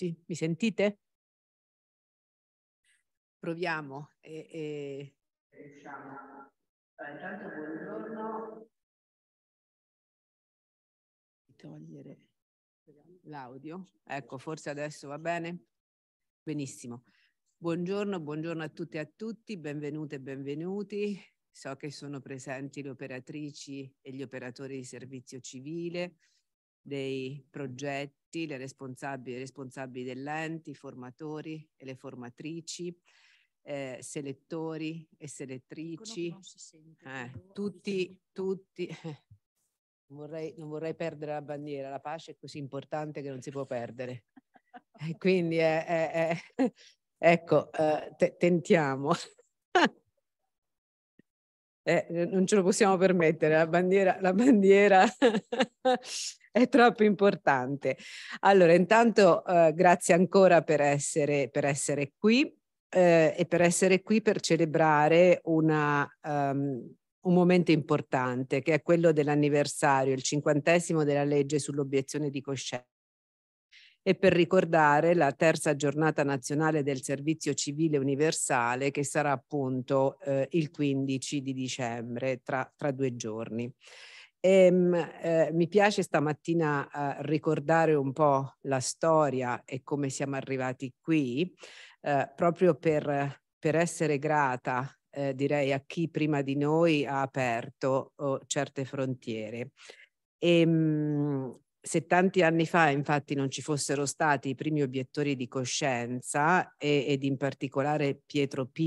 Sì, mi sentite? Proviamo. E, e... Riusciamo. Allora, intanto buongiorno. Togliere l'audio. Ecco, forse adesso va bene? Benissimo. Buongiorno, buongiorno a tutte e a tutti, benvenute e benvenuti. So che sono presenti le operatrici e gli operatori di servizio civile, dei progetti tutti, le responsabili e responsabili dell'ente, i formatori e le formatrici, eh, selettori e selettrici, eh, tutti, tutti. Non vorrei, non vorrei, perdere la bandiera, la pace è così importante che non si può perdere. quindi è, è, ecco, eh, te, tentiamo. Eh, eh, non ce lo possiamo permettere, la bandiera, la bandiera è troppo importante. Allora, intanto eh, grazie ancora per essere, per essere qui eh, e per essere qui per celebrare una, um, un momento importante che è quello dell'anniversario, il cinquantesimo della legge sull'obiezione di coscienza e per ricordare la terza giornata nazionale del servizio civile universale che sarà appunto eh, il 15 di dicembre, tra, tra due giorni. E, ehm, eh, mi piace stamattina eh, ricordare un po' la storia e come siamo arrivati qui, eh, proprio per, per essere grata, eh, direi, a chi prima di noi ha aperto oh, certe frontiere. E, ehm, mh, se tanti anni fa infatti non ci fossero stati i primi obiettori di coscienza e, ed in particolare Pietro P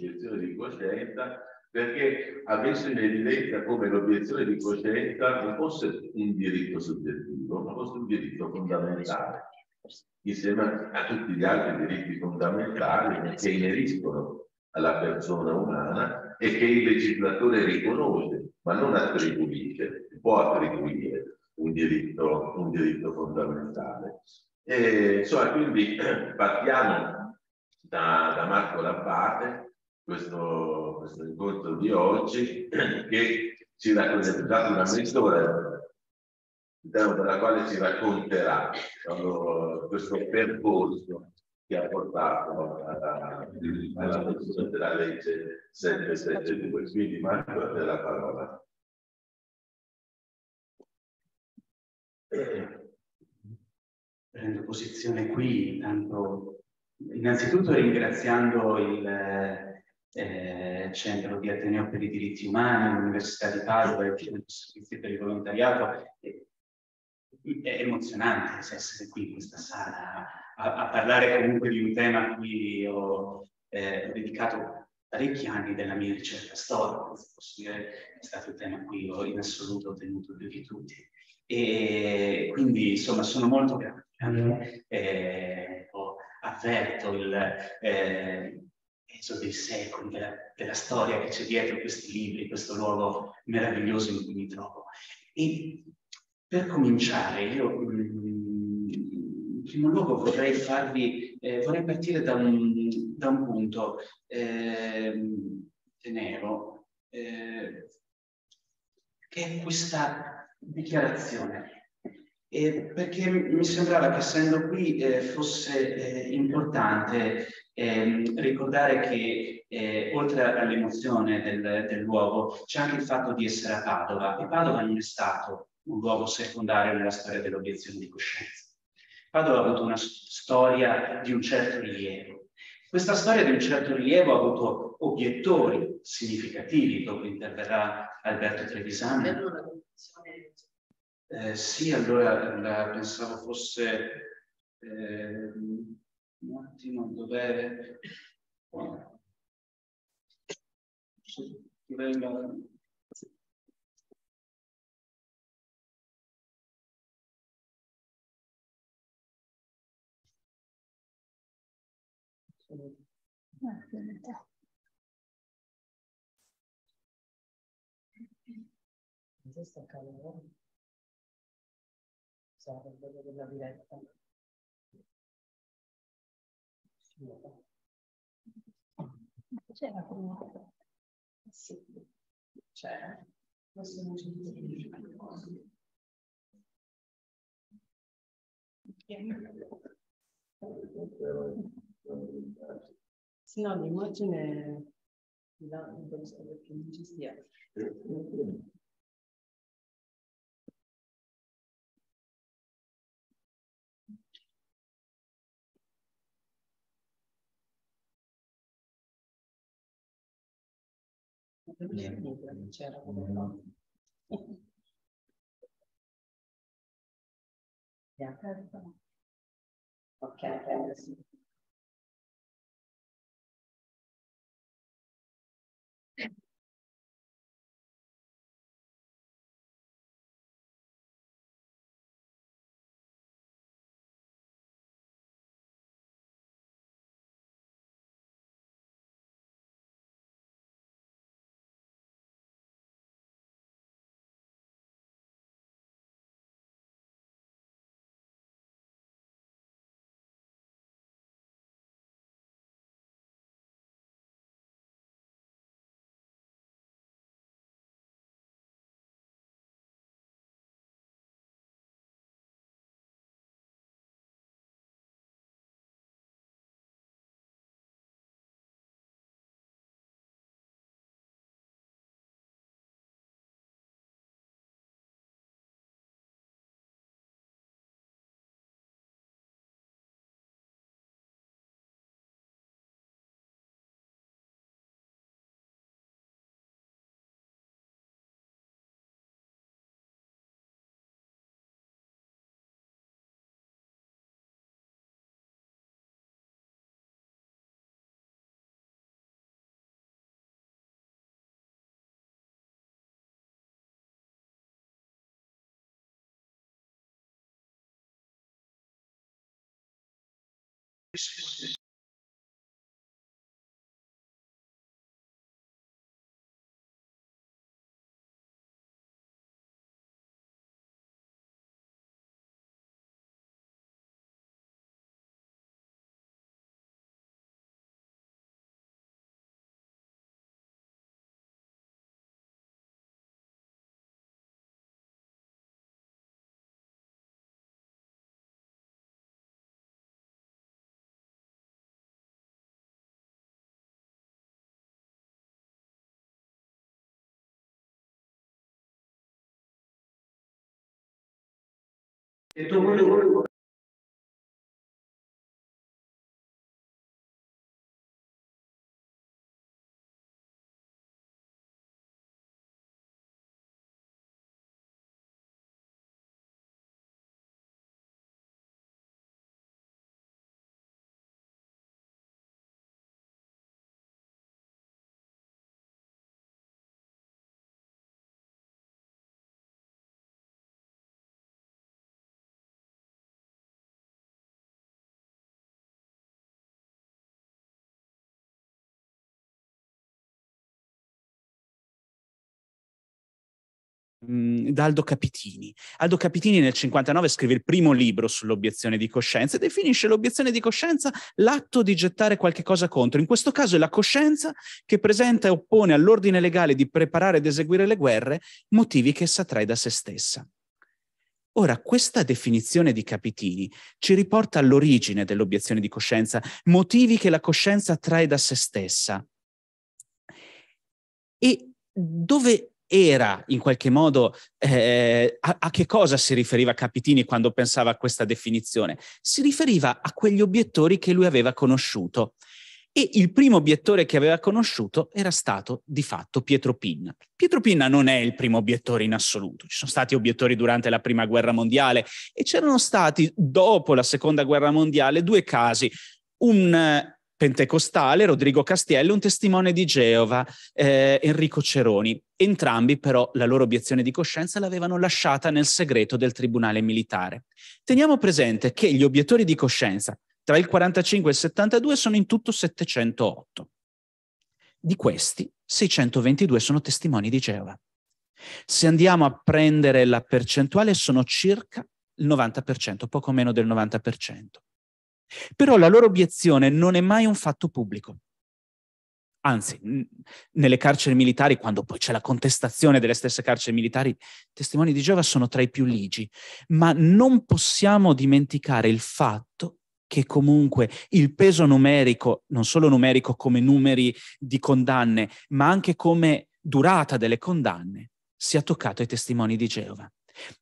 l'obiezione di coscienza perché avesse in evidenza come l'obiezione di coscienza non fosse un diritto soggettivo, ma fosse un diritto fondamentale, insieme a tutti gli altri diritti fondamentali che ineriscono alla persona umana e che il legislatore riconosce, ma non attribuisce, può attribuire un diritto, un diritto fondamentale. E, insomma, quindi partiamo da, da Marco Labbate, questo, questo incontro di oggi che ci racconterà una storia diciamo, della quale ci racconterà diciamo, questo percorso che ha portato alla produzione della legge 772. Quindi Marco a te la parola. Prendo posizione qui, intanto innanzitutto ringraziando il eh, Centro di Ateneo per i diritti umani, l'Università di Padova, il servizio per il volontariato. È, è emozionante essere qui in questa sala a, a, parlare comunque di un tema a cui ho, eh, dedicato parecchi anni della mia ricerca storica, posso dire, è stato il tema a cui ho in assoluto tenuto più di tutti. E quindi insomma sono molto grato. Eh, avverto il, eh, penso, dei secoli, della, della storia che c'è dietro questi libri, questo luogo meraviglioso in cui mi trovo. E per cominciare, io mm, in primo luogo vorrei farvi, eh, vorrei partire da un, da un punto eh, tenero, eh, che è questa dichiarazione eh, perché mi sembrava che essendo qui eh, fosse eh, importante ehm, ricordare che eh, oltre all'emozione del, del luogo c'è anche il fatto di essere a Padova e Padova non è stato un luogo secondario nella storia dell'obiezione di coscienza. Padova ha avuto una storia di un certo rilievo. Questa storia di un certo rilievo ha avuto obiettori significativi, dopo interverrà Alberto Trevisan. Eh, sì, allora la, pensavo fosse eh, un attimo dovere venga Giusto calore. Sarà della diretta. C'era prima. Sì. C'era. Questo non c'è niente. Sì, no, l'immagine là, non penso che non ci sia. Ok, prendersi. This is Esto es muy bueno. da Aldo Capitini. Aldo Capitini nel 59 scrive il primo libro sull'obiezione di coscienza e definisce l'obiezione di coscienza l'atto di gettare qualche cosa contro. In questo caso è la coscienza che presenta e oppone all'ordine legale di preparare ed eseguire le guerre motivi che essa trae da se stessa. Ora, questa definizione di Capitini ci riporta all'origine dell'obiezione di coscienza, motivi che la coscienza trae da se stessa. E dove era in qualche modo eh, a, a, che cosa si riferiva Capitini quando pensava a questa definizione? Si riferiva a quegli obiettori che lui aveva conosciuto. E il primo obiettore che aveva conosciuto era stato di fatto Pietro Pinna. Pietro Pinna non è il primo obiettore in assoluto, ci sono stati obiettori durante la prima guerra mondiale e c'erano stati dopo la seconda guerra mondiale due casi, un pentecostale, Rodrigo Castiello, un testimone di Geova, eh, Enrico Ceroni. Entrambi però la loro obiezione di coscienza l'avevano lasciata nel segreto del tribunale militare. Teniamo presente che gli obiettori di coscienza tra il 45 e il 72 sono in tutto 708. Di questi, 622 sono testimoni di Geova. Se andiamo a prendere la percentuale, sono circa il 90%, poco meno del 90%. Però la loro obiezione non è mai un fatto pubblico. Anzi, nelle carceri militari, quando poi c'è la contestazione delle stesse carceri militari, i testimoni di Geova sono tra i più ligi, ma non possiamo dimenticare il fatto che comunque il peso numerico, non solo numerico come numeri di condanne, ma anche come durata delle condanne, sia toccato ai testimoni di Geova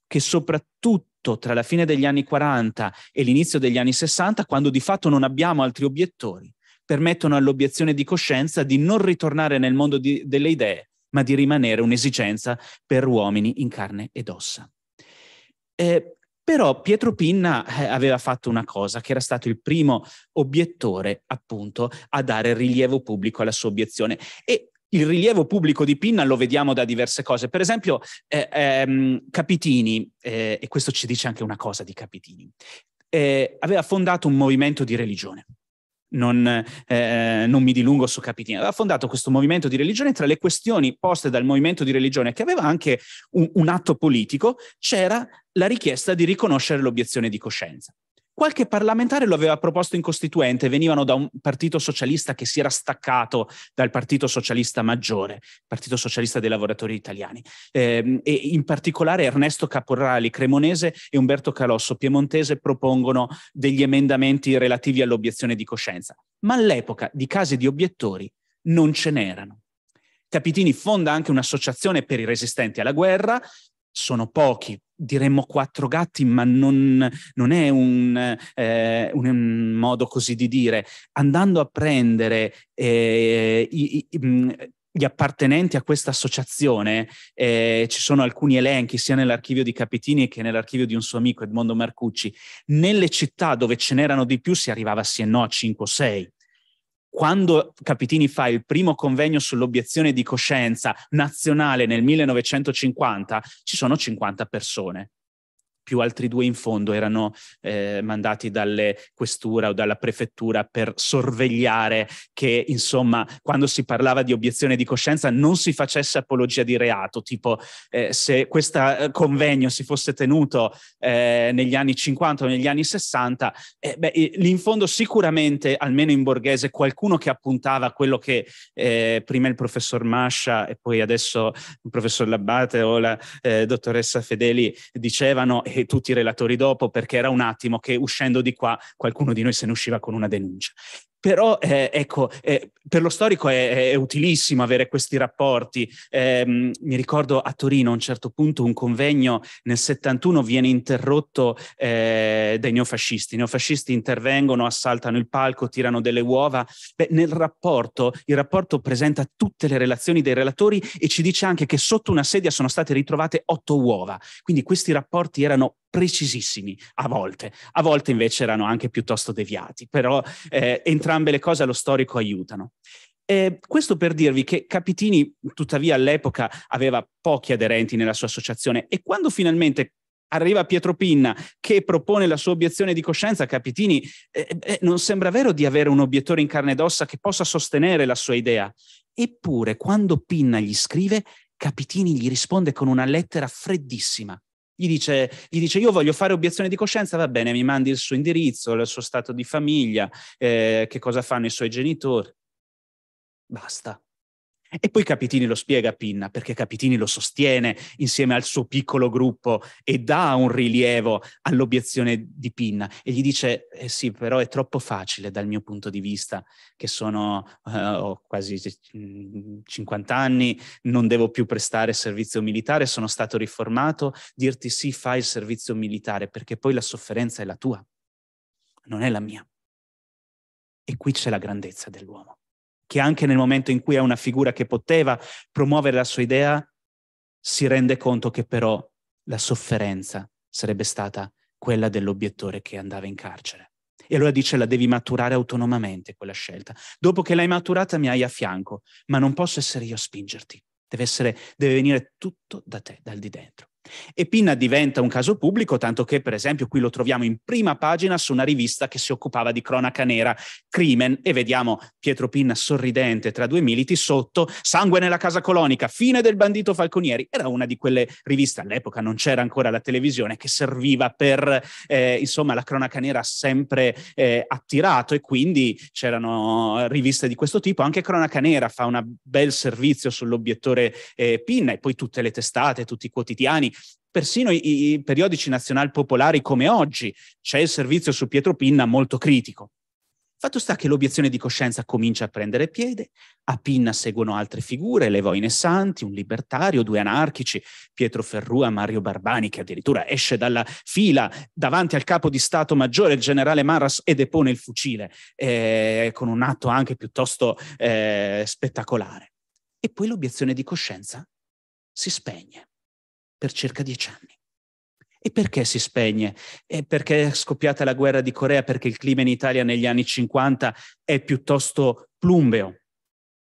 che soprattutto tra la fine degli anni 40 e l'inizio degli anni 60, quando di fatto non abbiamo altri obiettori, permettono all'obiezione di coscienza di non ritornare nel mondo di, delle idee, ma di rimanere un'esigenza per uomini in carne ed ossa. Eh, però Pietro Pinna eh, aveva fatto una cosa, che era stato il primo obiettore, appunto, a dare rilievo pubblico alla sua obiezione. E il rilievo pubblico di Pinna lo vediamo da diverse cose. Per esempio, eh, ehm, Capitini, eh, e questo ci dice anche una cosa di Capitini, eh, aveva fondato un movimento di religione. Non, eh, non, mi dilungo su Capitini, aveva fondato questo movimento di religione. Tra le questioni poste dal movimento di religione, che aveva anche un, un atto politico, c'era la richiesta di riconoscere l'obiezione di coscienza qualche parlamentare lo aveva proposto in Costituente, venivano da un partito socialista che si era staccato dal Partito Socialista Maggiore, Partito Socialista dei Lavoratori Italiani, eh, e in particolare Ernesto Caporrali, cremonese, e Umberto Calosso, piemontese, propongono degli emendamenti relativi all'obiezione di coscienza. Ma all'epoca di casi di obiettori non ce n'erano. Capitini fonda anche un'associazione per i resistenti alla guerra, sono pochi, diremmo quattro gatti, ma non, non è un, eh, un, modo così di dire. Andando a prendere eh, i, i, gli appartenenti a questa associazione, eh, ci sono alcuni elenchi sia nell'archivio di Capitini che nell'archivio di un suo amico Edmondo Marcucci, nelle città dove ce n'erano di più si arrivava sì e no a 5 o 6 quando Capitini fa il primo convegno sull'obiezione di coscienza nazionale nel 1950, ci sono 50 persone più altri due in fondo erano eh, mandati dalle questura o dalla prefettura per sorvegliare che, insomma, quando si parlava di obiezione di coscienza non si facesse apologia di reato, tipo eh, se questo eh, convegno si fosse tenuto eh, negli anni 50 o negli anni 60, eh, beh, lì in fondo sicuramente, almeno in borghese, qualcuno che appuntava quello che eh, prima il professor Mascia e poi adesso il professor Labbate o la dottoressa Fedeli dicevano e tutti i relatori dopo perché era un attimo che uscendo di qua qualcuno di noi se ne usciva con una denuncia. Però eh, ecco, eh, per lo storico è, è, utilissimo avere questi rapporti. Eh, mi ricordo a Torino a un certo punto un convegno nel 71 viene interrotto eh, dai neofascisti. I neofascisti intervengono, assaltano il palco, tirano delle uova. Beh, nel rapporto, il rapporto presenta tutte le relazioni dei relatori e ci dice anche che sotto una sedia sono state ritrovate otto uova. Quindi questi rapporti erano precisissimi a volte, a volte invece erano anche piuttosto deviati, però eh, entrambe le cose allo storico aiutano. Eh, questo per dirvi che Capitini, tuttavia, all'epoca aveva pochi aderenti nella sua associazione e quando finalmente arriva Pietro Pinna che propone la sua obiezione di coscienza, Capitini eh, eh, non sembra vero di avere un obiettore in carne ed ossa che possa sostenere la sua idea. Eppure, quando Pinna gli scrive, Capitini gli risponde con una lettera freddissima gli dice, gli dice, io voglio fare obiezione di coscienza, va bene, mi mandi il suo indirizzo, il suo stato di famiglia, eh, che cosa fanno i suoi genitori. Basta. E poi Capitini lo spiega a Pinna, perché Capitini lo sostiene insieme al suo piccolo gruppo e dà un rilievo all'obiezione di Pinna e gli dice, eh sì, però è troppo facile dal mio punto di vista, che sono uh, quasi 50 mhmm, anni, non devo più prestare servizio militare, sono stato riformato, dirti sì, fai il servizio militare, perché poi la sofferenza è la tua, non è la mia. E qui c'è la grandezza dell'uomo che anche nel momento in cui è una figura che poteva promuovere la sua idea, si rende conto che però la sofferenza sarebbe stata quella dell'obiettore che andava in carcere. E allora dice la devi maturare autonomamente quella scelta. Dopo che l'hai maturata mi hai a fianco, ma non posso essere io a spingerti. Deve, essere, deve venire tutto da te, dal di dentro. E Pinna diventa un caso pubblico, tanto che per esempio qui lo troviamo in prima pagina su una rivista che si occupava di cronaca nera, Crimen, e vediamo Pietro Pinna sorridente tra due militi sotto, sangue nella casa colonica, fine del bandito Falconieri. Era una di quelle riviste, all'epoca non c'era ancora la televisione, che serviva per, eh, insomma, la cronaca nera sempre eh, attirato e quindi c'erano riviste di questo tipo, anche cronaca nera fa un bel servizio sull'obiettore eh, Pinna e poi tutte le testate, tutti i quotidiani persino i, i periodici nazional popolari come oggi c'è il servizio su Pietro Pinna molto critico. Fatto sta che l'obiezione di coscienza comincia a prendere piede, a Pinna seguono altre figure, Levoine Santi, un libertario, due anarchici, Pietro Ferrua, Mario Barbani, che addirittura esce dalla fila davanti al capo di Stato Maggiore, il generale Marras, e depone il fucile, eh, con un atto anche piuttosto eh, spettacolare. E poi l'obiezione di coscienza si spegne per circa dieci anni. E perché si spegne? E perché è scoppiata la guerra di Corea? Perché il clima in Italia negli anni 50 è piuttosto plumbeo?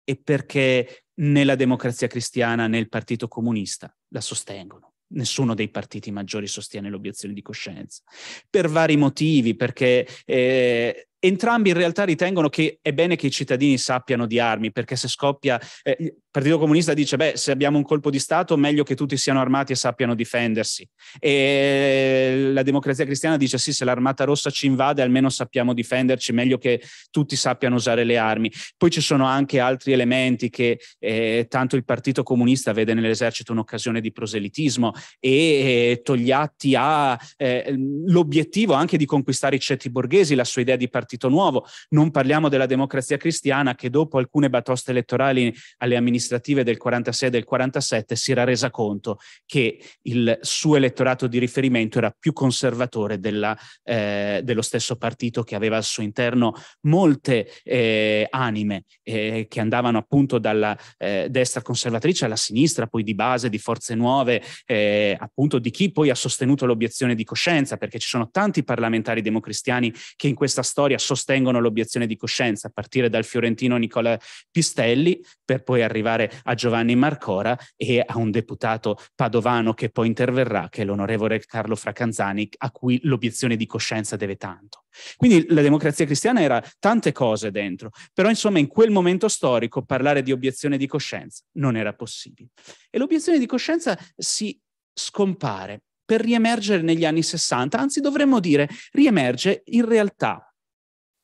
E perché nella democrazia cristiana nel Partito Comunista la sostengono? Nessuno dei partiti maggiori sostiene l'obiezione di coscienza. Per vari motivi, perché eh, entrambi in realtà ritengono che è bene che i cittadini sappiano di armi, perché se scoppia... Eh, il Partito Comunista dice, beh, se abbiamo un colpo di Stato, meglio che tutti siano armati e sappiano difendersi. E la democrazia cristiana dice, sì, se l'armata rossa ci invade, almeno sappiamo difenderci, meglio che tutti sappiano usare le armi. Poi ci sono anche altri elementi che eh, tanto il Partito Comunista vede nell'esercito un'occasione di proselitismo e eh, Togliatti ha eh, l'obiettivo anche di conquistare i ceti borghesi, la sua idea di partito partito nuovo, non parliamo della democrazia cristiana che dopo alcune batoste elettorali alle amministrative del 46 e del 47 si era resa conto che il suo elettorato di riferimento era più conservatore della, eh, dello stesso partito che aveva al suo interno molte eh, anime eh, che andavano appunto dalla eh, destra conservatrice alla sinistra, poi di base, di forze nuove, eh, appunto di chi poi ha sostenuto l'obiezione di coscienza, perché ci sono tanti parlamentari democristiani che in questa storia sostengono l'obiezione di coscienza, a partire dal fiorentino Nicola Pistelli, per poi arrivare a Giovanni Marcora e a un deputato padovano che poi interverrà, che è l'onorevole Carlo Fracanzani, a cui l'obiezione di coscienza deve tanto. Quindi la democrazia cristiana era tante cose dentro, però insomma in quel momento storico parlare di obiezione di coscienza non era possibile. E l'obiezione di coscienza si scompare per riemergere negli anni 60, anzi dovremmo dire riemerge in realtà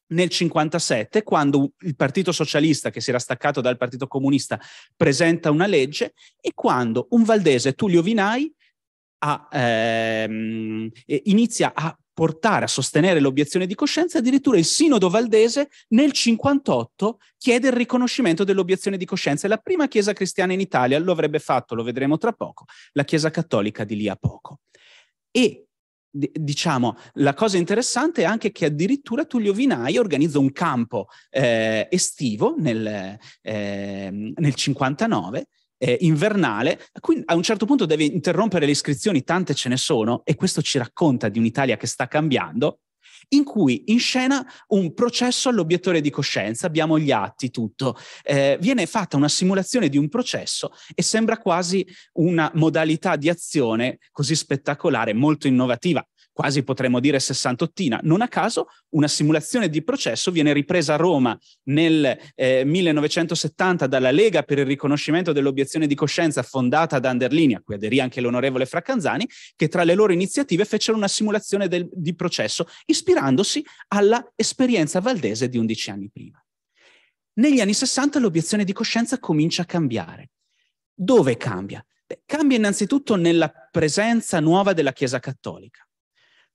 nel 57, quando il Partito Socialista, che si era staccato dal Partito Comunista, presenta una legge e quando un valdese, Tullio Vinai, a, ehm, inizia a portare, a sostenere l'obiezione di coscienza, addirittura il Sinodo Valdese nel 58 chiede il riconoscimento dell'obiezione di coscienza. È la prima Chiesa cristiana in Italia, lo avrebbe fatto, lo vedremo tra poco, la Chiesa cattolica di lì a poco. E diciamo, la cosa interessante è anche che addirittura Tullio Vinai organizza un campo eh, estivo nel, eh, nel 59 eh, invernale, a un certo punto deve interrompere le iscrizioni, tante ce ne sono, e questo ci racconta di un'Italia che sta cambiando, in cui in scena un processo all'obiettore di coscienza, abbiamo gli atti, tutto. Eh, viene fatta una simulazione di un processo e sembra quasi una modalità di azione così spettacolare, molto innovativa, quasi potremmo dire sessantottina. Non a caso una simulazione di processo viene ripresa a Roma nel eh, 1970 dalla Lega per il riconoscimento dell'obiezione di coscienza fondata da Anderlini, a cui aderì anche l'onorevole Fraccanzani, che tra le loro iniziative fecero una simulazione del, di processo ispirandosi alla esperienza valdese di 11 anni prima. Negli anni 60 l'obiezione di coscienza comincia a cambiare. Dove cambia? Beh, cambia innanzitutto nella presenza nuova della Chiesa Cattolica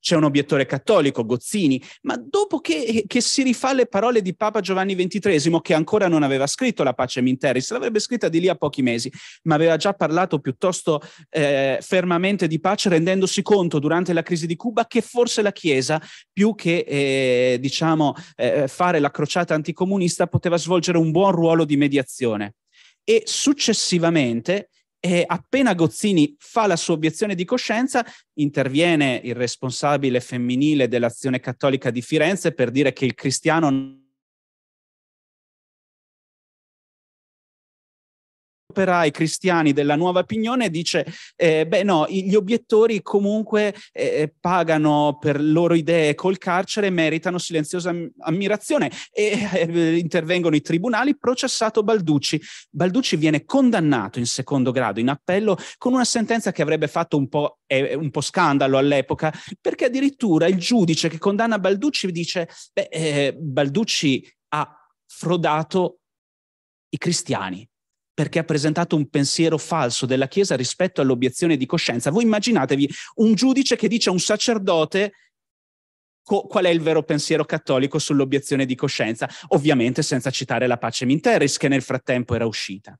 c'è un obiettore cattolico, Gozzini, ma dopo che, che, si rifà le parole di Papa Giovanni XXIII, che ancora non aveva scritto la pace Minteris, l'avrebbe scritta di lì a pochi mesi, ma aveva già parlato piuttosto eh, fermamente di pace, rendendosi conto durante la crisi di Cuba che forse la Chiesa, più che eh, diciamo, eh, fare la crociata anticomunista, poteva svolgere un buon ruolo di mediazione. E successivamente e appena Gozzini fa la sua obiezione di coscienza, interviene il responsabile femminile dell'azione cattolica di Firenze per dire che il cristiano operai cristiani della nuova opinione dice, eh, beh no, gli obiettori comunque eh, eh, pagano per loro idee col carcere, meritano silenziosa ammirazione e eh, intervengono i tribunali, processato Balducci. Balducci viene condannato in secondo grado, in appello, con una sentenza che avrebbe fatto un po', eh, un po scandalo all'epoca, perché addirittura il giudice che condanna Balducci dice, beh, eh, Balducci ha frodato i cristiani perché ha presentato un pensiero falso della Chiesa rispetto all'obiezione di coscienza. Voi immaginatevi un giudice che dice a un sacerdote co- qual è il vero pensiero cattolico sull'obiezione di coscienza, ovviamente senza citare la pace Minteris che nel frattempo era uscita.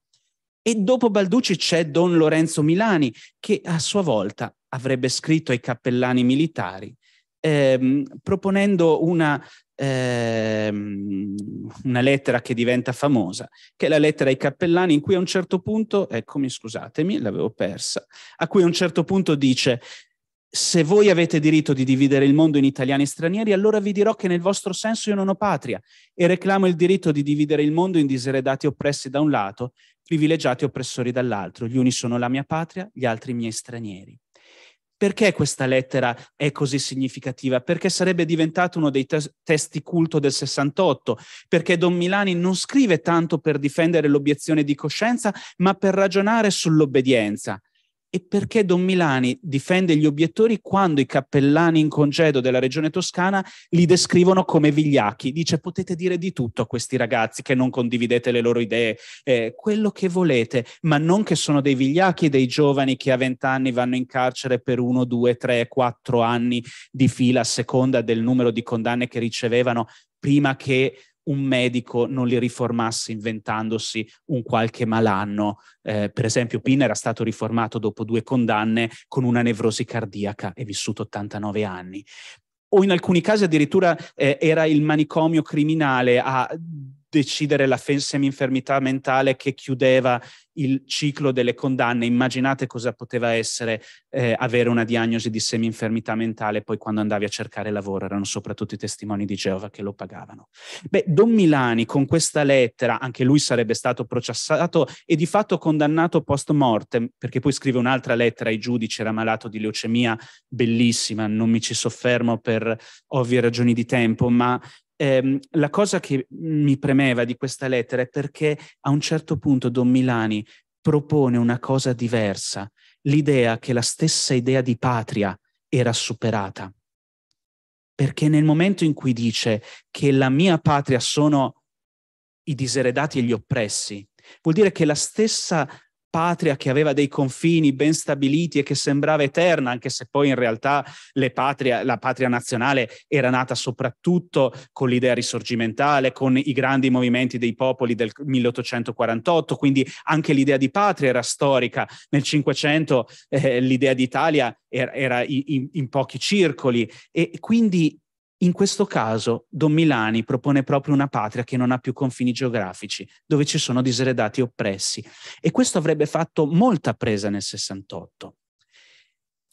E dopo Balducci c'è Don Lorenzo Milani che a sua volta avrebbe scritto ai cappellani militari ehm, proponendo una ehm, una lettera che diventa famosa, che è la lettera ai cappellani in cui a un certo punto, eccomi scusatemi, l'avevo persa, a cui a un certo punto dice se voi avete diritto di dividere il mondo in italiani e stranieri, allora vi dirò che nel vostro senso io non ho patria e reclamo il diritto di dividere il mondo in diseredati oppressi da un lato, privilegiati oppressori dall'altro. Gli uni sono la mia patria, gli altri i miei stranieri. Perché questa lettera è così significativa? Perché sarebbe diventato uno dei tes- testi culto del 68, perché Don Milani non scrive tanto per difendere l'obiezione di coscienza, ma per ragionare sull'obbedienza e perché Don Milani difende gli obiettori quando i cappellani in congedo della regione toscana li descrivono come vigliacchi. Dice potete dire di tutto a questi ragazzi che non condividete le loro idee, eh, quello che volete, ma non che sono dei vigliacchi, dei giovani che a vent'anni vanno in carcere per uno, due, tre, quattro anni di fila a seconda del numero di condanne che ricevevano prima che un medico non li riformasse inventandosi un qualche malanno. Eh, per esempio, Pin era stato riformato dopo due condanne con una nevrosi cardiaca e vissuto 89 anni. O in alcuni casi addirittura eh, era il manicomio criminale a decidere la seminfermità mentale che chiudeva il ciclo delle condanne. Immaginate cosa poteva essere eh, avere una diagnosi di seminfermità mentale, poi quando andavi a cercare lavoro erano soprattutto i testimoni di Geova che lo pagavano. Beh, Don Milani con questa lettera, anche lui sarebbe stato processato e di fatto condannato post mortem, perché poi scrive un'altra lettera ai giudici, era malato di leucemia, bellissima, non mi ci soffermo per ovvie ragioni di tempo, ma ehm, la cosa che mi premeva di questa lettera è perché a un certo punto Don Milani propone una cosa diversa, l'idea che la stessa idea di patria era superata. Perché nel momento in cui dice che la mia patria sono i diseredati e gli oppressi, vuol dire che la stessa patria che aveva dei confini ben stabiliti e che sembrava eterna, anche se poi in realtà patria, la patria nazionale era nata soprattutto con l'idea risorgimentale, con i grandi movimenti dei popoli del 1848, quindi anche l'idea di patria era storica. Nel Cinquecento eh, l'idea d'Italia er-, era, era in, in pochi circoli e quindi in questo caso Don Milani propone proprio una patria che non ha più confini geografici, dove ci sono diseredati e oppressi e questo avrebbe fatto molta presa nel 68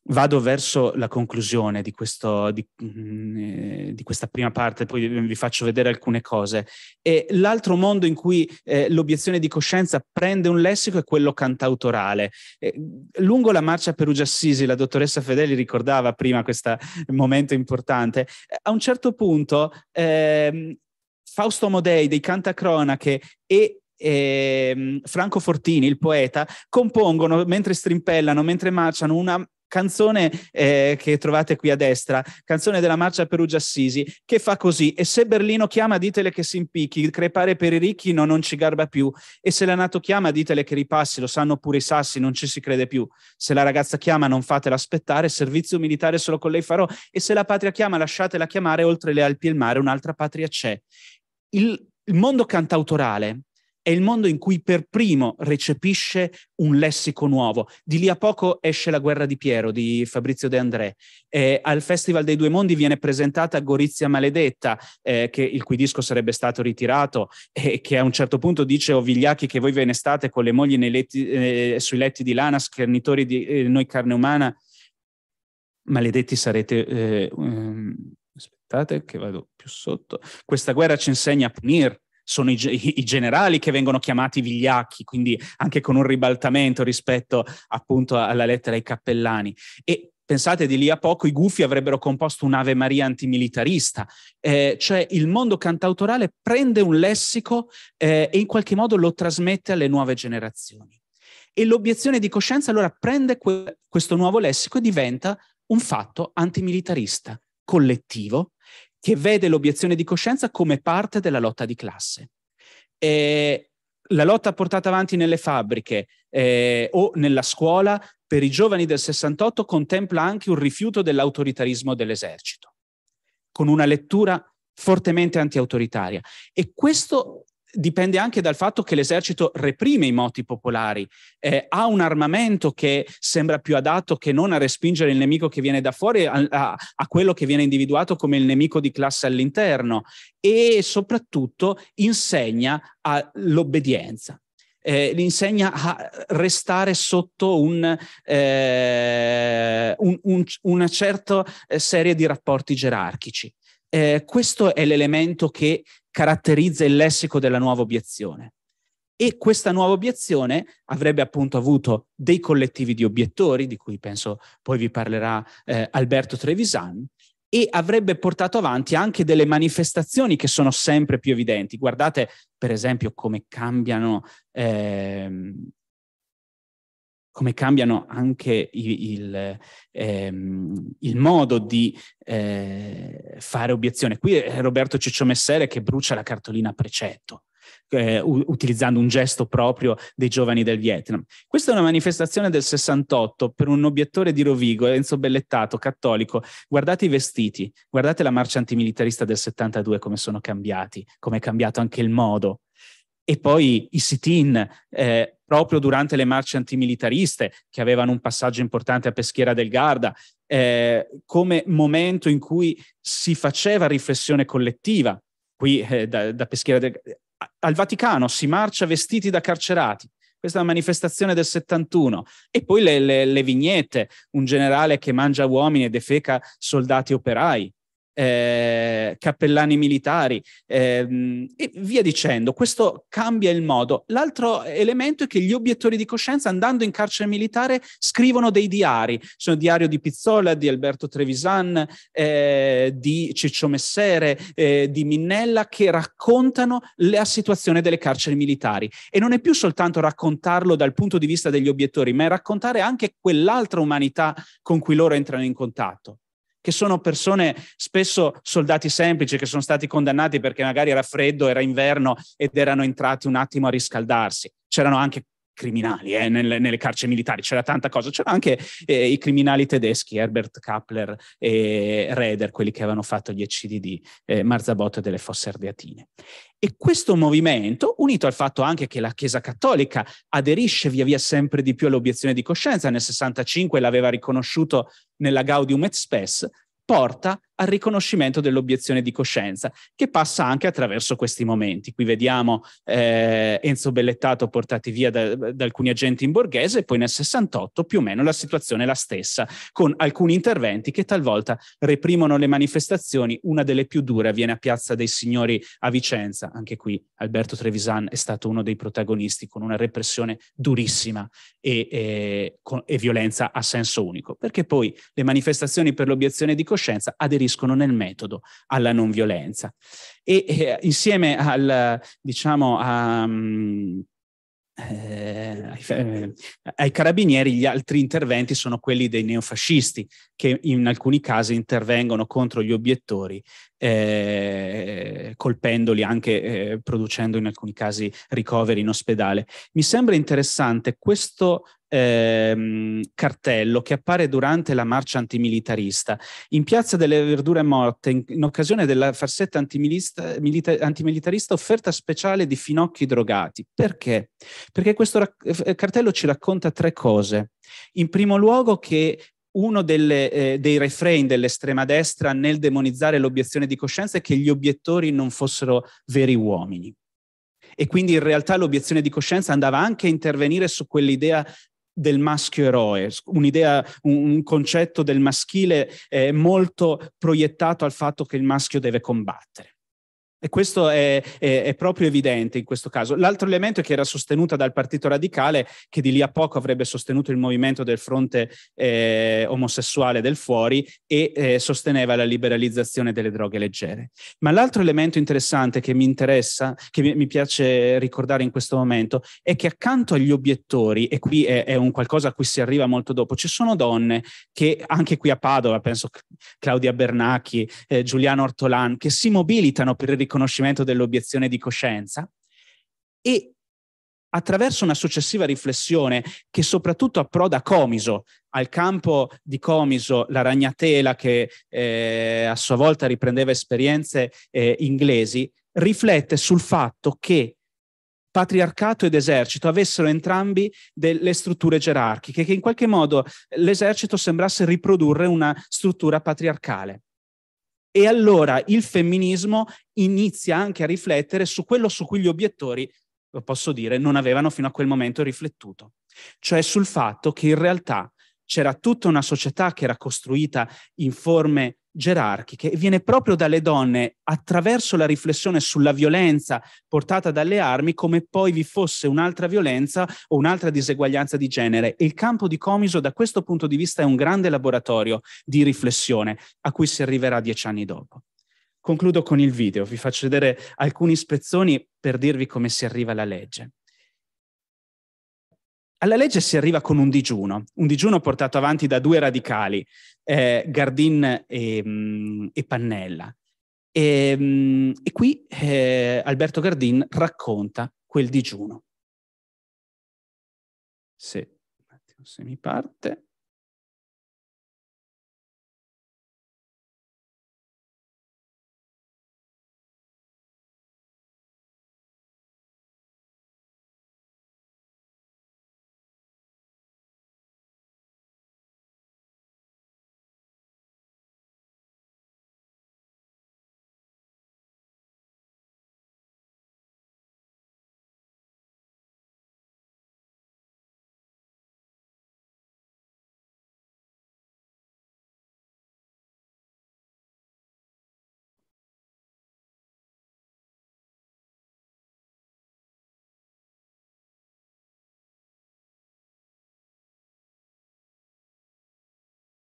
vado verso la conclusione di, questo, di, mm, eh, di, questa prima parte, poi vi faccio vedere alcune cose. E l'altro mondo in cui eh, l'obiezione di coscienza prende un lessico è quello cantautorale. Eh, lungo la marcia Perugia Assisi, la dottoressa Fedeli ricordava prima questo momento importante, a un certo punto eh, Fausto Modei dei Cantacronache e ehm, Franco Fortini, il poeta, compongono mentre strimpellano, mentre marciano, una canzone eh, che trovate qui a destra, canzone della marcia Perugia Assisi, che fa così, e se Berlino chiama ditele che si impicchi, crepare per i ricchi no, non ci garba più, e se la Nato chiama ditele che ripassi, lo sanno pure i sassi, non ci si crede più, se la ragazza chiama non fatela aspettare, servizio militare solo con lei farò, e se la patria chiama lasciatela chiamare, oltre le Alpi e il mare un'altra patria c'è. Il, il mondo cantautorale è il mondo in cui per primo recepisce un lessico nuovo. Di lì a poco esce La guerra di Piero di Fabrizio De André. Eh, al Festival dei Due Mondi viene presentata Gorizia Maledetta, eh, che, il cui disco sarebbe stato ritirato, e eh, che a un certo punto dice: O oh, vigliacchi che voi ve ne state con le mogli letti, eh, sui letti di lana, schernitori di eh, noi carne umana. Maledetti sarete. Um, aspettate, che vado più sotto. Questa guerra ci insegna a punire sono i, i, generali che vengono chiamati vigliacchi, quindi anche con un ribaltamento rispetto appunto alla lettera ai cappellani. E pensate di lì a poco i gufi avrebbero composto un'Ave Maria antimilitarista, eh, cioè il mondo cantautorale prende un lessico eh, e in qualche modo lo trasmette alle nuove generazioni. E l'obiezione di coscienza allora prende que- questo nuovo lessico e diventa un fatto antimilitarista, collettivo, che vede l'obiezione di coscienza come parte della lotta di classe. E la lotta portata avanti nelle fabbriche eh, o nella scuola per i giovani del 68 contempla anche un rifiuto dell'autoritarismo dell'esercito, con una lettura fortemente antiautoritaria. E questo dipende anche dal fatto che l'esercito reprime i moti popolari, eh, ha un armamento che sembra più adatto che non a respingere il nemico che viene da fuori a, a, a quello che viene individuato come il nemico di classe all'interno e soprattutto insegna all'obbedienza. Eh, insegna a restare sotto un, eh, un, un, una certa serie di rapporti gerarchici eh, questo è l'elemento che caratterizza il lessico della nuova obiezione. E questa nuova obiezione avrebbe appunto avuto dei collettivi di obiettori, di cui penso poi vi parlerà eh, Alberto Trevisan, e avrebbe portato avanti anche delle manifestazioni che sono sempre più evidenti. Guardate per esempio come cambiano eh, come cambiano anche il, il, ehm, il modo di eh, fare obiezione. Qui è eh, Roberto Ciccio Messere che brucia la cartolina precetto. Eh, utilizzando un gesto proprio dei giovani del Vietnam. Questa è una manifestazione del 68 per un obiettore di Rovigo, Enzo Bellettato, cattolico. Guardate i vestiti, guardate la marcia antimilitarista del 72 come sono cambiati, come è cambiato anche il modo e poi i sit-in eh, proprio durante le marce antimilitariste che avevano un passaggio importante a Peschiera del Garda, eh, come momento in cui si faceva riflessione collettiva, qui eh, da, da Peschiera del Garda. Al Vaticano si marcia vestiti da carcerati, questa è una manifestazione del 71. E poi le, le, le, vignette, un generale che mangia uomini e defeca soldati operai eh, cappellani militari ehm, e via dicendo. Questo cambia il modo. L'altro elemento è che gli obiettori di coscienza, andando in carcere militare, scrivono dei diari. Sono il diario di Pizzola, di Alberto Trevisan, eh, di Ciccio Messere, eh, di Minnella, che raccontano la situazione delle carceri militari. E non è più soltanto raccontarlo dal punto di vista degli obiettori, ma è raccontare anche quell'altra umanità con cui loro entrano in contatto che sono persone spesso soldati semplici che sono stati condannati perché magari era freddo, era inverno ed erano entrati un attimo a riscaldarsi. C'erano anche criminali eh, nelle, nelle, carceri militari, c'era tanta cosa, c'erano anche eh, i criminali tedeschi, Herbert Kappler e Reder, quelli che avevano fatto gli eccidi di eh, Marzabot delle Fosse Ardeatine. E questo movimento, unito al fatto anche che la Chiesa Cattolica aderisce via via sempre di più all'obiezione di coscienza, nel 65 l'aveva riconosciuto nella Gaudium et Spes, porta al riconoscimento dell'obiezione di coscienza, che passa anche attraverso questi momenti. Qui vediamo eh, Enzo Bellettato portati via da, da alcuni agenti in borghese e poi nel 68 più o meno la situazione è la stessa, con alcuni interventi che talvolta reprimono le manifestazioni. Una delle più dure avviene a Piazza dei Signori a Vicenza, anche qui Alberto Trevisan è stato uno dei protagonisti con una repressione durissima e, e, con, e violenza a senso unico, perché poi le manifestazioni per l'obiezione di coscienza aderiscono riferiscono nel metodo alla non violenza. E eh, insieme al, diciamo, a, um, eh, ai, eh, ai carabinieri gli altri interventi sono quelli dei neofascisti che in alcuni casi intervengono contro gli obiettori eh, colpendoli anche eh, producendo in alcuni casi ricoveri in ospedale. Mi sembra interessante questo ehm, cartello che appare durante la marcia antimilitarista in Piazza delle Verdure Morte in, in occasione della farsetta milita, antimilitarista offerta speciale di finocchi drogati. Perché? Perché questo rac- eh, cartello ci racconta tre cose. In primo luogo che uno delle, eh, dei refrain dell'estrema destra nel demonizzare l'obiezione di coscienza è che gli obiettori non fossero veri uomini. E quindi in realtà l'obiezione di coscienza andava anche a intervenire su quell'idea del maschio eroe, un'idea, un, un concetto del maschile eh, molto proiettato al fatto che il maschio deve combattere. E questo è, è, è, proprio evidente in questo caso. L'altro elemento è che era sostenuta dal Partito Radicale, che di lì a poco avrebbe sostenuto il movimento del fronte eh, omosessuale del fuori e eh, sosteneva la liberalizzazione delle droghe leggere. Ma l'altro elemento interessante che mi interessa, che mi, mi piace ricordare in questo momento, è che accanto agli obiettori, e qui è, è, un qualcosa a cui si arriva molto dopo, ci sono donne che anche qui a Padova, penso Claudia Bernacchi, eh, Giuliano Ortolan, che si mobilitano per ricordare riconoscimento dell'obiezione di coscienza e attraverso una successiva riflessione che soprattutto approda a Comiso, al campo di Comiso, la ragnatela che eh, a sua volta riprendeva esperienze eh, inglesi, riflette sul fatto che patriarcato ed esercito avessero entrambi delle strutture gerarchiche, che in qualche modo l'esercito sembrasse riprodurre una struttura patriarcale. E allora il femminismo inizia anche a riflettere su quello su cui gli obiettori, lo posso dire, non avevano fino a quel momento riflettuto, cioè sul fatto che in realtà c'era tutta una società che era costruita in forme gerarchiche e viene proprio dalle donne attraverso la riflessione sulla violenza portata dalle armi come poi vi fosse un'altra violenza o un'altra diseguaglianza di genere. Il campo di Comiso da questo punto di vista è un grande laboratorio di riflessione a cui si arriverà dieci anni dopo. Concludo con il video, vi faccio vedere alcuni spezzoni per dirvi come si arriva alla legge alla legge si arriva con un digiuno, un digiuno portato avanti da due radicali, eh, Gardin e, mh, mm, e Pannella. E, mh, mm, e qui eh, Alberto Gardin racconta quel digiuno. Se, se mi parte.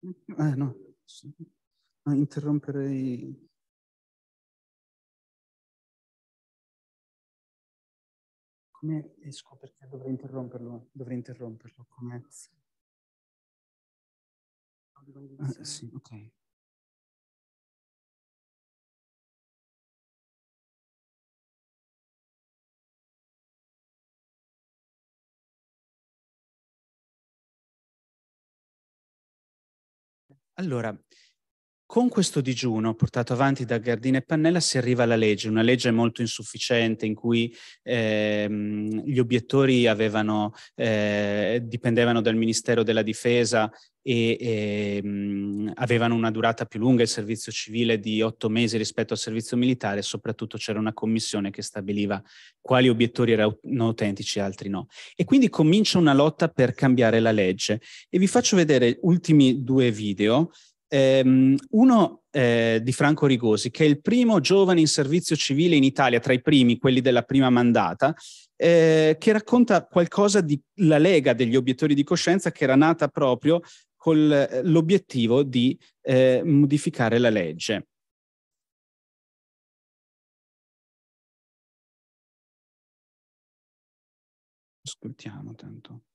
Eh, no, ah, interromperei come esco perché dovrei interromperlo, dovrei interromperlo come... Ah, sì, ok. Allora, con questo digiuno portato avanti da Gardina e Pannella si arriva alla legge, una legge molto insufficiente in cui ehm, gli obiettori avevano, eh, dipendevano dal Ministero della Difesa e ehm, avevano una durata più lunga, il servizio civile di otto mesi rispetto al servizio militare, soprattutto c'era una commissione che stabiliva quali obiettori erano autentici e altri no. E quindi comincia una lotta per cambiare la legge. E vi faccio vedere ultimi due video ehm, uno eh, di Franco Rigosi, che è il primo giovane in servizio civile in Italia, tra i primi, quelli della prima mandata, eh, che racconta qualcosa della Lega degli obiettori di coscienza che era nata proprio con eh, l'obiettivo di eh, modificare la legge. Ascoltiamo tanto.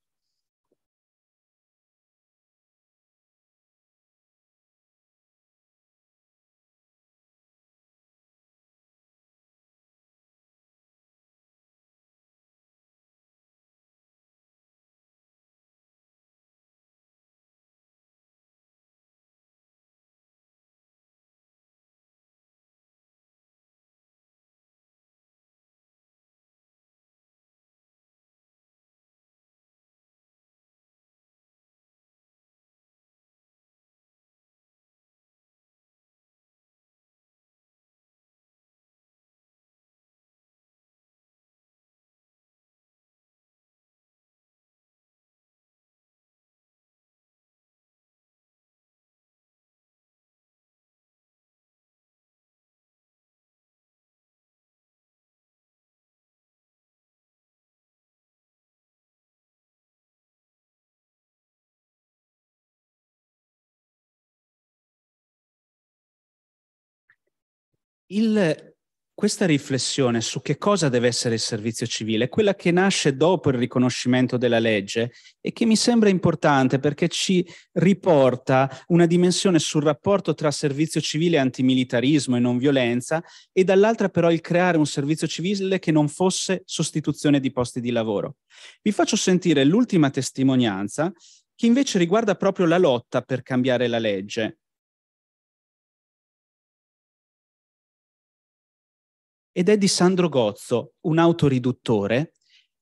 Il, questa riflessione su che cosa deve essere il servizio civile, quella che nasce dopo il riconoscimento della legge e che mi sembra importante perché ci riporta una dimensione sul rapporto tra servizio civile antimilitarismo e non violenza e dall'altra però il creare un servizio civile che non fosse sostituzione di posti di lavoro. Vi faccio sentire l'ultima testimonianza che invece riguarda proprio la lotta per cambiare la legge ed è di Sandro Gozzo, un autoriduttore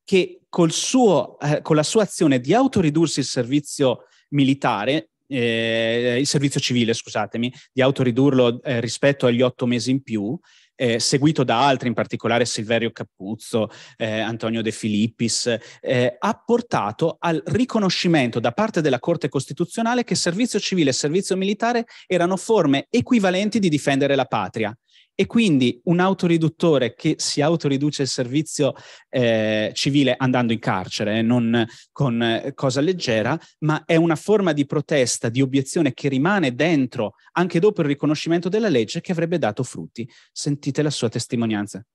che suo, eh, con la sua azione di autoridursi il servizio militare, eh, il servizio civile, scusatemi, di autoridurlo eh, rispetto agli otto mesi in più, eh, seguito da altri, in particolare Silverio Capuzzo, eh, Antonio De Filippis, eh, ha portato al riconoscimento da parte della Corte Costituzionale che servizio civile e servizio militare erano forme equivalenti di difendere la patria. E quindi un autoriduttore che si autoriduce il servizio eh, civile andando in carcere, eh, non con eh, cosa leggera, ma è una forma di protesta, di obiezione che rimane dentro anche dopo il riconoscimento della legge che avrebbe dato frutti. Sentite la sua testimonianza.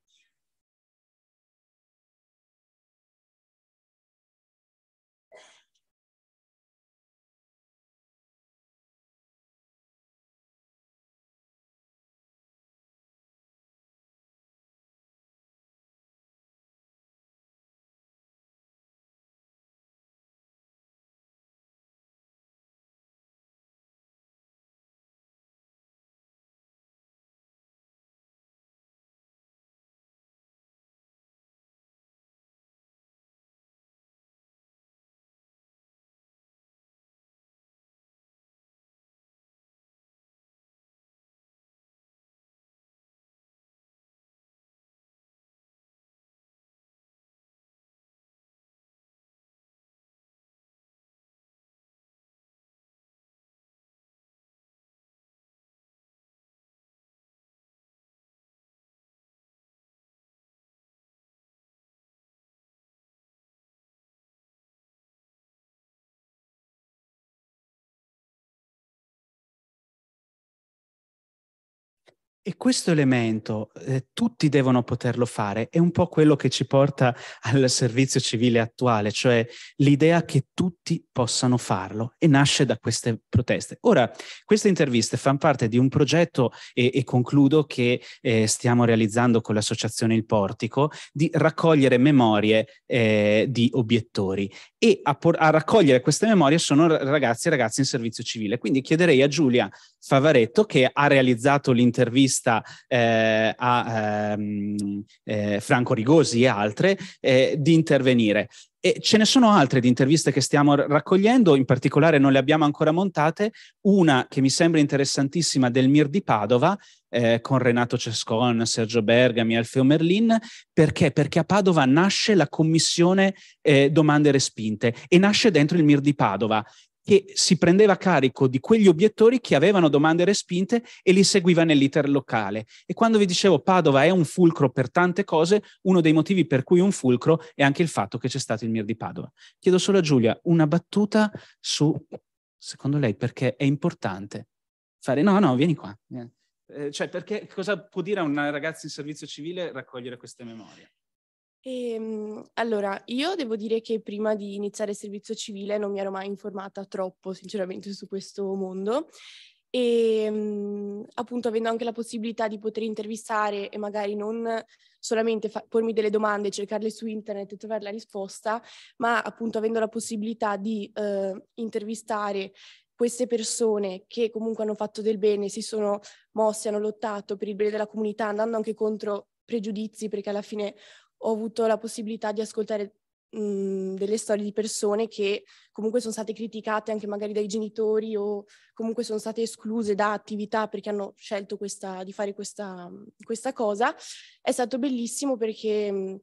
E questo elemento, eh, tutti devono poterlo fare, è un po' quello che ci porta al servizio civile attuale, cioè l'idea che tutti possano farlo e nasce da queste proteste. Ora, queste interviste fanno parte di un progetto, e, e concludo, che eh, stiamo realizzando con l'associazione Il Portico, di raccogliere memorie eh, di obiettori e a, por- a raccogliere queste memorie sono ragazzi e ragazze in servizio civile. Quindi chiederei a Giulia Favaretto, che ha realizzato l'intervista intervista eh, a ehm, eh, Franco Rigosi e altre eh, di intervenire. E ce ne sono altre di interviste che stiamo raccogliendo, in particolare non le abbiamo ancora montate, una che mi sembra interessantissima del Mir di Padova, eh, con Renato Cescon, Sergio Bergami, Alfeo Merlin, perché? Perché a Padova nasce la commissione eh, domande respinte e nasce dentro il Mir di Padova che si prendeva carico di quegli obiettori che avevano domande respinte e li seguiva nell'iter locale. E quando vi dicevo Padova è un fulcro per tante cose, uno dei motivi per cui un fulcro è anche il fatto che c'è stato il MIR di Padova. Chiedo solo a Giulia una battuta su, secondo lei, perché è importante fare... No, no, vieni qua. Eh, cioè, perché cosa può dire a un ragazzo in servizio civile raccogliere queste memorie? Ehm, allora, io devo dire che prima di iniziare il servizio civile non mi ero mai informata troppo, sinceramente, su questo mondo. E ehm, mh, appunto, avendo anche la possibilità di poter intervistare e magari non solamente fa- pormi delle domande, cercarle su internet e trovare la risposta, ma appunto avendo la possibilità di eh, intervistare queste persone che comunque hanno fatto del bene, si sono mosse, hanno lottato per il bene della comunità, andando anche contro pregiudizi, perché alla fine ho avuto la possibilità di ascoltare mh, mhmm, delle storie di persone che comunque sono state criticate anche magari dai genitori o comunque sono state escluse da attività perché hanno scelto questa, di fare questa, questa, cosa. È stato bellissimo perché mhmm,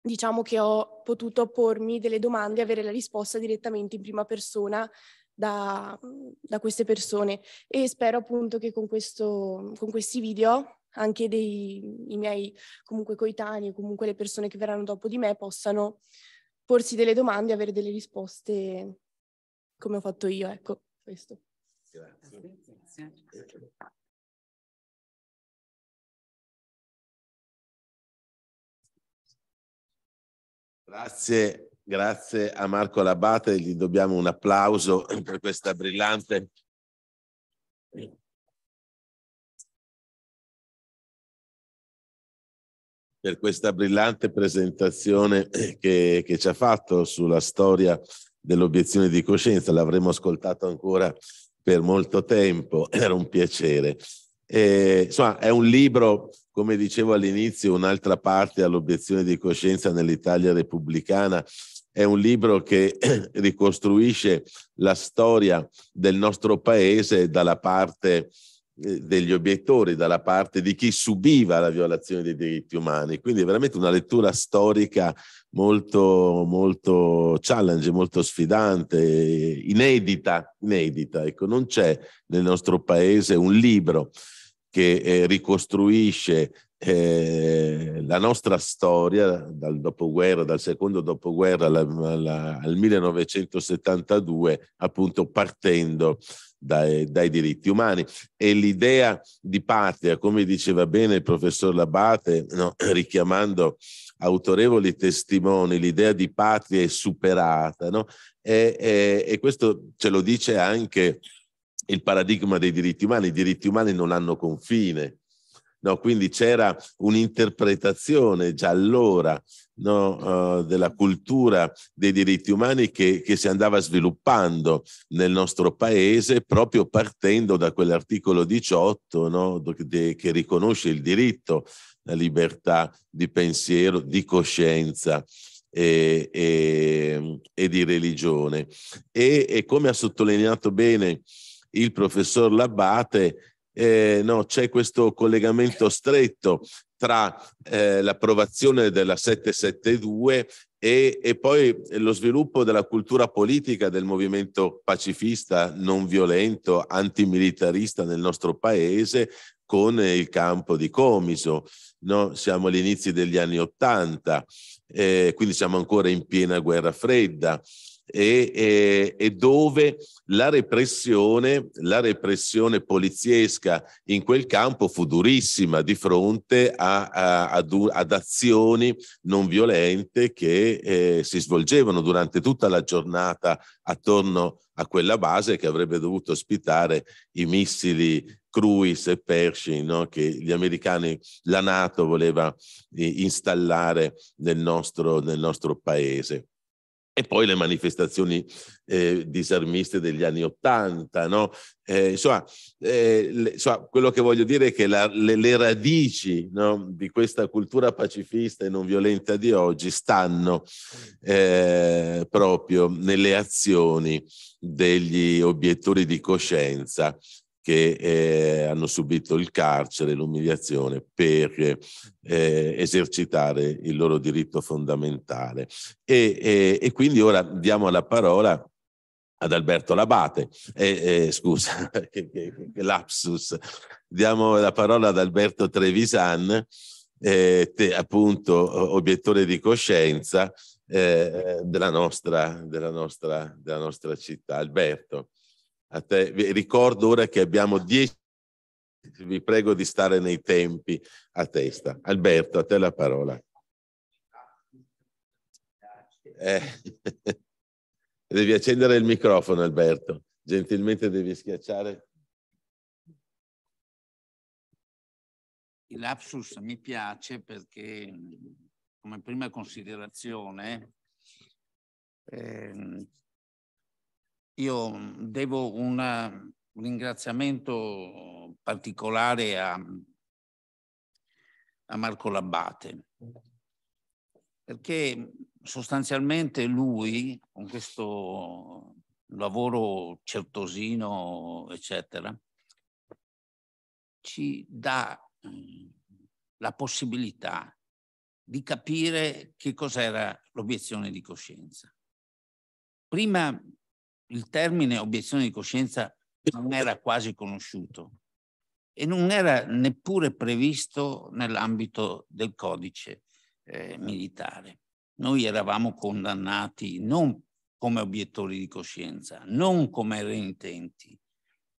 diciamo che ho potuto pormi delle domande e avere la risposta direttamente in prima persona da, da queste persone e spero appunto che con, questo, con questi video anche dei, i miei comunque coetanei, comunque le persone che verranno dopo di me possano porsi delle domande e avere delle risposte come ho fatto io, ecco, questo. Grazie. Grazie. Grazie, grazie a Marco Labate, gli dobbiamo un applauso per questa brillante per questa brillante presentazione che, che ci ha fatto sulla storia dell'obiezione di coscienza. L'avremo ascoltato ancora per molto tempo, era un piacere. E, insomma, è un libro, come dicevo all'inizio, un'altra parte all'obiezione di coscienza nell'Italia repubblicana. È un libro che ricostruisce la storia del nostro paese dalla parte eh, degli obiettori dalla parte di chi subiva la violazione dei diritti umani. Quindi è veramente una lettura storica molto, molto challenge, molto sfidante, inedita, inedita. Ecco, non c'è nel nostro paese un libro che eh, ricostruisce eh, la nostra storia dal dopoguerra, dal secondo dopoguerra alla, alla, al 1972, appunto partendo dai, dai diritti umani e l'idea di patria, come diceva bene il professor Labate, no, richiamando autorevoli testimoni, l'idea di patria è superata no? e, e, e questo ce lo dice anche il paradigma dei diritti umani, i diritti umani non hanno confine, No, quindi c'era un'interpretazione già allora no, uh, della cultura dei diritti umani che, che, si andava sviluppando nel nostro paese proprio partendo da quell'articolo 18 no, de, che riconosce il diritto alla libertà di pensiero, di coscienza. E, e, e di religione e, e come ha sottolineato bene il professor Labbate eh, no, c'è questo collegamento stretto tra eh, l'approvazione della 772 e, e, poi lo sviluppo della cultura politica del movimento pacifista, non violento, antimilitarista nel nostro paese con il campo di Comiso. No? Siamo agli inizi degli anni Ottanta, eh, quindi siamo ancora in piena guerra fredda e, e, e dove la repressione, la repressione, poliziesca in quel campo fu durissima di fronte a, a, ad, ad, azioni non violente che eh, si svolgevano durante tutta la giornata attorno a quella base che avrebbe dovuto ospitare i missili Cruise e Pershing no? che gli americani, la Nato voleva installare nel nostro, nel nostro paese. E poi le manifestazioni eh, disarmiste degli anni Ottanta, no? eh, insomma, eh, le, insomma, quello che voglio dire è che la, le, le, radici no, di questa cultura pacifista e non violenta di oggi stanno eh, proprio nelle azioni degli obiettori di coscienza che eh, hanno subito il carcere, l'umiliazione per eh, esercitare il loro diritto fondamentale. E, e, e quindi ora diamo la parola ad Alberto Labate, eh, eh, scusa, che, che, che, lapsus, diamo la parola ad Alberto Trevisan, eh, te, appunto obiettore di coscienza eh, della nostra, della, nostra, della nostra città. Alberto a te. Vi ricordo ora che abbiamo 10 vi prego di stare nei tempi a testa. Alberto, a te la parola. Eh. Devi accendere il microfono, Alberto. Gentilmente devi schiacciare. Il lapsus mi piace perché, come prima considerazione, ehm, io devo una, un ringraziamento particolare a, a Marco Labbate, perché sostanzialmente lui, con questo lavoro certosino, eccetera, ci dà la possibilità di capire che cos'era l'obiezione di coscienza. Prima il termine obiezione di coscienza non era quasi conosciuto e non era neppure previsto nell'ambito del codice eh, militare. Noi eravamo condannati non come obiettori di coscienza, non come reintenti,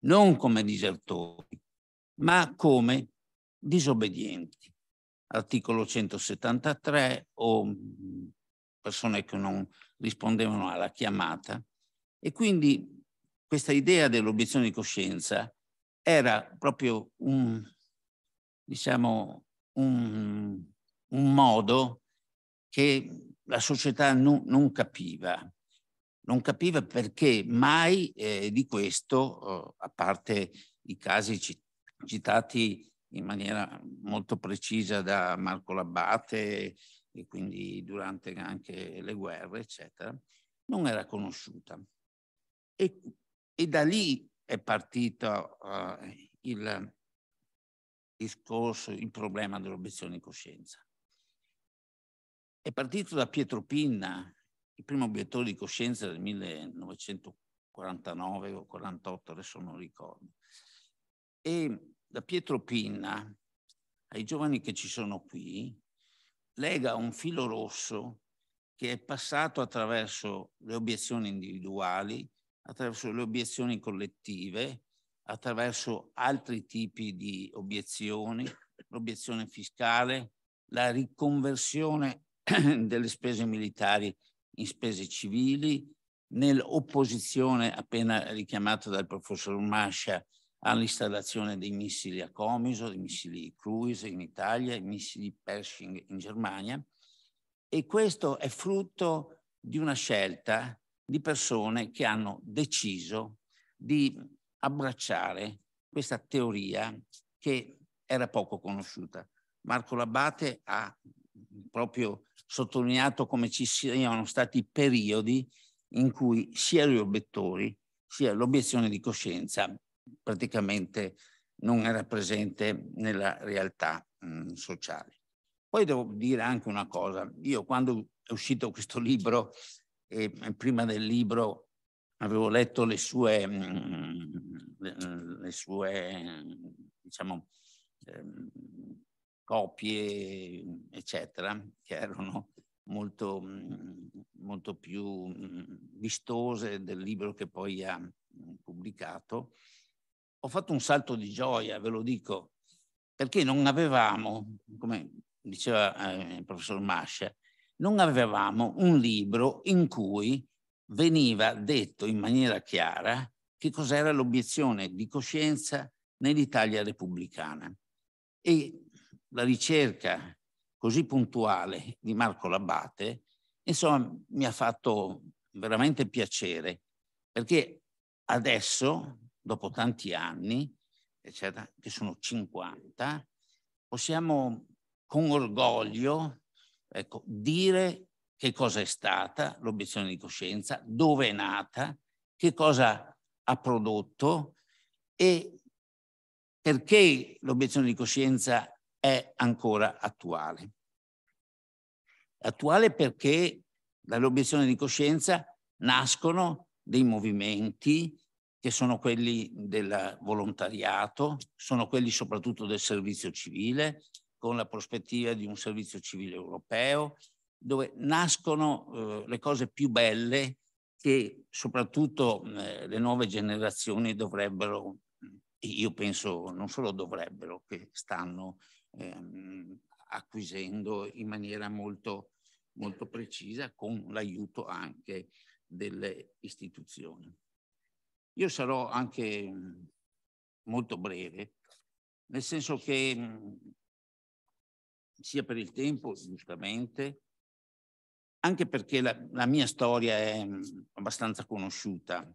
non come disertori, ma come disobbedienti. Articolo 173 o mm, persone che non rispondevano alla chiamata e quindi questa idea dell'obiezione di coscienza era proprio un, diciamo, un, un modo che la società non, non capiva. Non capiva perché mai eh, di questo, eh, a parte i casi citati in maniera molto precisa da Marco Labbate e quindi durante anche le guerre, eccetera, non era conosciuta. E, e da lì è partito uh, il discorso, il problema dell'obiezione di coscienza. È partito da Pietro Pinna, il primo obiettore di coscienza del 1949 o 48, adesso non ricordo. E da Pietro Pinna, ai giovani che ci sono qui, lega un filo rosso che è passato attraverso le obiezioni individuali, attraverso le obiezioni collettive, attraverso altri tipi di obiezioni, l'obiezione fiscale, la riconversione delle spese militari in spese civili, nell'opposizione appena richiamata dal professor Mascia all'installazione dei missili a Comiso, dei missili Cruise in Italia, i missili Pershing in Germania. E questo è frutto di una scelta di persone che hanno deciso di abbracciare questa teoria che era poco conosciuta. Marco Labate ha proprio sottolineato come ci siano stati periodi in cui sia gli obiettori sia l'obiezione di coscienza praticamente non era presente nella realtà mh, mm, sociale. Poi devo dire anche una cosa, io quando è uscito questo libro e prima del libro avevo letto le sue, mm, le sue diciamo, ehm, copie, eccetera, che erano molto, mm, molto più mm, vistose del libro che poi ha pubblicato. Ho fatto un salto di gioia, ve lo dico, perché non avevamo, come diceva eh, il professor Mascia, non avevamo un libro in cui veniva detto in maniera chiara che cos'era l'obiezione di coscienza nell'Italia repubblicana. E la ricerca così puntuale di Marco Labbate, insomma, mi ha fatto veramente piacere, perché adesso, dopo tanti anni, eccetera, che sono 50, possiamo con orgoglio Ecco, dire che cosa è stata l'obiezione di coscienza, dove è nata, che cosa ha prodotto e perché l'obiezione di coscienza è ancora attuale. Attuale perché dall'obiezione di coscienza nascono dei movimenti che sono quelli del volontariato, sono quelli soprattutto del servizio civile, con la prospettiva di un servizio civile europeo, dove nascono eh, le cose più belle che soprattutto eh, le nuove generazioni dovrebbero, io penso non solo dovrebbero, che stanno ehm, acquisendo in maniera molto, molto precisa con l'aiuto anche delle istituzioni. Io sarò anche mm, molto breve, nel senso che mm, sia per il tempo, giustamente, anche perché la, la mia storia è mm, abbastanza conosciuta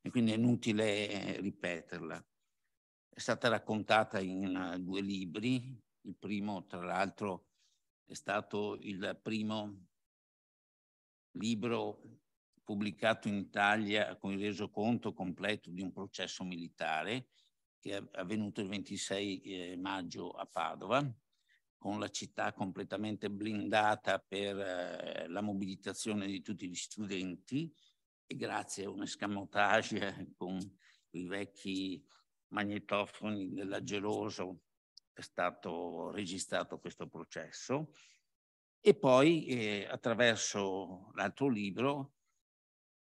e quindi è inutile ripeterla. È stata raccontata in eh, due libri, il primo tra l'altro è stato il primo libro pubblicato in Italia con il resoconto completo di un processo militare che è avvenuto il 26 eh, maggio a Padova con la città completamente blindata per eh, la mobilitazione di tutti gli studenti e grazie a un escamotage con i vecchi magnetofoni della Geloso è stato registrato questo processo e poi eh, attraverso l'altro libro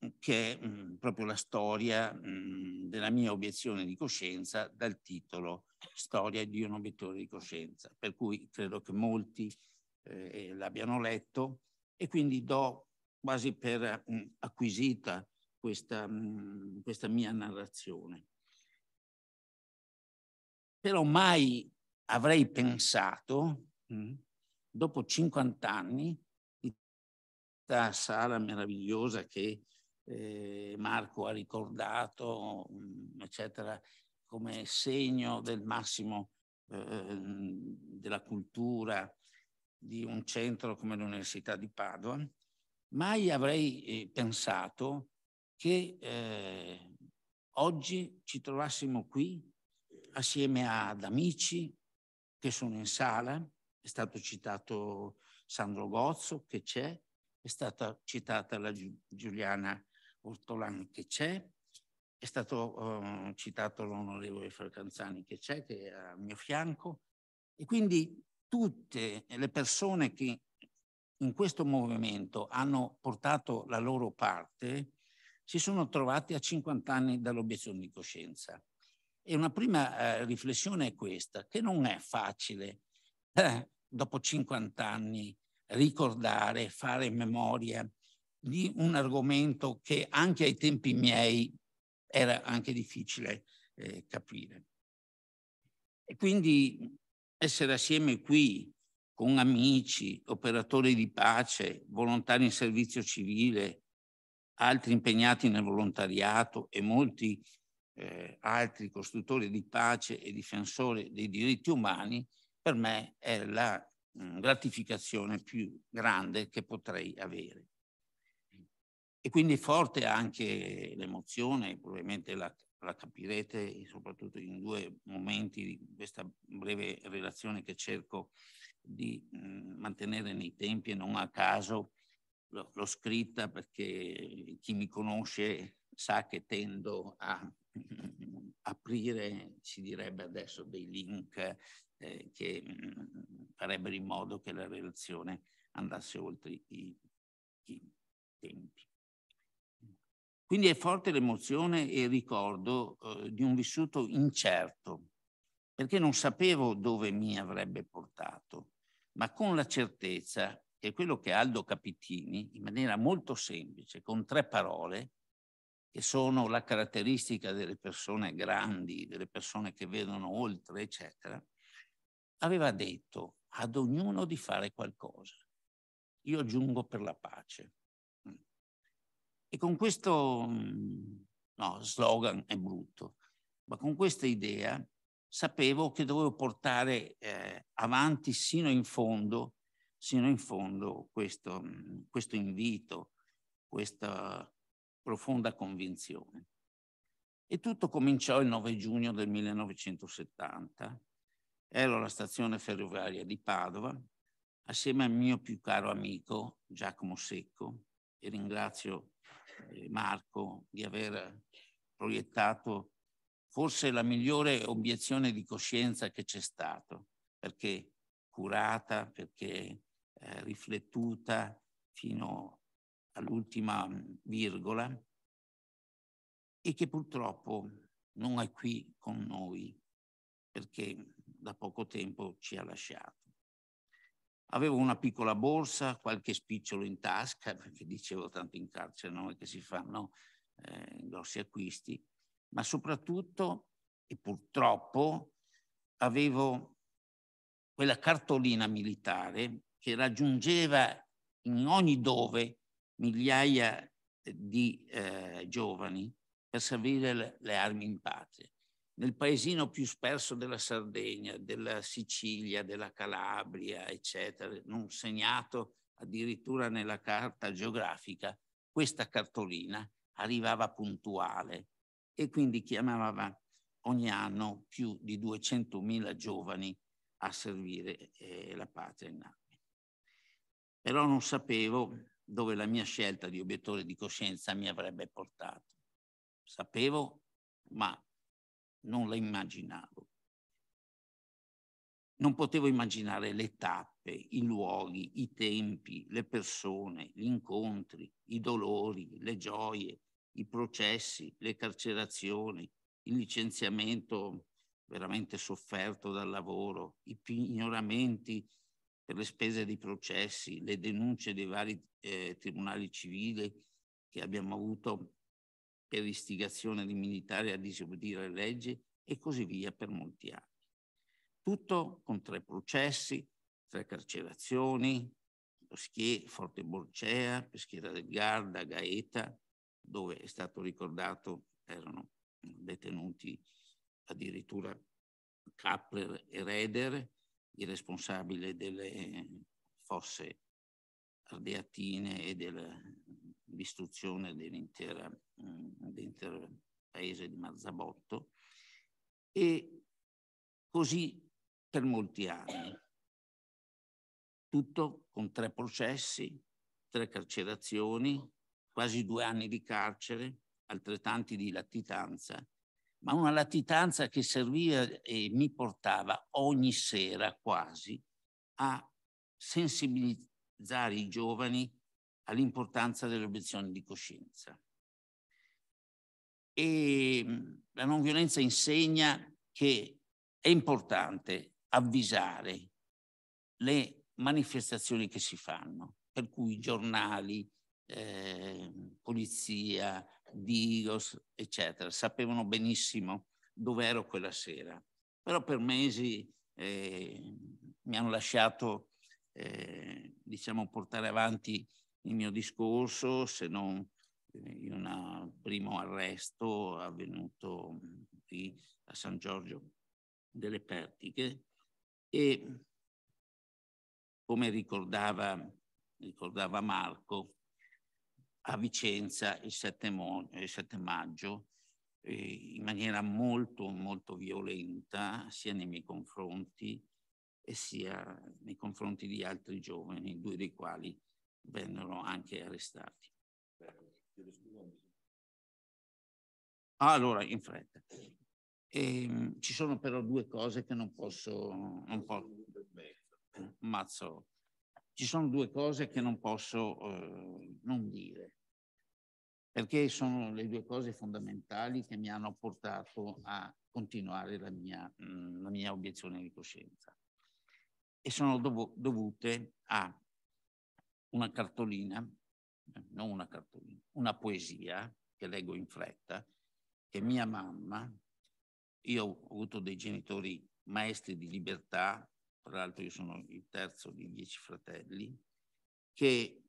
Mhmm, che è mhmm, proprio la storia mhmm, della mia obiezione di coscienza dal titolo Storia di un obiettore di coscienza, per cui credo che molti eh, l'abbiano letto e quindi do quasi per mh, acquisita questa, questa mia narrazione. Però mai avrei pensato, dopo 50 anni, di questa sala meravigliosa che eh, Marco ha ricordato, mm, eccetera, come segno del massimo eh, della cultura di un centro come l'Università di Padova, mai avrei eh, pensato che eh, oggi ci trovassimo qui assieme ad amici che sono in sala, è stato citato Sandro Gozzo che c'è, è stata citata la Giuliana Ortolani che c'è, è stato um, citato l'onorevole Falcanzani che c'è, che è al mio fianco, e quindi tutte le persone che in questo movimento hanno portato la loro parte si sono trovate a 50 anni dall'obiezione di coscienza. E una prima eh, riflessione è questa, che non è facile eh, dopo 50 anni ricordare, fare memoria di un argomento che anche ai tempi miei era anche difficile eh, capire. E quindi essere assieme qui con amici, operatori di pace, volontari in servizio civile, altri impegnati nel volontariato e molti eh, altri costruttori di pace e difensori dei diritti umani, per me è la mh, mm, gratificazione più grande che potrei avere. E quindi è forte anche l'emozione, probabilmente la, la capirete soprattutto in due momenti di questa breve relazione che cerco di mh, mm, mantenere nei tempi e non a caso l'ho scritta perché chi mi conosce sa che tendo a aprire, si direbbe adesso, dei link eh, che mh, mm, farebbero in modo che la relazione andasse oltre i, i tempi. Quindi è forte l'emozione e il ricordo eh, di un vissuto incerto, perché non sapevo dove mi avrebbe portato, ma con la certezza che quello che Aldo Capitini, in maniera molto semplice, con tre parole, che sono la caratteristica delle persone grandi, delle persone che vedono oltre, eccetera, aveva detto ad ognuno di fare qualcosa. Io giungo per la pace. E con questo, no, slogan è brutto, ma con questa idea sapevo che dovevo portare eh, avanti sino in fondo, sino in fondo questo, questo invito, questa profonda convinzione. E tutto cominciò il 9 giugno del 1970. Ero alla stazione ferroviaria di Padova assieme al mio più caro amico Giacomo Secco e ringrazio eh, Marco di aver proiettato forse la migliore obiezione di coscienza che c'è stato, perché curata, perché eh, riflettuta fino all'ultima mm, virgola e che purtroppo non è qui con noi perché da poco tempo ci ha lasciato. Avevo una piccola borsa, qualche spicciolo in tasca, perché dicevo tanto in carcere non è che si fanno eh, grossi acquisti, ma soprattutto e purtroppo avevo quella cartolina militare che raggiungeva in ogni dove migliaia di eh, giovani per servire le, le armi in patria nel paesino più sperso della Sardegna, della Sicilia, della Calabria, eccetera, non segnato addirittura nella carta geografica, questa cartolina arrivava puntuale e quindi chiamava ogni anno più di 200.000 giovani a servire eh, la patria in armi. Però non sapevo dove la mia scelta di obiettore di coscienza mi avrebbe portato. Sapevo, ma non la immaginavo. Non potevo immaginare le tappe, i luoghi, i tempi, le persone, gli incontri, i dolori, le gioie, i processi, le carcerazioni, il licenziamento veramente sofferto dal lavoro, i pignoramenti per le spese dei processi, le denunce dei vari eh, tribunali civili che abbiamo avuto per istigazione di militari a disobbedire le leggi e così via per molti anni. Tutto con tre processi, tre carcerazioni, Boschie, Forte Borcea, Peschiera del Garda, Gaeta, dove è stato ricordato erano detenuti addirittura Kappler e Reder, il responsabile delle fosse ardeatine e del distruzione mm, dell'intero paese di Marzabotto e così per molti anni. Tutto con tre processi, tre carcerazioni, quasi due anni di carcere, altrettanti di latitanza, ma una latitanza che serviva e mi portava ogni sera quasi a sensibilizzare i giovani all'importanza delle obiezioni di coscienza. E la non violenza insegna che è importante avvisare le manifestazioni che si fanno, per cui giornali, eh, polizia, Digos, eccetera, sapevano benissimo dove ero quella sera. Però per mesi eh, mi hanno lasciato, eh, diciamo, portare avanti il mio discorso, se non eh, in un primo arresto avvenuto mm, qui a San Giorgio delle Pertiche e come ricordava, ricordava Marco, a Vicenza il 7, il 7 maggio eh, in maniera molto molto violenta sia nei miei confronti e sia nei confronti di altri giovani, due dei quali vennero anche arrestati. Allora, in fretta. E, ehm, ci sono però due cose che non posso... Non po mazzo. Ci sono due cose che non posso eh, non dire, perché sono le due cose fondamentali che mi hanno portato a continuare la mia, mh, mm, la mia obiezione di coscienza. E sono dovute a una cartolina, eh, non una cartolina, una poesia che leggo in fretta, che mia mamma, io ho avuto dei genitori maestri di libertà, tra l'altro io sono il terzo di dieci fratelli, che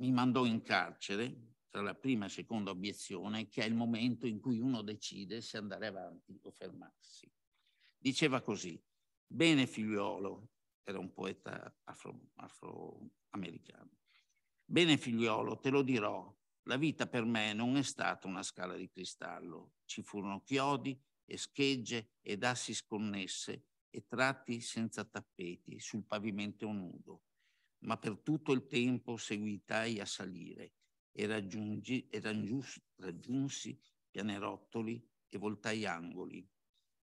mi mandò in carcere tra la prima e la seconda obiezione, che è il momento in cui uno decide se andare avanti o fermarsi. Diceva così, bene figliuolo, era un poeta afro, afroamericano. Bene figliolo, te lo dirò, la vita per me non è stata una scala di cristallo. Ci furono chiodi e schegge ed assi sconnesse e tratti senza tappeti sul pavimento nudo, ma per tutto il tempo seguitai a salire e, raggiungi, e raggiunsi, raggiunsi pianerottoli e voltai angoli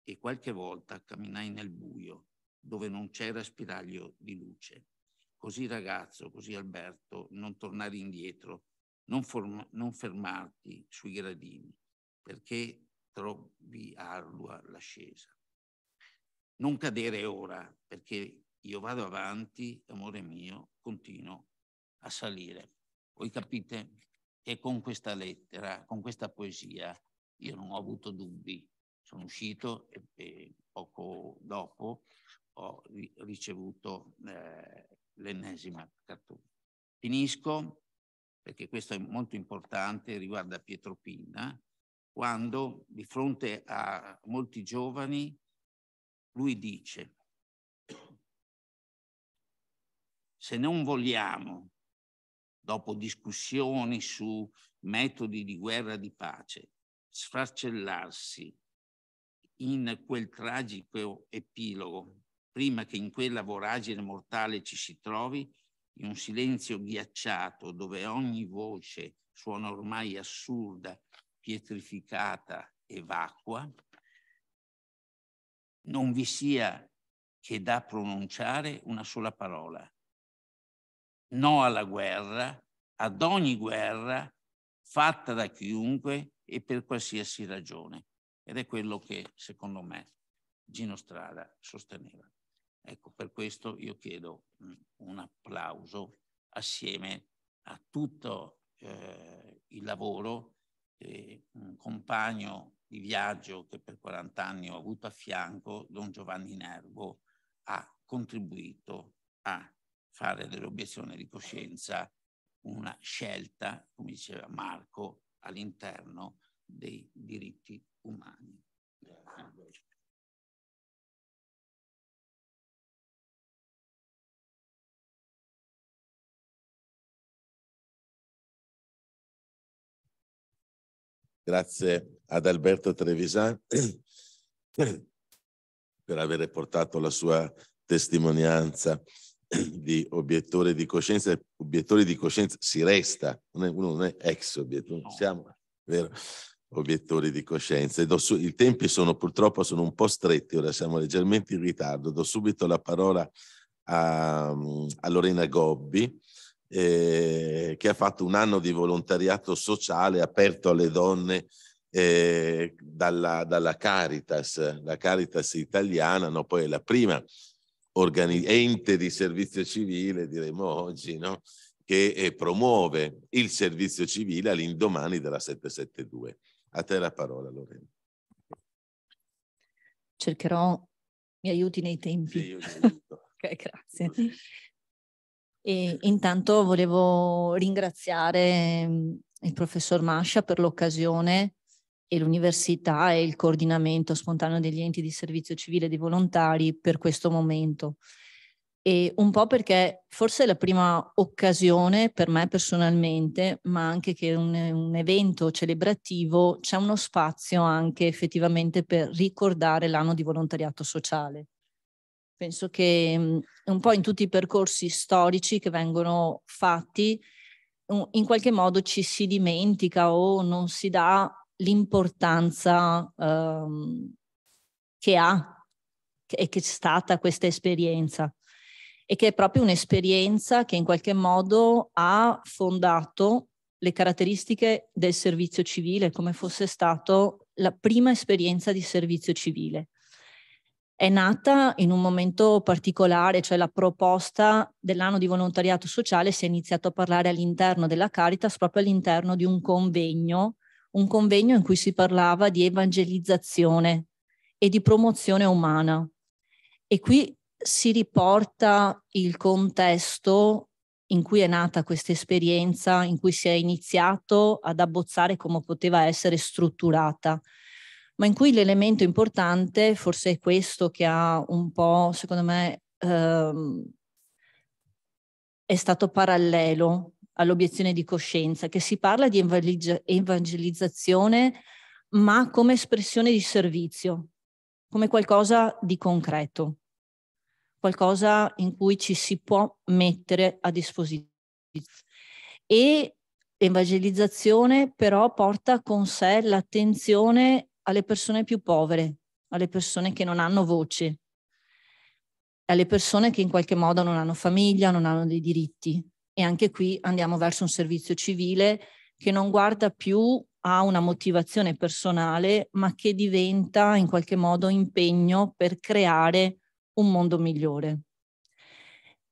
e qualche volta camminai nel buio dove non c'era spiraglio di luce. Così ragazzo, così Alberto, non tornare indietro, non, form- non fermarti sui gradini, perché trovi ardua l'ascesa. Non cadere ora, perché io vado avanti, amore mio, continuo a salire. Voi capite che con questa lettera, con questa poesia, io non ho avuto dubbi. Sono uscito e, e poco dopo ho ricevuto eh, l'ennesima cartolina. Finisco perché questo è molto importante, riguarda Pietro Pinna, quando di fronte a molti giovani lui dice se non vogliamo, dopo discussioni su metodi di guerra di pace, sfarcellarsi in quel tragico epilogo prima che in quella voragine mortale ci si trovi, in un silenzio ghiacciato dove ogni voce suona ormai assurda, pietrificata e vacua, non vi sia che da pronunciare una sola parola. No alla guerra, ad ogni guerra fatta da chiunque e per qualsiasi ragione. Ed è quello che, secondo me, Gino Strada sosteneva. Ecco, per questo io chiedo mm, un applauso assieme a tutto eh, il lavoro che un compagno di viaggio che per 40 anni ho avuto a fianco, Don Giovanni Nervo, ha contribuito a fare dell'obiezione di coscienza una scelta, come diceva Marco, all'interno dei diritti umani. Grazie. Grazie ad Alberto Trevisan per aver portato la sua testimonianza di obiettore di coscienza. Obiettore di coscienza si resta, uno non è ex obiettore, no. siamo vero, obiettori di coscienza. Su, I tempi sono purtroppo sono un po' stretti, ora siamo leggermente in ritardo. Do subito la parola a, a Lorena Gobbi eh, che ha fatto un anno di volontariato sociale aperto alle donne eh, dalla, dalla, Caritas, la Caritas italiana, no? poi è la prima organi- ente di servizio civile, diremmo oggi, no? che eh, promuove il servizio civile all'indomani della 772. A te la parola, Lorena. Cercherò, mi aiuti nei tempi. Sì, io ti aiuto. ok, grazie. E intanto volevo ringraziare mm, il professor Mascia per l'occasione e l'università e il coordinamento spontaneo degli enti di servizio civile dei volontari per questo momento. E un po' perché forse è la prima occasione per me personalmente, ma anche che un, un evento celebrativo c'è uno spazio anche effettivamente per ricordare l'anno di volontariato sociale penso che mhmm, un po' in tutti i percorsi storici che vengono fatti, in qualche modo ci si dimentica o non si dà l'importanza ehm, che ha e che è stata questa esperienza e che è proprio un'esperienza che in qualche modo ha fondato le caratteristiche del servizio civile come fosse stato la prima esperienza di servizio civile è nata in un momento particolare, cioè la proposta dell'anno di volontariato sociale si è iniziato a parlare all'interno della Caritas, proprio all'interno di un convegno, un convegno in cui si parlava di evangelizzazione e di promozione umana. E qui si riporta il contesto in cui è nata questa esperienza, in cui si è iniziato ad abbozzare come poteva essere strutturata ma in cui l'elemento importante, forse è questo che ha un po', secondo me, ehm, è stato parallelo all'obiezione di coscienza, che si parla di evangelizzazione, ma come espressione di servizio, come qualcosa di concreto, qualcosa in cui ci si può mettere a disposizione. E evangelizzazione però porta con sé l'attenzione alle persone più povere, alle persone che non hanno voce, alle persone che in qualche modo non hanno famiglia, non hanno dei diritti. E anche qui andiamo verso un servizio civile che non guarda più a una motivazione personale, ma che diventa in qualche modo impegno per creare un mondo migliore.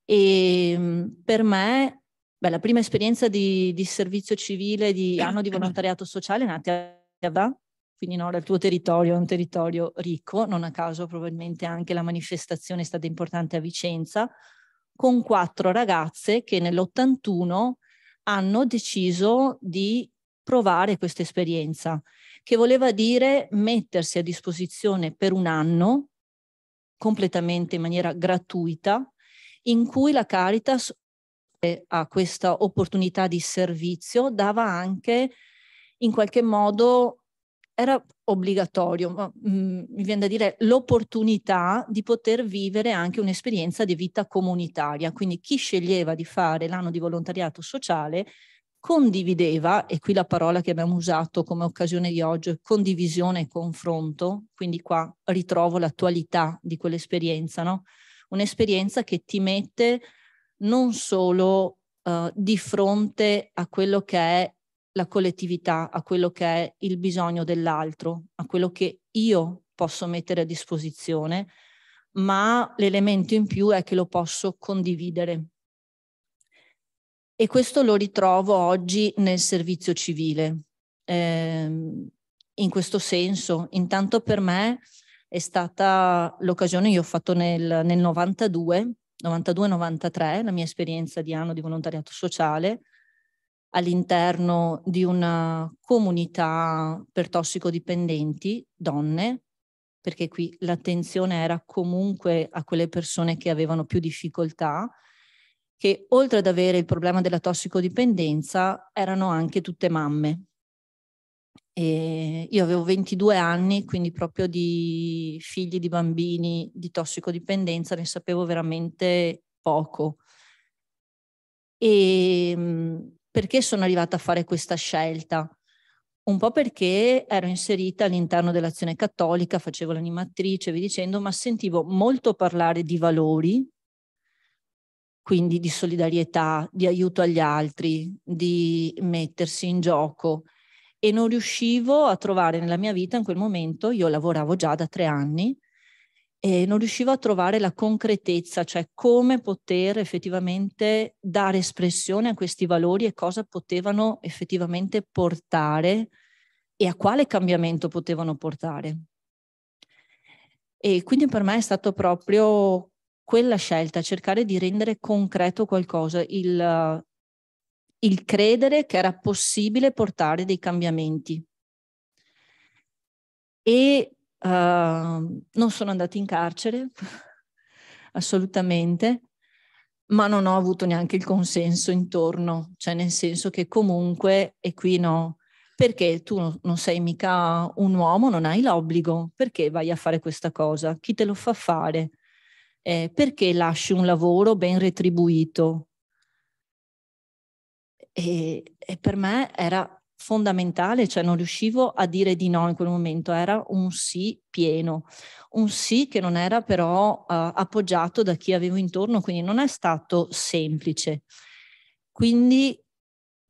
E mm, per me, beh, la prima esperienza di, di servizio civile, di anno di volontariato sociale, è nata a Canada, quindi no, il tuo territorio è un territorio ricco, non a caso probabilmente anche la manifestazione è stata importante a Vicenza, con quattro ragazze che nell'81 hanno deciso di provare questa esperienza, che voleva dire mettersi a disposizione per un anno, completamente in maniera gratuita, in cui la Caritas eh, a questa opportunità di servizio dava anche in qualche modo era obbligatorio, ma mh, mm, mi viene da dire l'opportunità di poter vivere anche un'esperienza di vita comunitaria. Quindi chi sceglieva di fare l'anno di volontariato sociale condivideva, e qui la parola che abbiamo usato come occasione di oggi, è condivisione e confronto, quindi qua ritrovo l'attualità di quell'esperienza, no? Un'esperienza che ti mette non solo uh, di fronte a quello che è la collettività, a quello che è il bisogno dell'altro, a quello che io posso mettere a disposizione, ma l'elemento in più è che lo posso condividere. E questo lo ritrovo oggi nel servizio civile. Eh, in questo senso, intanto per me è stata l'occasione, io ho fatto nel, nel 92, 92-93, la mia esperienza di anno di volontariato sociale, all'interno di una comunità per tossicodipendenti, donne, perché qui l'attenzione era comunque a quelle persone che avevano più difficoltà, che oltre ad avere il problema della tossicodipendenza erano anche tutte mamme. E io avevo 22 anni, quindi proprio di figli di bambini di tossicodipendenza ne sapevo veramente poco. E mm, perché sono arrivata a fare questa scelta? Un po' perché ero inserita all'interno dell'azione cattolica, facevo l'animatrice, vi dicendo, ma sentivo molto parlare di valori, quindi di solidarietà, di aiuto agli altri, di mettersi in gioco e non riuscivo a trovare nella mia vita in quel momento, io lavoravo già da tre anni, eh, non riuscivo a trovare la concretezza, cioè come poter effettivamente dare espressione a questi valori e cosa potevano effettivamente portare e a quale cambiamento potevano portare. E quindi per me è stato proprio quella scelta, cercare di rendere concreto qualcosa, il, il credere che era possibile portare dei cambiamenti. E Uh, non sono andata in carcere, assolutamente, ma non ho avuto neanche il consenso intorno, cioè nel senso che comunque, e qui no, perché tu non sei mica un uomo, non hai l'obbligo, perché vai a fare questa cosa? Chi te lo fa fare? Eh, perché lasci un lavoro ben retribuito? E, e per me era fondamentale, cioè non riuscivo a dire di no in quel momento, era un sì pieno, un sì che non era però uh, appoggiato da chi avevo intorno, quindi non è stato semplice. Quindi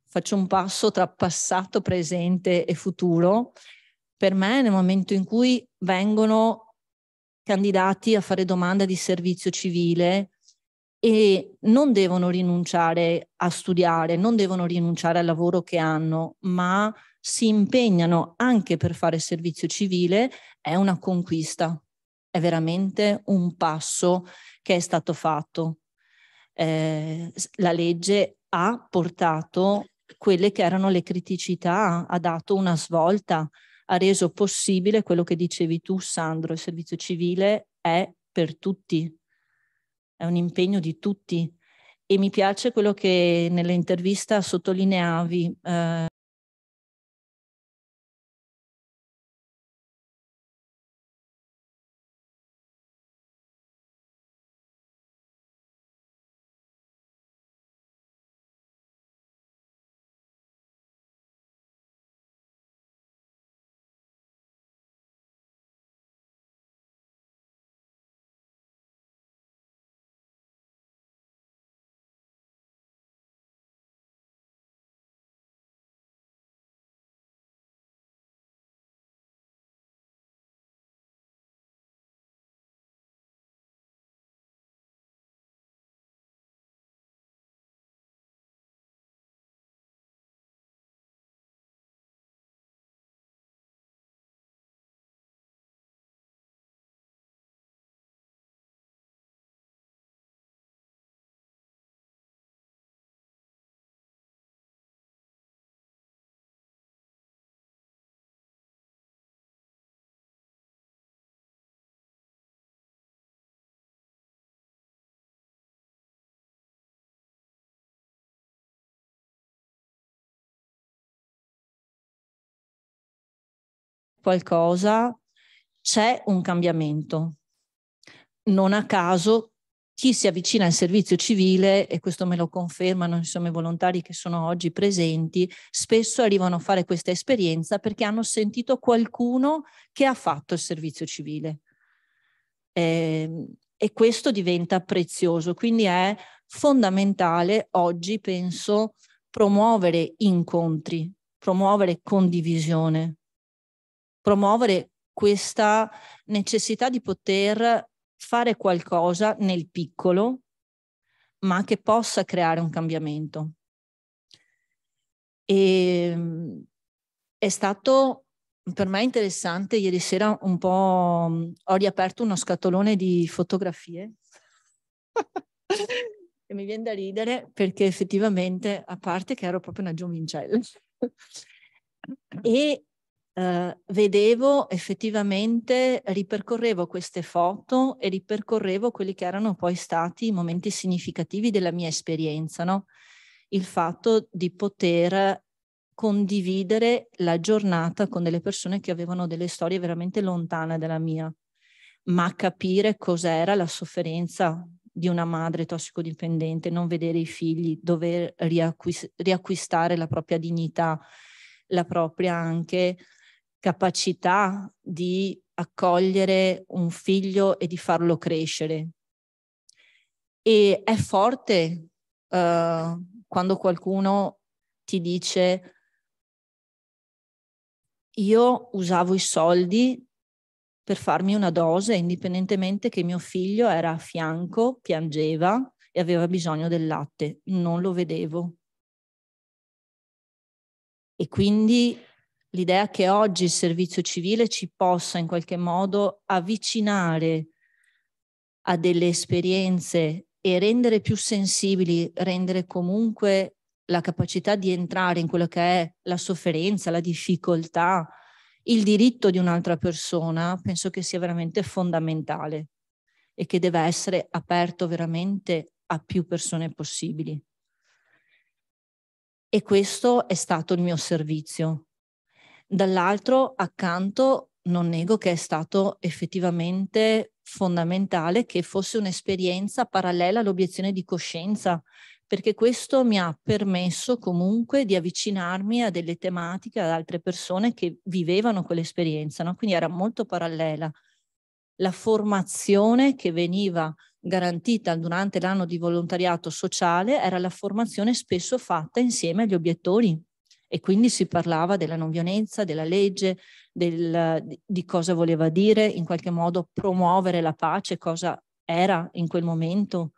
faccio un passo tra passato, presente e futuro. Per me nel momento in cui vengono candidati a fare domanda di servizio civile, e non devono rinunciare a studiare, non devono rinunciare al lavoro che hanno, ma si impegnano anche per fare servizio civile, è una conquista, è veramente un passo che è stato fatto. Eh, la legge ha portato quelle che erano le criticità, ha dato una svolta, ha reso possibile quello che dicevi tu, Sandro, il servizio civile è per tutti, è un impegno di tutti e mi piace quello che nell'intervista sottolineavi, eh, qualcosa, c'è un cambiamento. Non a caso chi si avvicina al servizio civile, e questo me lo confermano insomma, i volontari che sono oggi presenti, spesso arrivano a fare questa esperienza perché hanno sentito qualcuno che ha fatto il servizio civile. Eh, e questo diventa prezioso, quindi è fondamentale oggi, penso, promuovere incontri, promuovere condivisione, promuovere questa necessità di poter fare qualcosa nel piccolo, ma che possa creare un cambiamento. E ehm, è stato per me interessante ieri sera un po' ho riaperto uno scatolone di fotografie e mi viene da ridere perché effettivamente a parte che ero proprio una giovincella e eh, vedevo effettivamente, ripercorrevo queste foto e ripercorrevo quelli che erano poi stati i momenti significativi della mia esperienza, no? il fatto di poter condividere la giornata con delle persone che avevano delle storie veramente lontane dalla mia, ma capire cos'era la sofferenza di una madre tossicodipendente, non vedere i figli, dover riacquist- riacquistare la propria dignità, la propria anche capacità di accogliere un figlio e di farlo crescere. E è forte eh, quando qualcuno ti dice io usavo i soldi per farmi una dose, indipendentemente che mio figlio era a fianco, piangeva e aveva bisogno del latte, non lo vedevo. E quindi l'idea che oggi il servizio civile ci possa in qualche modo avvicinare a delle esperienze e rendere più sensibili, rendere comunque la capacità di entrare in quello che è la sofferenza, la difficoltà, il diritto di un'altra persona, penso che sia veramente fondamentale e che deve essere aperto veramente a più persone possibili. E questo è stato il mio servizio, Dall'altro, accanto, non nego che è stato effettivamente fondamentale che fosse un'esperienza parallela all'obiezione di coscienza, perché questo mi ha permesso comunque di avvicinarmi a delle tematiche, ad altre persone che vivevano quell'esperienza, no? quindi era molto parallela. La formazione che veniva garantita durante l'anno di volontariato sociale era la formazione spesso fatta insieme agli obiettori, e quindi si parlava della non violenza, della legge, del, di cosa voleva dire in qualche modo promuovere la pace, cosa era in quel momento.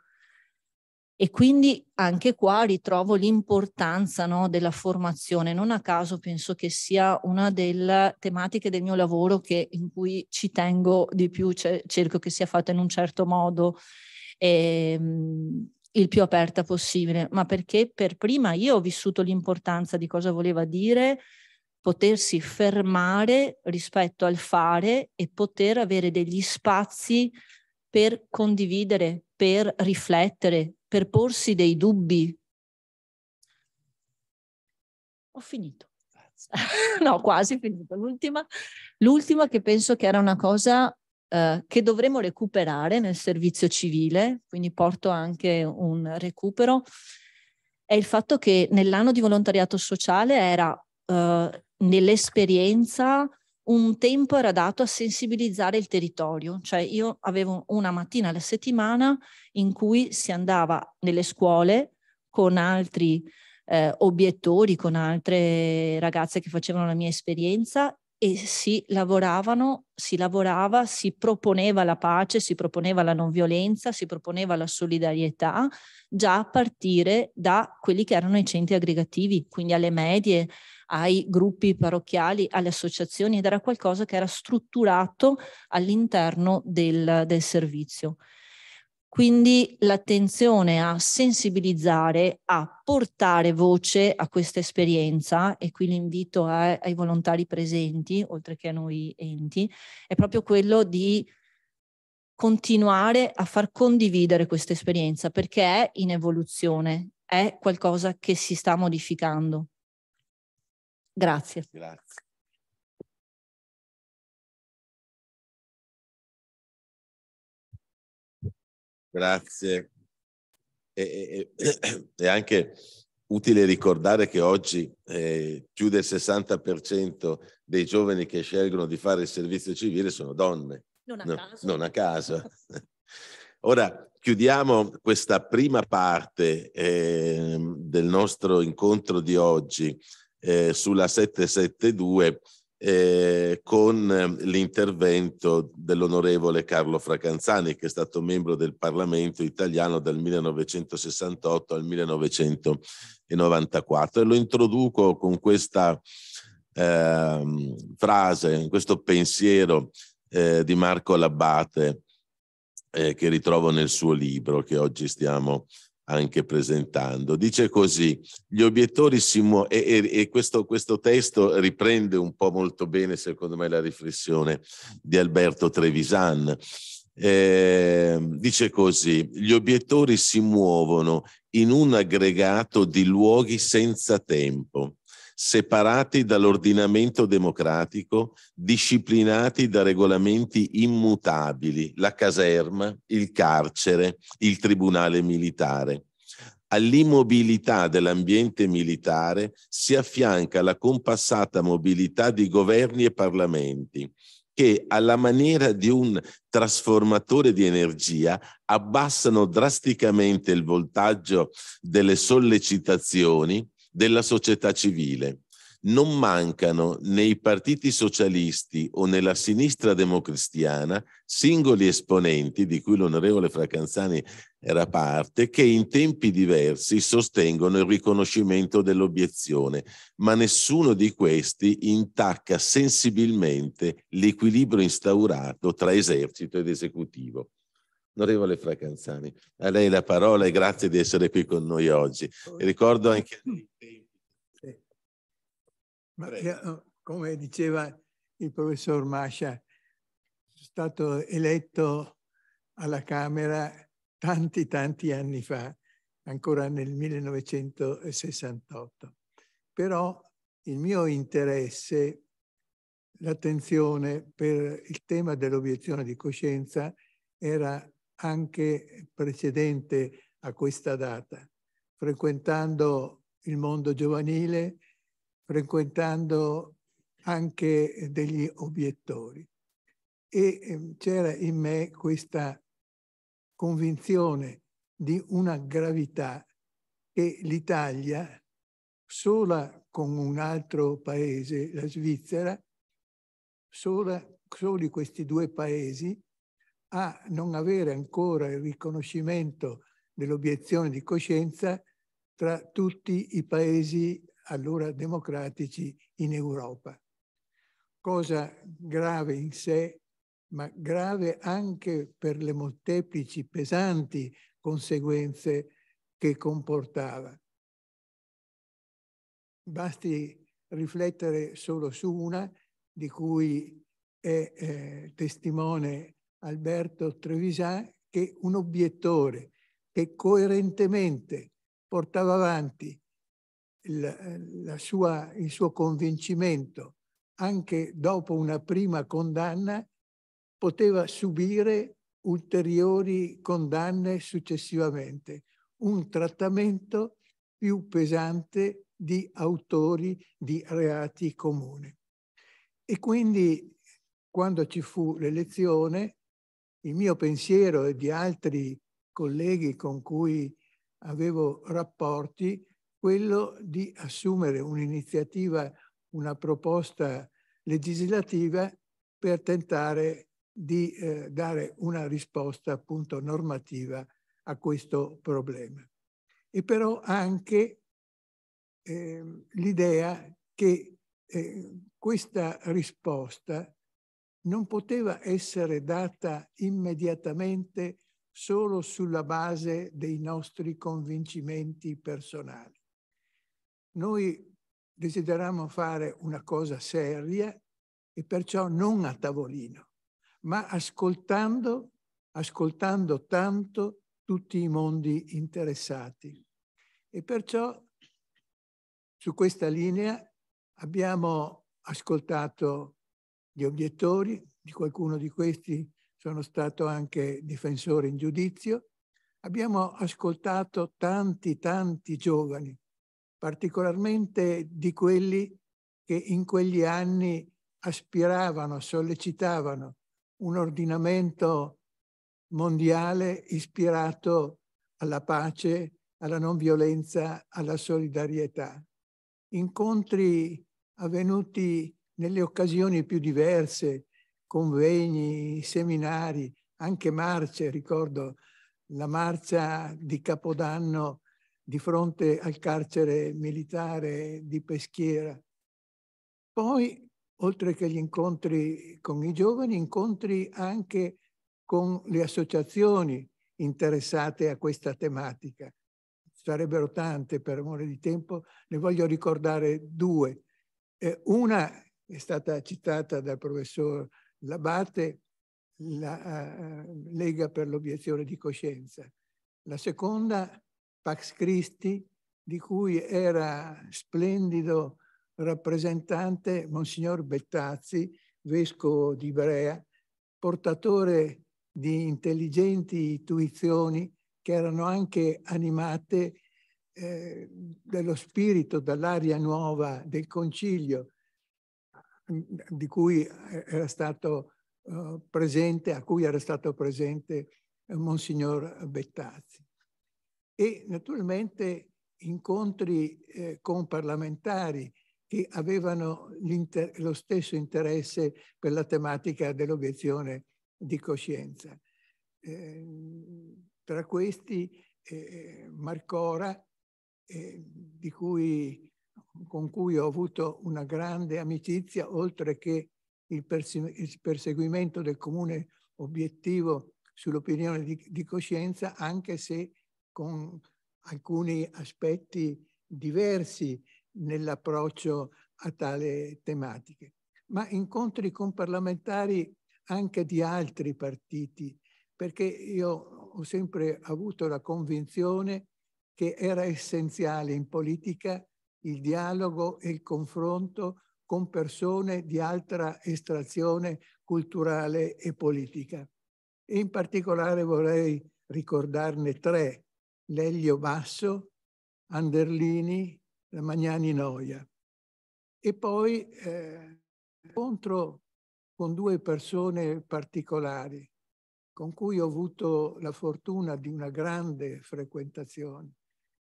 E quindi anche qua ritrovo l'importanza no, della formazione. Non a caso penso che sia una delle tematiche del mio lavoro che, in cui ci tengo di più, cerco che sia fatta in un certo modo. E, ehm, il più aperta possibile, ma perché per prima io ho vissuto l'importanza di cosa voleva dire potersi fermare rispetto al fare e poter avere degli spazi per condividere, per riflettere, per porsi dei dubbi. Ho finito. no, quasi finito. L'ultima, l'ultima che penso che era una cosa eh, che dovremo recuperare nel servizio civile, quindi porto anche un recupero, è il fatto che nell'anno di volontariato sociale era eh, nell'esperienza un tempo era dato a sensibilizzare il territorio, cioè io avevo una mattina alla settimana in cui si andava nelle scuole con altri eh, obiettori, con altre ragazze che facevano la mia esperienza e si lavoravano, si lavorava, si proponeva la pace, si proponeva la non violenza, si proponeva la solidarietà già a partire da quelli che erano i centri aggregativi, quindi alle medie, ai gruppi parrocchiali, alle associazioni ed era qualcosa che era strutturato all'interno del, del servizio. Quindi l'attenzione a sensibilizzare, a portare voce a questa esperienza, e qui l'invito ai volontari presenti, oltre che a noi enti, è proprio quello di continuare a far condividere questa esperienza, perché è in evoluzione, è qualcosa che si sta modificando. Grazie. Grazie. Grazie. E, e, e anche utile ricordare che oggi eh, più del 60% dei giovani che scelgono di fare il servizio civile sono donne. Non a no, caso. Non a caso. Ora chiudiamo questa prima parte eh, del nostro incontro di oggi eh, sulla 772 eh, con ehm, l'intervento dell'onorevole Carlo Fracanzani, che è stato membro del Parlamento italiano dal 1968 al 1994. E lo introduco con questa eh, frase, questo pensiero eh, di Marco Labbate, eh, che ritrovo nel suo libro che oggi stiamo anche presentando. Dice così, gli obiettori si muovono, e, e, e questo, questo, testo riprende un po' molto bene, secondo me, la riflessione di Alberto Trevisan. Eh, dice così, gli obiettori si muovono in un aggregato di luoghi senza tempo separati dall'ordinamento democratico, disciplinati da regolamenti immutabili, la caserma, il carcere, il tribunale militare. All'immobilità dell'ambiente militare si affianca la compassata mobilità di governi e parlamenti, che alla maniera di un trasformatore di energia abbassano drasticamente il voltaggio delle sollecitazioni della società civile. Non mancano nei partiti socialisti o nella sinistra democristiana singoli esponenti, di cui l'onorevole Fracanzani era parte, che in tempi diversi sostengono il riconoscimento dell'obiezione, ma nessuno di questi intacca sensibilmente l'equilibrio instaurato tra esercito ed esecutivo. Onorevole Fracanzani, a lei la parola e grazie di essere qui con noi oggi. Ricordo anche ma, eh, come diceva il professor Mascia, sono stato eletto alla Camera tanti, tanti anni fa, ancora nel 1968. Però il mio interesse, l'attenzione per il tema dell'obiezione di coscienza era anche precedente a questa data. Frequentando il mondo giovanile, frequentando anche degli obiettori. E ehm, c'era in me questa convinzione di una gravità che l'Italia, sola con un altro paese, la Svizzera, sola, soli questi due paesi, a non avere ancora il riconoscimento dell'obiezione di coscienza tra tutti i paesi allora democratici in Europa. Cosa grave in sé, ma grave anche per le molteplici pesanti conseguenze che comportava. Basti riflettere solo su una, di cui è eh, testimone Alberto Trevisan, che un obiettore che coerentemente portava avanti il, sua, il suo convincimento, anche dopo una prima condanna, poteva subire ulteriori condanne successivamente, un trattamento più pesante di autori di reati comuni. E quindi quando ci fu l'elezione, il mio pensiero e di altri colleghi con cui avevo rapporti quello di assumere un'iniziativa, una proposta legislativa per tentare di eh, dare una risposta appunto normativa a questo problema. E però anche eh, l'idea che eh, questa risposta non poteva essere data immediatamente solo sulla base dei nostri convincimenti personali, noi desideriamo fare una cosa seria e perciò non a tavolino, ma ascoltando, ascoltando tanto tutti i mondi interessati. E perciò su questa linea abbiamo ascoltato gli obiettori, di qualcuno di questi sono stato anche difensore in giudizio, abbiamo ascoltato tanti, tanti giovani particolarmente di quelli che in quegli anni aspiravano, sollecitavano un ordinamento mondiale ispirato alla pace, alla non violenza, alla solidarietà. Incontri avvenuti nelle occasioni più diverse, convegni, seminari, anche marce, ricordo la marcia di Capodanno di fronte al carcere militare di Peschiera. Poi, oltre che gli incontri con i giovani, incontri anche con le associazioni interessate a questa tematica. Sarebbero tante per amore di tempo, ne voglio ricordare due. Eh, una è stata citata dal professor Labate, la uh, Lega per l'obiezione di coscienza. La seconda Pax Christi, di cui era splendido rappresentante Monsignor Bettazzi, vescovo di Brea, portatore di intelligenti intuizioni che erano anche animate eh, dello spirito, dall'aria nuova del concilio di cui era stato eh, presente, a cui era stato presente eh, Monsignor Bettazzi e naturalmente incontri eh, con parlamentari che avevano lo stesso interesse per la tematica dell'obiezione di coscienza. Eh, tra questi eh, Marcora, eh, cui, con cui ho avuto una grande amicizia, oltre che il, il perseguimento del comune obiettivo sull'opinione di, di, coscienza, anche se con alcuni aspetti diversi nell'approccio a tale tematiche, ma incontri con parlamentari anche di altri partiti, perché io ho sempre avuto la convinzione che era essenziale in politica il dialogo e il confronto con persone di altra estrazione culturale e politica. E in particolare vorrei ricordarne tre Lelio Basso, Anderlini, Magnani Noia. E poi eh, con due persone particolari con cui ho avuto la fortuna di una grande frequentazione,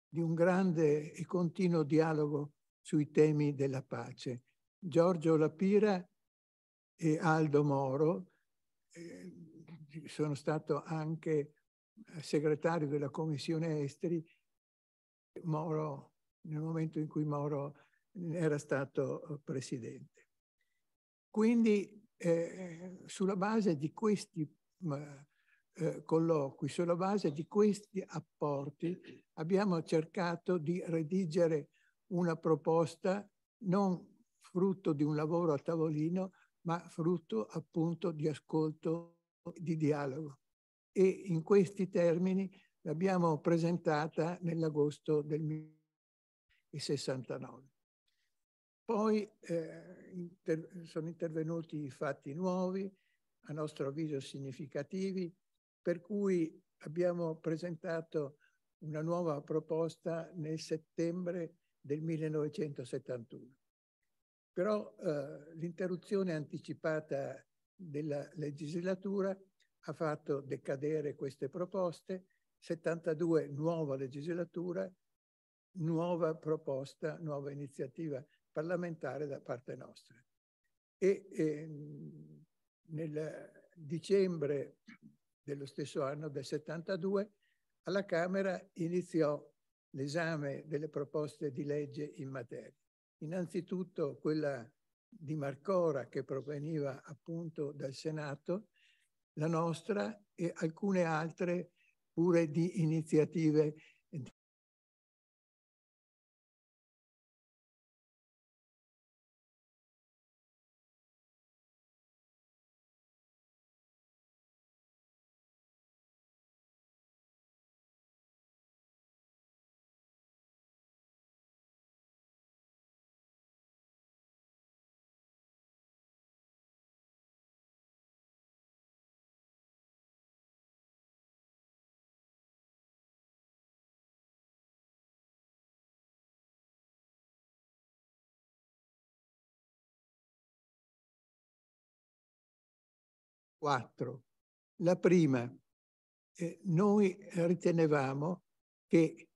di un grande e continuo dialogo sui temi della pace. Giorgio Lapira e Aldo Moro eh, sono stato anche eh, segretario della Commissione Esteri, Moro, nel momento in cui Moro eh, era stato eh, presidente. Quindi eh, sulla base di questi eh, colloqui, sulla base di questi apporti, abbiamo cercato di redigere una proposta non frutto di un lavoro a tavolino, ma frutto appunto di ascolto, di dialogo e in questi termini l'abbiamo presentata nell'agosto del 1969. Poi eh, inter sono intervenuti fatti nuovi, a nostro avviso significativi, per cui abbiamo presentato una nuova proposta nel settembre del 1971. Però eh, l'interruzione anticipata della legislatura ha fatto decadere queste proposte, 72 nuova legislatura, nuova proposta, nuova iniziativa parlamentare da parte nostra. E eh, nel dicembre dello stesso anno, del 72, alla Camera iniziò l'esame delle proposte di legge in materia. Innanzitutto quella di Marcora che proveniva appunto dal Senato la nostra e alcune altre pure di iniziative quattro. La prima, eh, noi ritenevamo che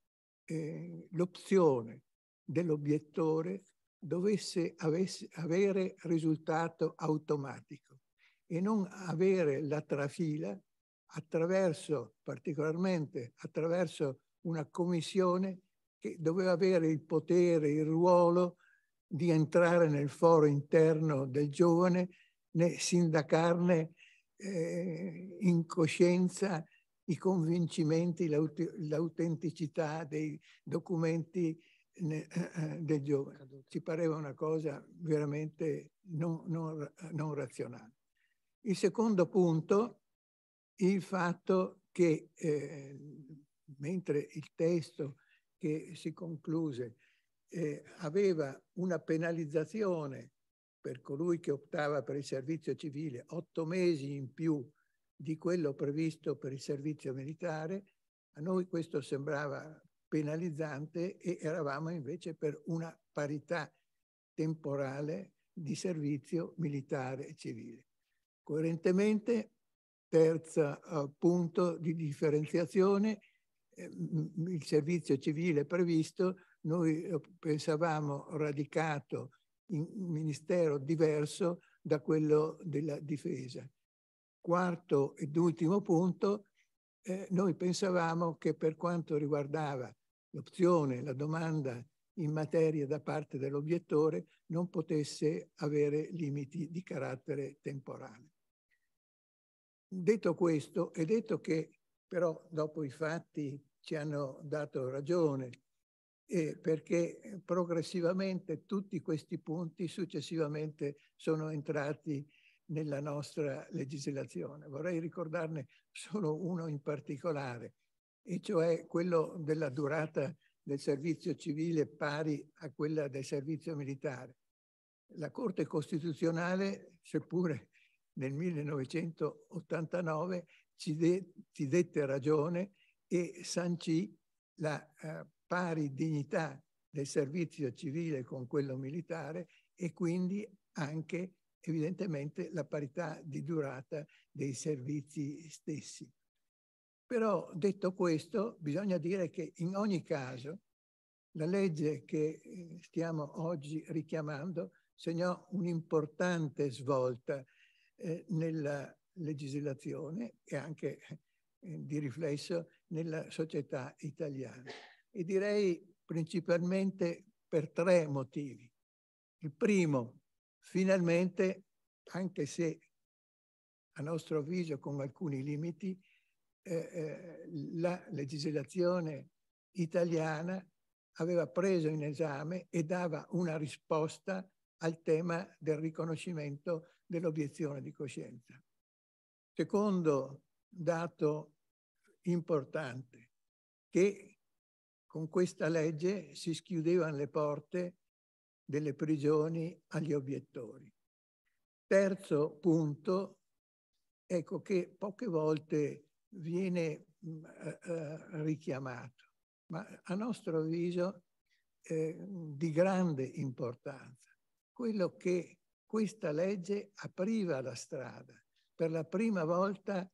eh, l'opzione dell'obiettore dovesse avesse, avere risultato automatico e non avere la trafila attraverso, particolarmente attraverso una commissione che doveva avere il potere, il ruolo di entrare nel foro interno del giovane, né sindacarne eh, in coscienza i convincimenti, l'aut- l'autenticità dei documenti ne, eh, eh del giovane. Ci pareva una cosa veramente non, non, non razionale. Il secondo punto, il fatto che eh, mentre il testo che si concluse eh, aveva una penalizzazione per colui che optava per il servizio civile, otto mesi in più di quello previsto per il servizio militare, a noi questo sembrava penalizzante e eravamo invece per una parità temporale di servizio militare e civile. Coerentemente, terzo eh, punto di differenziazione, eh, il servizio civile previsto, noi eh, pensavamo radicato in un ministero diverso da quello della difesa. Quarto ed ultimo punto, eh, noi pensavamo che per quanto riguardava l'opzione, la domanda in materia da parte dell'obiettore non potesse avere limiti di carattere temporale. Detto questo, e detto che però dopo i fatti ci hanno dato ragione eh, perché progressivamente tutti questi punti successivamente sono entrati nella nostra legislazione. Vorrei ricordarne solo uno in particolare, e cioè quello della durata del servizio civile pari a quella del servizio militare. La Corte Costituzionale, seppure nel 1989, ci, de ci dette ragione e sancì la eh, pari dignità del servizio civile con quello militare e quindi anche evidentemente la parità di durata dei servizi stessi. Però detto questo, bisogna dire che in ogni caso la legge che eh, stiamo oggi richiamando segnò un'importante svolta eh, nella legislazione e anche eh, di riflesso nella società italiana e direi principalmente per tre motivi. Il primo, finalmente, anche se a nostro avviso con alcuni limiti, eh, eh, la legislazione italiana aveva preso in esame e dava una risposta al tema del riconoscimento dell'obiezione di coscienza. Secondo dato importante, che con questa legge si schiudevano le porte delle prigioni agli obiettori. Terzo punto, ecco che poche volte viene mm, eh, eh, richiamato, ma a nostro avviso eh, di grande importanza, quello che questa legge apriva la strada. Per la prima volta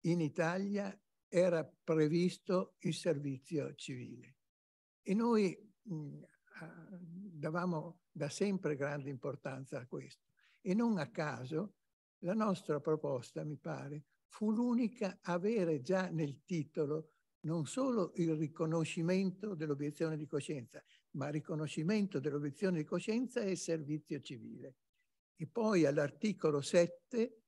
in Italia era previsto il servizio civile. E noi mh, mm, ah, davamo da sempre grande importanza a questo. E non a caso la nostra proposta, mi pare, fu l'unica a avere già nel titolo non solo il riconoscimento dell'obiezione di coscienza, ma riconoscimento dell'obiezione di coscienza e servizio civile. E poi all'articolo 7,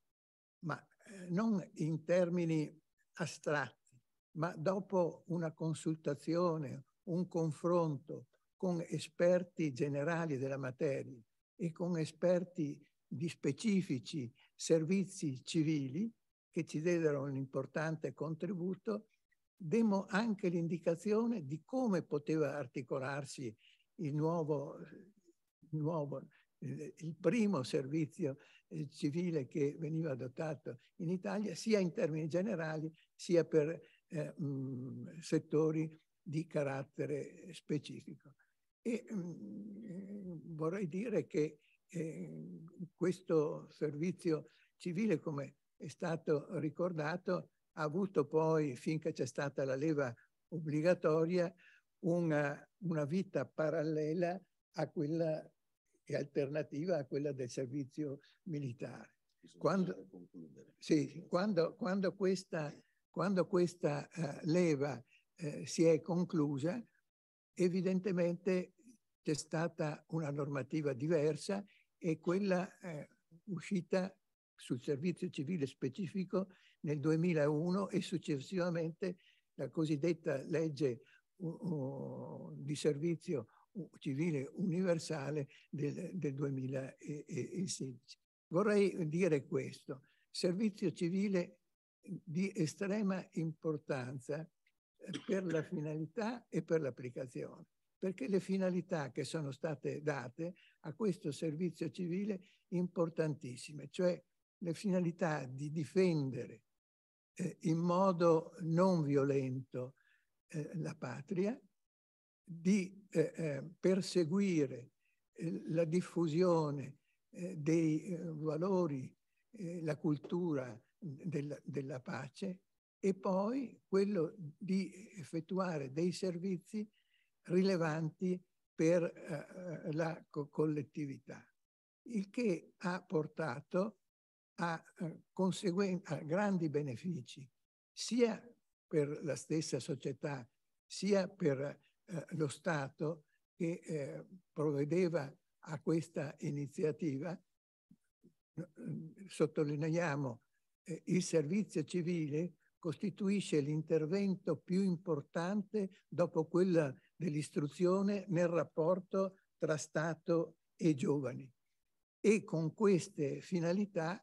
ma eh, non in termini astratti, ma dopo una consultazione, un confronto con esperti generali della materia e con esperti di specifici servizi civili che ci diedero un importante contributo, demo anche l'indicazione di come poteva articolarsi il nuovo, il, nuovo, il primo servizio eh, civile che veniva adottato in Italia, sia in termini generali sia per eh, mh, settori di carattere specifico. E mh, mm, vorrei dire che eh, questo servizio civile, come è stato ricordato, ha avuto poi, finché c'è stata la leva obbligatoria, una, una vita parallela a quella e alternativa a quella del servizio militare. Quando, sì, quando, quando, questa, quando questa uh, leva eh, si è conclusa, evidentemente c'è stata una normativa diversa e quella eh, uscita sul servizio civile specifico nel 2001 e successivamente la cosiddetta legge uh, di servizio civile universale del, del 2016. Vorrei dire questo, servizio civile di estrema importanza per la finalità e per l'applicazione, perché le finalità che sono state date a questo servizio civile importantissime, cioè le finalità di difendere eh, in modo non violento eh, la patria, di eh, eh perseguire eh, la diffusione eh, dei valori, la cultura mm, della, della pace, e poi quello di effettuare dei servizi rilevanti per eh, eh la co collettività, il che ha portato a, eh, a grandi benefici sia per la stessa società sia per eh, lo Stato che eh, provvedeva a questa iniziativa. Sottolineiamo eh, il servizio civile costituisce l'intervento più importante dopo quella dell'istruzione nel rapporto tra Stato e giovani. E con queste finalità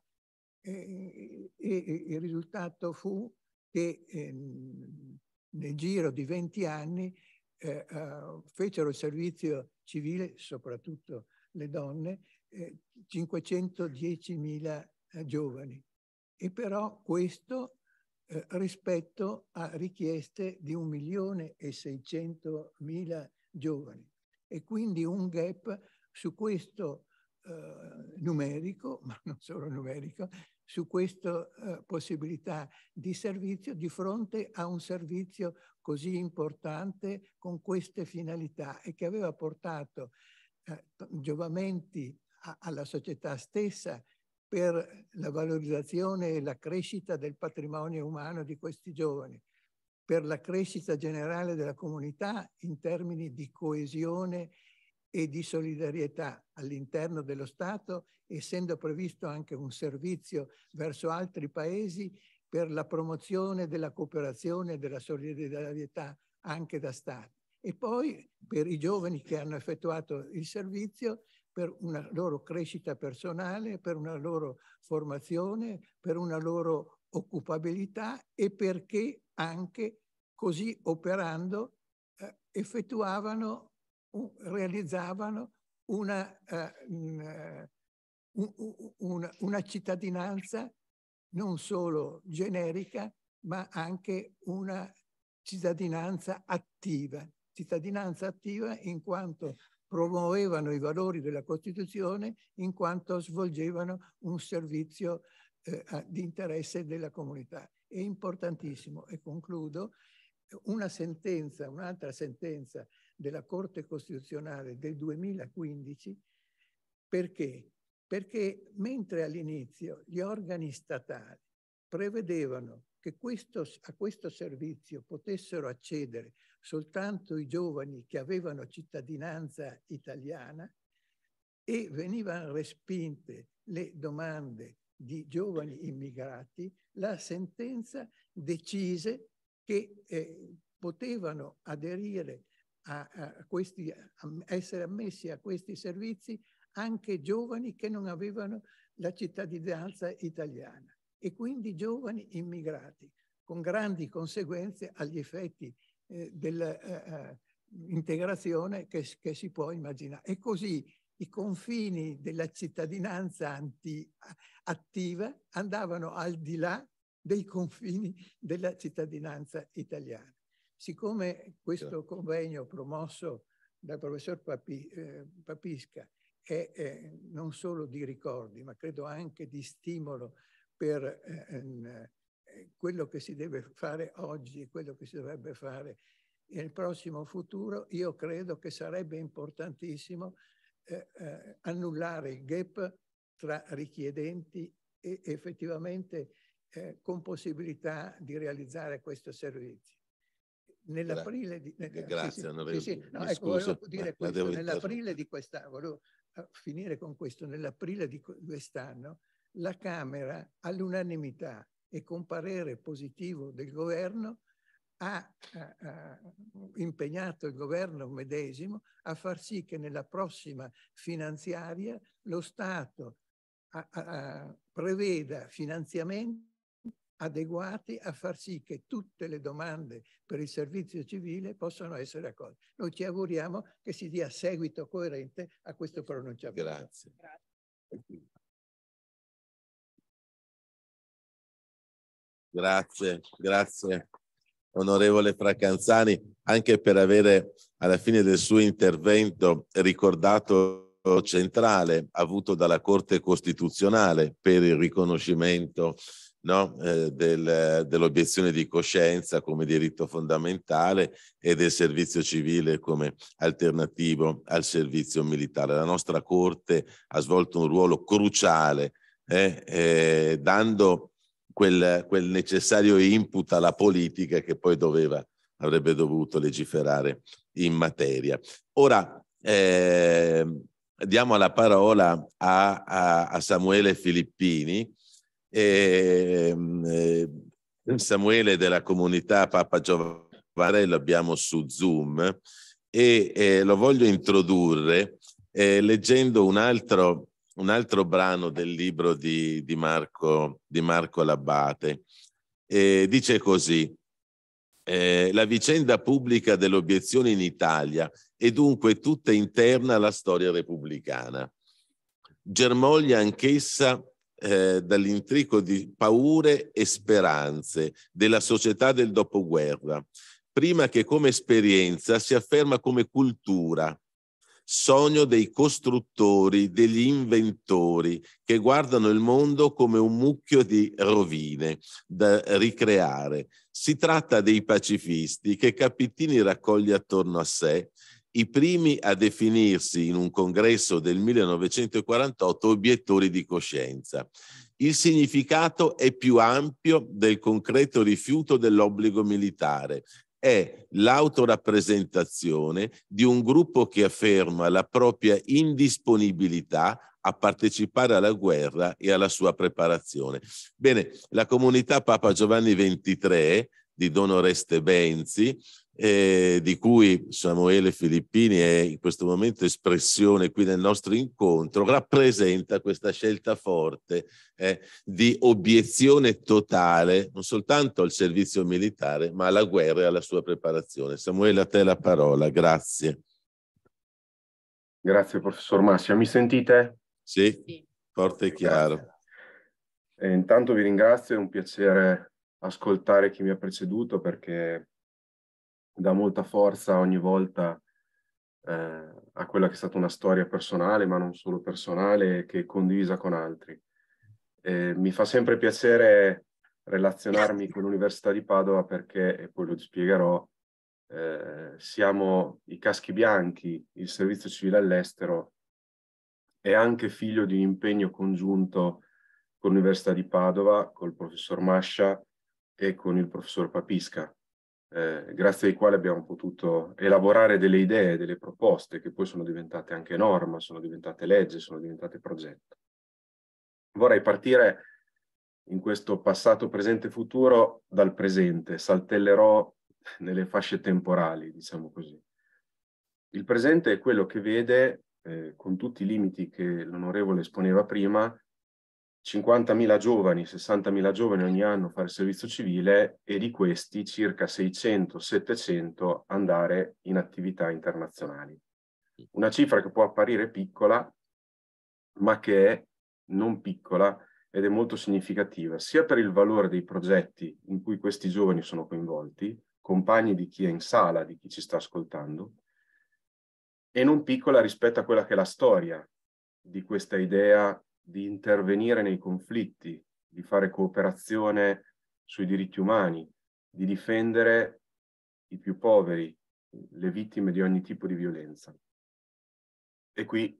eh, eh, eh il risultato fu che eh, nel giro di 20 anni eh, eh, fecero il servizio civile, soprattutto le donne, 510.000 giovani. E però questo eh, rispetto a richieste di milione e mila giovani e quindi un gap su questo eh, numerico, ma non solo numerico, su questa eh, possibilità di servizio di fronte a un servizio così importante con queste finalità e che aveva portato eh, giovamenti a, alla società stessa per la valorizzazione e la crescita del patrimonio umano di questi giovani, per la crescita generale della comunità in termini di coesione e di solidarietà all'interno dello Stato, essendo previsto anche un servizio verso altri paesi per la promozione della cooperazione e della solidarietà anche da Stati. E poi per i giovani che hanno effettuato il servizio per una loro crescita personale, per una loro formazione, per una loro occupabilità e perché anche così operando eh, effettuavano, un, realizzavano una, eh, eh un, un, una cittadinanza non solo generica, ma anche una cittadinanza attiva. Cittadinanza attiva in quanto promuovevano i valori della Costituzione in quanto svolgevano un servizio eh, di interesse della comunità. È importantissimo, e concludo, una sentenza, un'altra sentenza della Corte Costituzionale del 2015, perché? Perché mentre all'inizio gli organi statali prevedevano che questo, a questo servizio potessero accedere soltanto i giovani che avevano cittadinanza italiana e venivano respinte le domande di giovani immigrati, la sentenza decise che eh, potevano aderire a, a questi, a essere ammessi a questi servizi anche giovani che non avevano la cittadinanza italiana e quindi giovani immigrati, con grandi conseguenze agli effetti eh, dell'integrazione eh, eh che, che, si può immaginare. E così i confini della cittadinanza anti, attiva andavano al di là dei confini della cittadinanza italiana. Siccome questo certo. convegno promosso dal professor Papi, eh, Papisca è eh, non solo di ricordi, ma credo anche di stimolo per eh, ehm, eh, quello che si deve fare oggi e quello che si dovrebbe fare nel prossimo futuro, io credo che sarebbe importantissimo eh, eh, annullare il gap tra richiedenti e effettivamente eh, con possibilità di realizzare questo servizio. Nell'aprile di, quest'anno, ecco, volevo eh, finire con questo, nell'aprile di quest'anno la Camera all'unanimità e con parere positivo del governo ha, ha, eh, ha, eh, impegnato il governo medesimo a far sì che nella prossima finanziaria lo Stato a, preveda finanziamenti adeguati a far sì che tutte le domande per il servizio civile possano essere accolte. Noi ci auguriamo che si dia seguito coerente a questo pronunciamento. Grazie. Grazie. Grazie, grazie onorevole Fracanzani, anche per avere alla fine del suo intervento ricordato centrale avuto dalla Corte Costituzionale per il riconoscimento no, eh, del, dell'obiezione di coscienza come diritto fondamentale e del servizio civile come alternativo al servizio militare. La nostra Corte ha svolto un ruolo cruciale eh, eh, dando quel, quel necessario input alla politica che poi doveva, avrebbe dovuto legiferare in materia. Ora eh, diamo la parola a, a, a Samuele Filippini. Eh, Samuele della comunità Papa Giovanni lo abbiamo su Zoom e eh, lo voglio introdurre eh, leggendo un altro un altro brano del libro di, di, Marco, di Marco Labbate. E dice così, eh, la vicenda pubblica dell'obiezione in Italia è dunque tutta interna alla storia repubblicana. Germoglia anch'essa eh, dall'intrico di paure e speranze della società del dopoguerra, prima che come esperienza si afferma come cultura, sogno dei costruttori, degli inventori che guardano il mondo come un mucchio di rovine da ricreare. Si tratta dei pacifisti che Capitini raccoglie attorno a sé, i primi a definirsi in un congresso del 1948 obiettori di coscienza. Il significato è più ampio del concreto rifiuto dell'obbligo militare è l'autorappresentazione di un gruppo che afferma la propria indisponibilità a partecipare alla guerra e alla sua preparazione. Bene, la comunità Papa Giovanni XXIII di Don Oreste Benzi eh, di cui Samuele Filippini è in questo momento espressione qui nel nostro incontro, rappresenta questa scelta forte eh, di obiezione totale non soltanto al servizio militare, ma alla guerra e alla sua preparazione. Samuele, a te la parola, grazie. Grazie, professor Massia. Mi sentite? Sì, sì. forte e chiaro. E eh, intanto vi ringrazio, è un piacere ascoltare chi mi ha preceduto perché dà molta forza ogni volta eh, a quella che è stata una storia personale, ma non solo personale, che è condivisa con altri. Eh, mi fa sempre piacere relazionarmi con l'Università di Padova perché, e poi lo spiegherò, eh, siamo i caschi bianchi, il servizio civile all'estero è anche figlio di un impegno congiunto con l'Università di Padova, col professor Mascia e con il professor Papisca eh, grazie ai quali abbiamo potuto elaborare delle idee, delle proposte che poi sono diventate anche norma, sono diventate legge, sono diventate progetto. Vorrei partire in questo passato, presente e futuro dal presente, saltellerò nelle fasce temporali, diciamo così. Il presente è quello che vede, eh, con tutti i limiti che l'onorevole esponeva prima, 50.000 giovani, 60.000 giovani ogni anno fare il servizio civile e di questi circa 600-700 andare in attività internazionali. Una cifra che può apparire piccola, ma che è non piccola ed è molto significativa, sia per il valore dei progetti in cui questi giovani sono coinvolti, compagni di chi è in sala, di chi ci sta ascoltando, e non piccola rispetto a quella che è la storia di questa idea di intervenire nei conflitti, di fare cooperazione sui diritti umani, di difendere i più poveri, le vittime di ogni tipo di violenza. E qui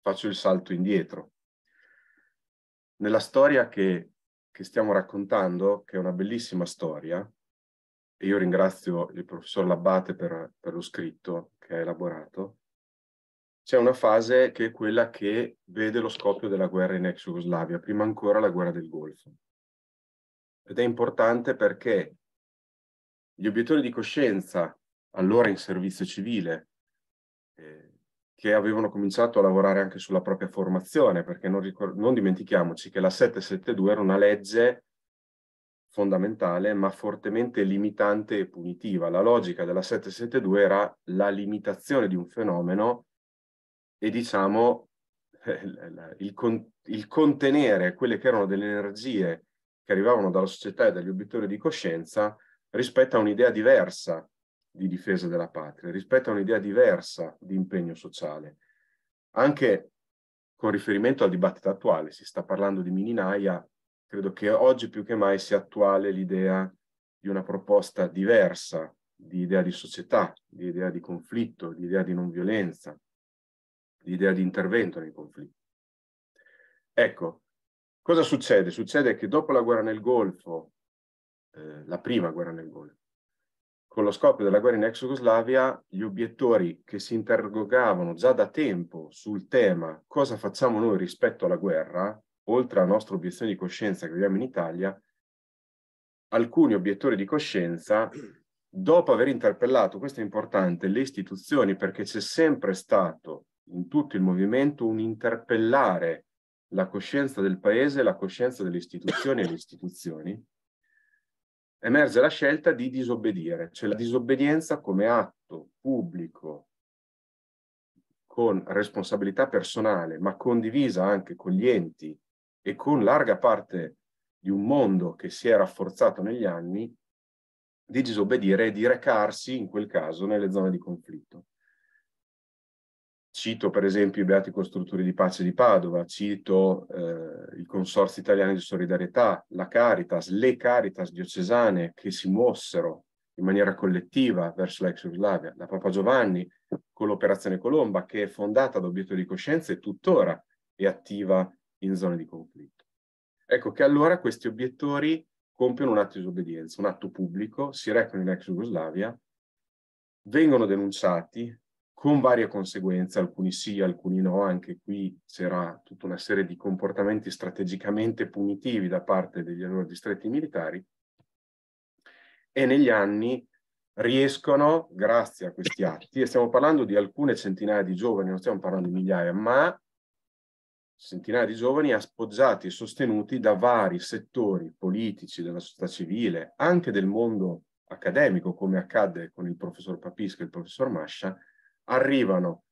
faccio il salto indietro. Nella storia che, che stiamo raccontando, che è una bellissima storia, e io ringrazio il professor Labbate per, per lo scritto che ha elaborato, c'è una fase che è quella che vede lo scoppio della guerra in ex Jugoslavia, prima ancora la guerra del Golfo. Ed è importante perché gli obiettori di coscienza, allora in servizio civile, eh, che avevano cominciato a lavorare anche sulla propria formazione, perché non, ricor- non dimentichiamoci che la 772 era una legge fondamentale, ma fortemente limitante e punitiva. La logica della 772 era la limitazione di un fenomeno e diciamo eh, il, con, il contenere quelle che erano delle energie che arrivavano dalla società e dagli obiettori di coscienza rispetto a un'idea diversa di difesa della patria, rispetto a un'idea diversa di impegno sociale. Anche con riferimento al dibattito attuale, si sta parlando di mininaia, credo che oggi più che mai sia attuale l'idea di una proposta diversa, di idea di società, di idea di conflitto, di idea di non violenza, l'idea di intervento nei conflitti. Ecco, cosa succede? Succede che dopo la guerra nel Golfo, eh, la prima guerra nel Golfo, con lo scoppio della guerra in ex Jugoslavia, gli obiettori che si interrogavano già da tempo sul tema cosa facciamo noi rispetto alla guerra, oltre alla nostra obiezione di coscienza che viviamo in Italia, alcuni obiettori di coscienza, dopo aver interpellato, questo è importante, le istituzioni, perché c'è sempre stato in tutto il movimento un interpellare la coscienza del paese, la coscienza delle istituzioni e le istituzioni, emerge la scelta di disobbedire, cioè la disobbedienza come atto pubblico con responsabilità personale, ma condivisa anche con gli enti e con larga parte di un mondo che si è rafforzato negli anni, di disobbedire e di recarsi, in quel caso, nelle zone di conflitto. Cito per esempio i Beati Costruttori di Pace di Padova, cito eh, il Consorzio Italiano di Solidarietà, la Caritas, le Caritas diocesane che si mossero in maniera collettiva verso l'ex Jugoslavia, la Papa Giovanni con l'Operazione Colomba che è fondata da obietto di coscienza e tuttora è attiva in zone di conflitto. Ecco che allora questi obiettori compiono un atto di disobbedienza, un atto pubblico, si recano in ex Jugoslavia, vengono denunciati, con varie conseguenze, alcuni sì, alcuni no, anche qui c'era tutta una serie di comportamenti strategicamente punitivi da parte degli allora distretti militari e negli anni riescono, grazie a questi atti, e stiamo parlando di alcune centinaia di giovani, non stiamo parlando di migliaia, ma centinaia di giovani appoggiati e sostenuti da vari settori politici, della società civile, anche del mondo accademico, come accadde con il professor Papisca e il professor Mascia, arrivano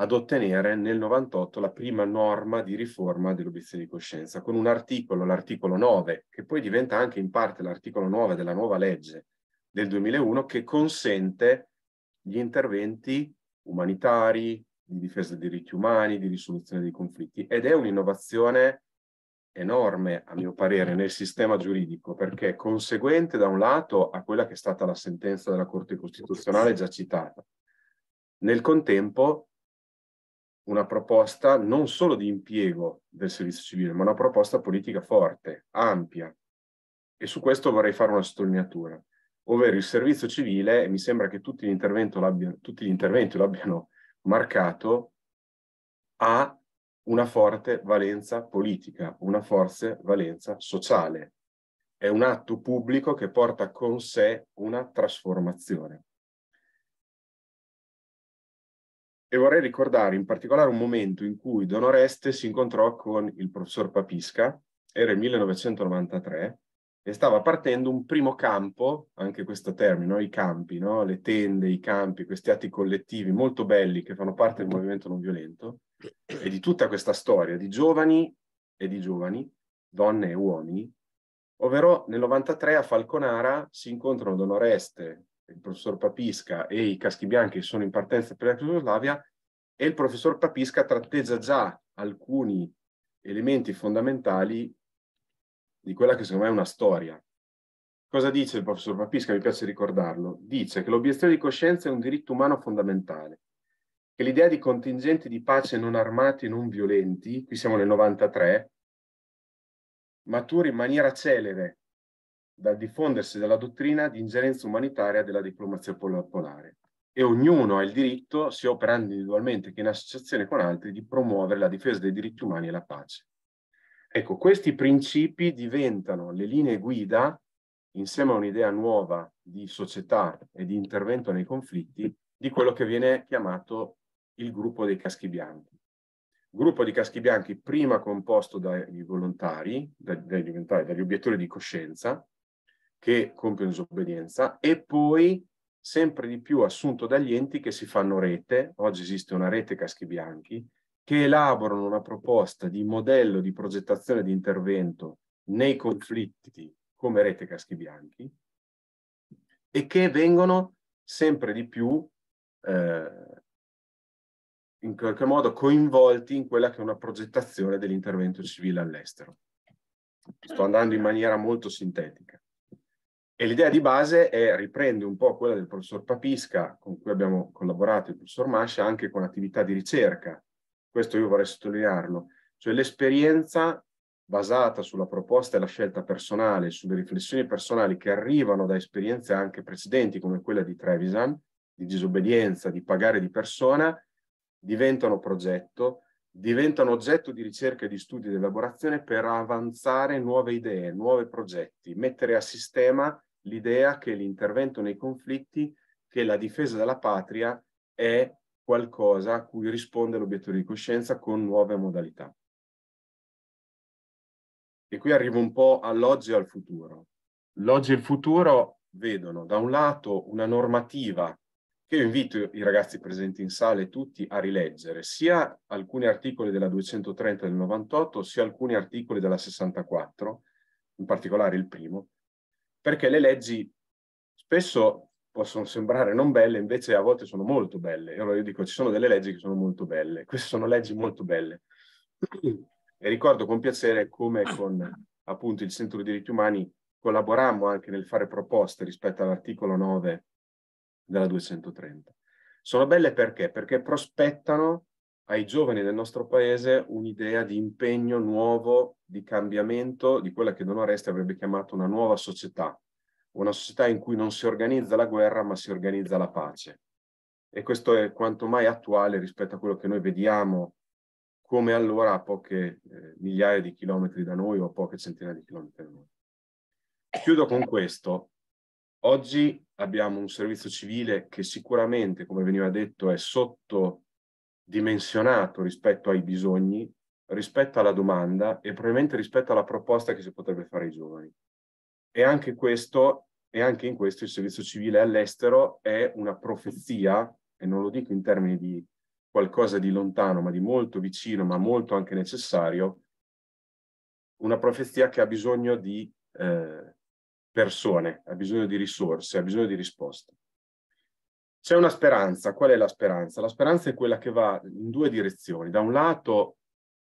ad ottenere nel 98 la prima norma di riforma dell'obiezione di coscienza, con un articolo, l'articolo 9, che poi diventa anche in parte l'articolo 9 della nuova legge del 2001, che consente gli interventi umanitari, di difesa dei diritti umani, di risoluzione dei conflitti. Ed è un'innovazione enorme, a mio parere, nel sistema giuridico, perché conseguente da un lato a quella che è stata la sentenza della Corte Costituzionale già citata, nel contempo una proposta non solo di impiego del servizio civile, ma una proposta politica forte, ampia. E su questo vorrei fare una sottolineatura, ovvero il servizio civile, e mi sembra che tutti tutti gli interventi lo abbiano marcato, ha una forte valenza politica, una forte valenza sociale. È un atto pubblico che porta con sé una trasformazione. e vorrei ricordare in particolare un momento in cui Don Oreste si incontrò con il professor Papisca, era il 1993, e stava partendo un primo campo, anche questo termine, i campi, no? le tende, i campi, questi atti collettivi molto belli che fanno parte del movimento non violento, e di tutta questa storia di giovani e di giovani, donne e uomini, ovvero nel 93 a Falconara si incontrano Don Oreste il professor Papisca e i caschi bianchi sono in partenza per la Jugoslavia e il professor Papisca tratteggia già alcuni elementi fondamentali di quella che secondo me è una storia. Cosa dice il professor Papisca? Mi piace ricordarlo. Dice che l'obiezione di coscienza è un diritto umano fondamentale, che l'idea di contingenti di pace non armati e non violenti, qui siamo nel 93, maturi in maniera celere dal diffondersi della dottrina di ingerenza umanitaria della diplomazia polare e ognuno ha il diritto, sia operando individualmente che in associazione con altri, di promuovere la difesa dei diritti umani e la pace. Ecco, questi principi diventano le linee guida, insieme a un'idea nuova di società e di intervento nei conflitti, di quello che viene chiamato il gruppo dei caschi bianchi. Gruppo di caschi bianchi prima composto dai volontari, dai, dai, dagli obiettori di coscienza, che compie disobbedienza e poi sempre di più assunto dagli enti che si fanno rete, oggi esiste una rete caschi bianchi, che elaborano una proposta di modello di progettazione di intervento nei conflitti come rete caschi bianchi e che vengono sempre di più eh, in qualche modo coinvolti in quella che è una progettazione dell'intervento civile all'estero. Sto andando in maniera molto sintetica. E l'idea di base è riprende un po' quella del professor Papisca, con cui abbiamo collaborato il professor Mascia, anche con attività di ricerca. Questo io vorrei sottolinearlo. Cioè l'esperienza basata sulla proposta e la scelta personale, sulle riflessioni personali che arrivano da esperienze anche precedenti come quella di Trevisan, di disobbedienza, di pagare di persona, diventano progetto, diventano oggetto di ricerca e di studi di elaborazione per avanzare nuove idee, nuovi progetti, mettere a sistema l'idea che l'intervento nei conflitti, che la difesa della patria è qualcosa a cui risponde l'obiettivo di coscienza con nuove modalità. E qui arrivo un po' all'oggi e al futuro. L'oggi e il futuro vedono da un lato una normativa che io invito i ragazzi presenti in sala e tutti a rileggere, sia alcuni articoli della 230 del 98, sia alcuni articoli della 64, in particolare il primo, perché le leggi spesso possono sembrare non belle, invece a volte sono molto belle. allora io dico, ci sono delle leggi che sono molto belle, queste sono leggi molto belle. E ricordo con piacere come con appunto il Centro dei diritti umani collaborammo anche nel fare proposte rispetto all'articolo 9 della 230. Sono belle perché? Perché prospettano ai giovani del nostro paese un'idea di impegno nuovo, di cambiamento di quella che Don Oreste avrebbe chiamato una nuova società, una società in cui non si organizza la guerra ma si organizza la pace. E questo è quanto mai attuale rispetto a quello che noi vediamo come allora a poche eh, migliaia di chilometri da noi o a poche centinaia di chilometri da noi. Chiudo con questo. Oggi abbiamo un servizio civile che sicuramente, come veniva detto, è sotto dimensionato rispetto ai bisogni, rispetto alla domanda e probabilmente rispetto alla proposta che si potrebbe fare ai giovani. E anche, questo, e anche in questo il servizio civile all'estero è una profezia, e non lo dico in termini di qualcosa di lontano, ma di molto vicino, ma molto anche necessario, una profezia che ha bisogno di eh, persone, ha bisogno di risorse, ha bisogno di risposte. C'è una speranza. Qual è la speranza? La speranza è quella che va in due direzioni. Da un lato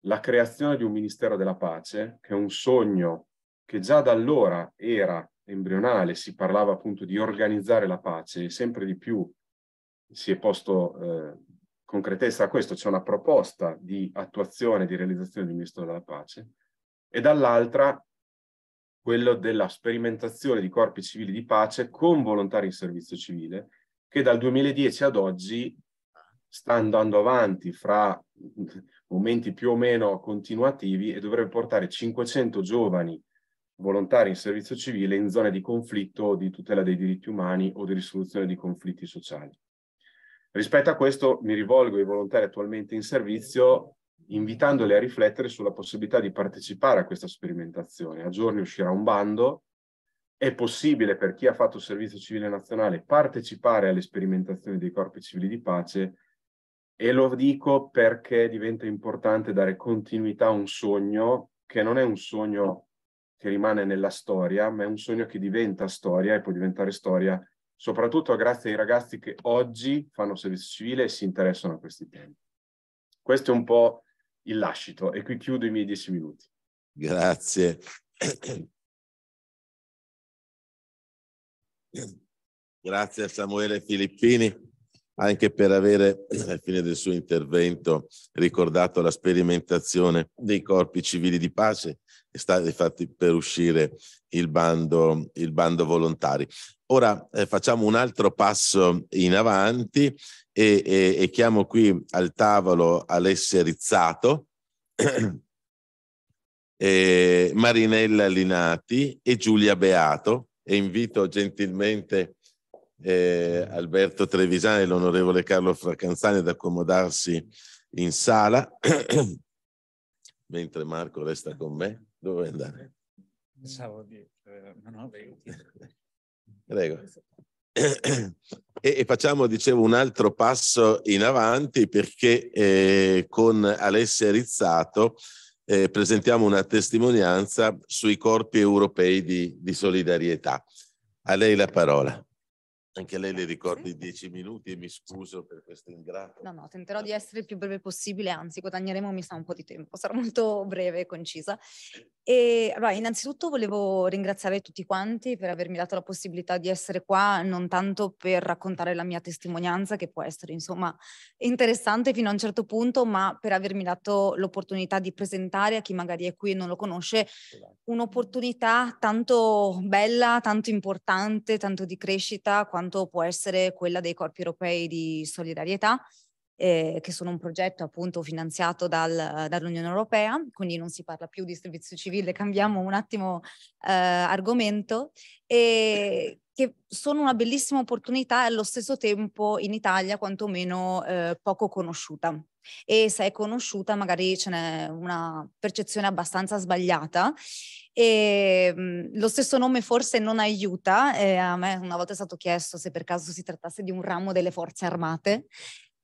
la creazione di un Ministero della Pace, che è un sogno che già da allora era embrionale, si parlava appunto di organizzare la pace e sempre di più si è posto eh, concretezza a questo, c'è una proposta di attuazione, di realizzazione del Ministero della Pace, e dall'altra quello della sperimentazione di corpi civili di pace con volontari in servizio civile che dal 2010 ad oggi sta andando avanti fra momenti più o meno continuativi e dovrebbe portare 500 giovani volontari in servizio civile in zone di conflitto di tutela dei diritti umani o di risoluzione di conflitti sociali. Rispetto a questo mi rivolgo ai volontari attualmente in servizio invitandoli a riflettere sulla possibilità di partecipare a questa sperimentazione. A giorni uscirà un bando è possibile per chi ha fatto servizio civile nazionale partecipare alle sperimentazioni dei corpi civili di pace e lo dico perché diventa importante dare continuità a un sogno che non è un sogno che rimane nella storia, ma è un sogno che diventa storia e può diventare storia soprattutto grazie ai ragazzi che oggi fanno servizio civile e si interessano a questi temi. Questo è un po' il lascito e qui chiudo i miei dieci minuti. Grazie. Grazie a Samuele Filippini anche per avere, alla fine del suo intervento, ricordato la sperimentazione dei corpi civili di pace e sta infatti per uscire il bando, il bando volontari. Ora eh, facciamo un altro passo in avanti e, e, e chiamo qui al tavolo Alessia Rizzato, eh, Marinella Linati e Giulia Beato e invito gentilmente eh, Alberto Trevisani e l'onorevole Carlo Fracanzani ad accomodarsi in sala, mentre Marco resta con me. Dove andare? Pensavo di... ma eh, no, Prego. E, facciamo, dicevo, un altro passo in avanti perché eh, con Alessia Rizzato eh, presentiamo una testimonianza sui corpi europei di, di solidarietà. A lei la parola. Anche lei le certo, ricordi dieci minuti e mi scuso per questo ingrato. No, no, tenterò di essere il più breve possibile, anzi guadagneremo mi sa un po' di tempo, sarò molto breve e concisa. E allora, innanzitutto volevo ringraziare tutti quanti per avermi dato la possibilità di essere qua, non tanto per raccontare la mia testimonianza, che può essere insomma interessante fino a un certo punto, ma per avermi dato l'opportunità di presentare a chi magari è qui e non lo conosce esatto. un'opportunità tanto bella, tanto importante, tanto di crescita, quanto quanto può essere quella dei corpi europei di solidarietà eh, che sono un progetto appunto finanziato dal, dall'Unione Europea, quindi non si parla più di servizio civile, cambiamo un attimo eh, argomento, e che sono una bellissima opportunità e allo stesso tempo in Italia quantomeno eh, poco conosciuta. E se è conosciuta magari ce n'è una percezione abbastanza sbagliata e ehm, lo stesso nome forse non aiuta, eh, a me una volta è stato chiesto se per caso si trattasse di un ramo delle forze armate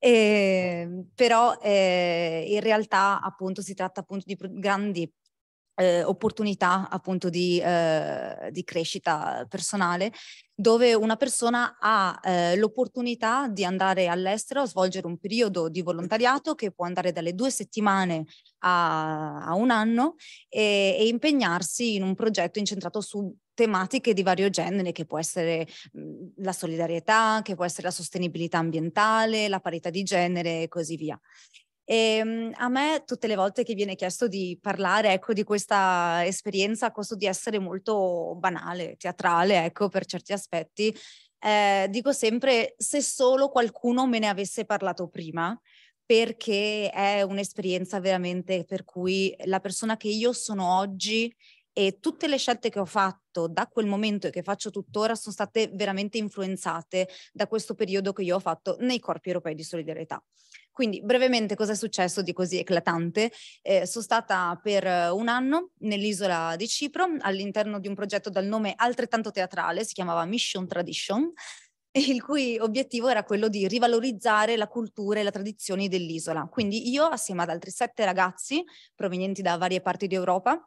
eh, però eh, in realtà appunto si tratta appunto di grandi eh, opportunità appunto di, eh, di, crescita personale dove una persona ha eh, l'opportunità di andare all'estero, a svolgere un periodo di volontariato che può andare dalle due settimane a, a un anno e, e impegnarsi in un progetto incentrato su tematiche di vario genere, che può essere mhmm, la solidarietà, che può essere la sostenibilità ambientale, la parità di genere e così via. E ehm, a me tutte le volte che viene chiesto di parlare ecco, di questa esperienza, a costo di essere molto banale, teatrale, ecco, per certi aspetti, eh, dico sempre se solo qualcuno me ne avesse parlato prima perché è un'esperienza veramente per cui la persona che io sono oggi e tutte le scelte che ho fatto da quel momento e che faccio tuttora sono state veramente influenzate da questo periodo che io ho fatto nei corpi europei di solidarietà. Quindi brevemente cosa è successo di così eclatante? Eh, sono stata per eh, un anno nell'isola di Cipro all'interno di un progetto dal nome altrettanto teatrale, si chiamava Mission Tradition il cui obiettivo era quello di rivalorizzare la cultura e le tradizioni dell'isola. Quindi io, assieme ad altri sette ragazzi provenienti da varie parti d'Europa,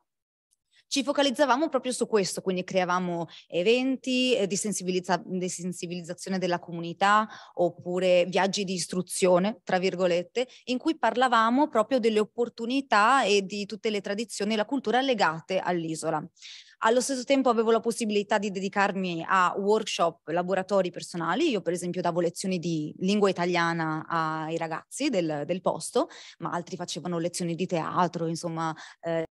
ci focalizzavamo proprio su questo, quindi creavamo eventi eh, di, sensibilizza- di, sensibilizzazione della comunità oppure viaggi di istruzione, tra virgolette, in cui parlavamo proprio delle opportunità e di tutte le tradizioni e la cultura legate all'isola. Allo stesso tempo avevo la possibilità di dedicarmi a workshop, laboratori personali. Io, per esempio, davo lezioni di lingua italiana ai ragazzi del, del posto, ma altri facevano lezioni di teatro, insomma. Eh,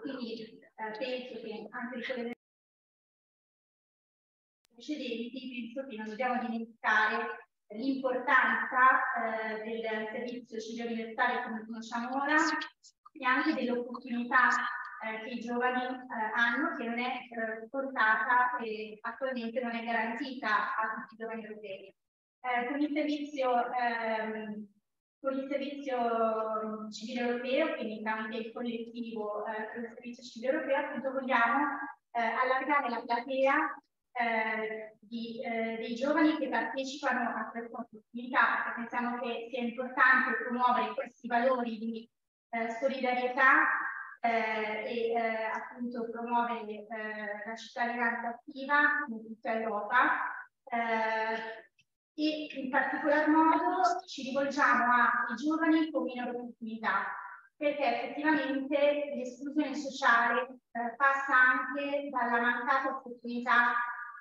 quindi eh, penso che anche di quelle precedenti penso che non dobbiamo dimenticare l'importanza eh, del servizio civile universale come conosciamo ora e anche dell'opportunità eh, che i giovani eh, hanno che non è portata eh, e attualmente non è garantita a tutti i giovani europei. Eh, con il servizio ehm, con il servizio civile europeo, quindi tramite il collettivo eh, per il servizio civile europeo, appunto vogliamo eh, allargare la platea eh, di, eh, dei giovani che partecipano a questa opportunità, perché pensiamo che sia importante promuovere questi valori di eh, solidarietà eh, e eh, appunto promuovere la cittadinanza attiva in tutta Europa. Eh, e in particolar modo ci rivolgiamo ai giovani con minore opportunità, perché effettivamente l'esclusione sociale eh, passa anche dalla mancata opportunità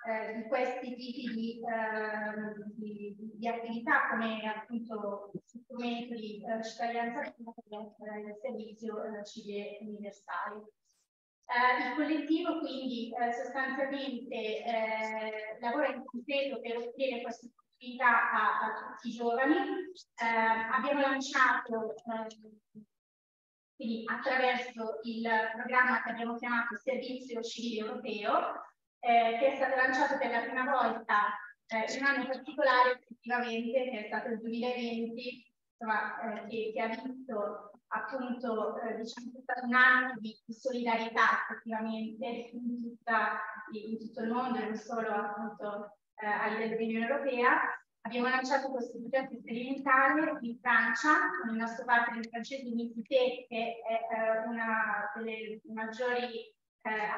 eh, di questi tipi di, eh, di, di, attività come appunto strumento di eh, cittadinanza attiva eh, del servizio eh, civile universale. Uh, il collettivo quindi uh, sostanzialmente uh, lavora in concreto per ottenere questo vita a, a, tutti i giovani. Eh, abbiamo lanciato eh, quindi attraverso il programma che abbiamo chiamato Servizio Civile Europeo, eh, che è stato lanciato per la prima volta eh, in un anno particolare effettivamente, che è stato il 2020, insomma, eh, che, che, ha visto appunto diciamo, un anno di, solidarietà effettivamente in, tutta, in tutto il mondo, non solo appunto eh, a livello dell'Unione Europea, abbiamo lanciato questo progetto sperimentale in Francia con il nostro partner francese Mitite, che è eh, una delle maggiori eh,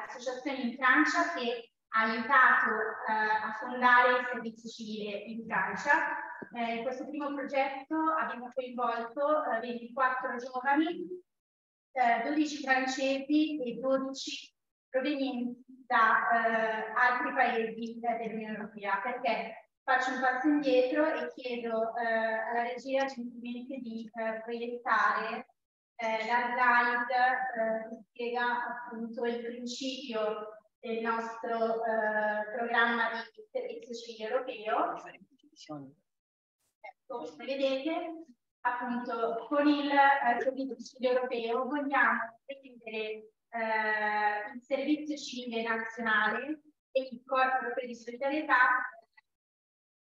associazioni in Francia che ha aiutato eh, a fondare il servizio civile in Francia. Eh, in questo primo progetto abbiamo coinvolto eh, 24 giovani, eh, 12 francesi e 12 provenienti da eh, altri paesi dell'Unione Europea, perché faccio un passo indietro e chiedo eh, alla regia gentilmente di eh, proiettare eh, la slide che spiega appunto il principio del nostro programma di servizio civile europeo. Ecco, come vedete, appunto con il servizio civile europeo vogliamo definire eh, il Servizio Civile Nazionale e il Corpo di Solidarietà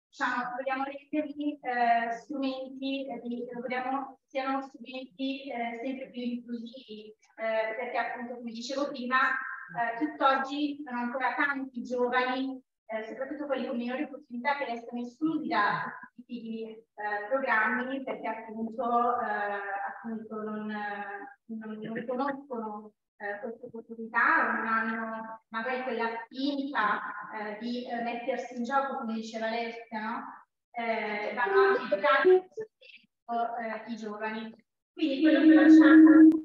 diciamo, vogliamo renderli eh, strumenti, eh, di, vogliamo siano strumenti eh, sempre più inclusivi, eh, perché appunto come dicevo prima, eh, tutt'oggi sono ancora tanti giovani, soprattutto quelli con minori opportunità, che restano esclusi da tutti i programmi perché appunto, appunto non, non, non conoscono eh, questa opportunità, non hanno magari quella spinta eh, di eh, mettersi in gioco, come diceva Alessia, no? Eh, vanno a aiutare i giovani. Quindi quello che facciamo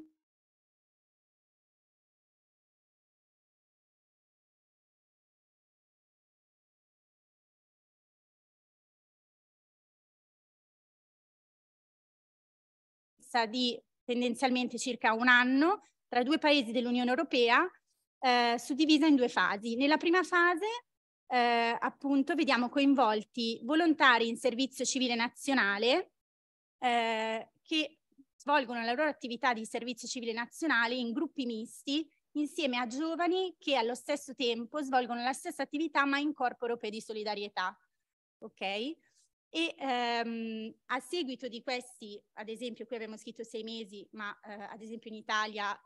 di tendenzialmente circa un anno tra i due paesi dell'Unione Europea, eh, suddivisa in due fasi. Nella prima fase, eh, appunto, vediamo coinvolti volontari in servizio civile nazionale eh, che svolgono la loro attività di servizio civile nazionale in gruppi misti insieme a giovani che allo stesso tempo svolgono la stessa attività ma in corpo europeo di solidarietà. Okay? E ehm, a seguito di questi, ad esempio, qui abbiamo scritto sei mesi, ma eh, ad esempio in Italia,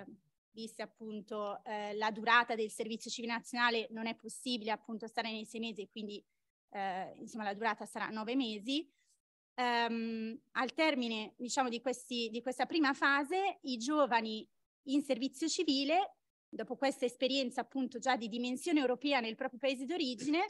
eh, vista appunto eh, la durata del servizio civile nazionale, non è possibile appunto stare nei sei mesi, quindi eh, insomma la durata sarà nove mesi. Um, al termine diciamo, di, questi, di, questa prima fase i giovani in servizio civile, dopo questa esperienza appunto già di dimensione europea nel proprio paese d'origine,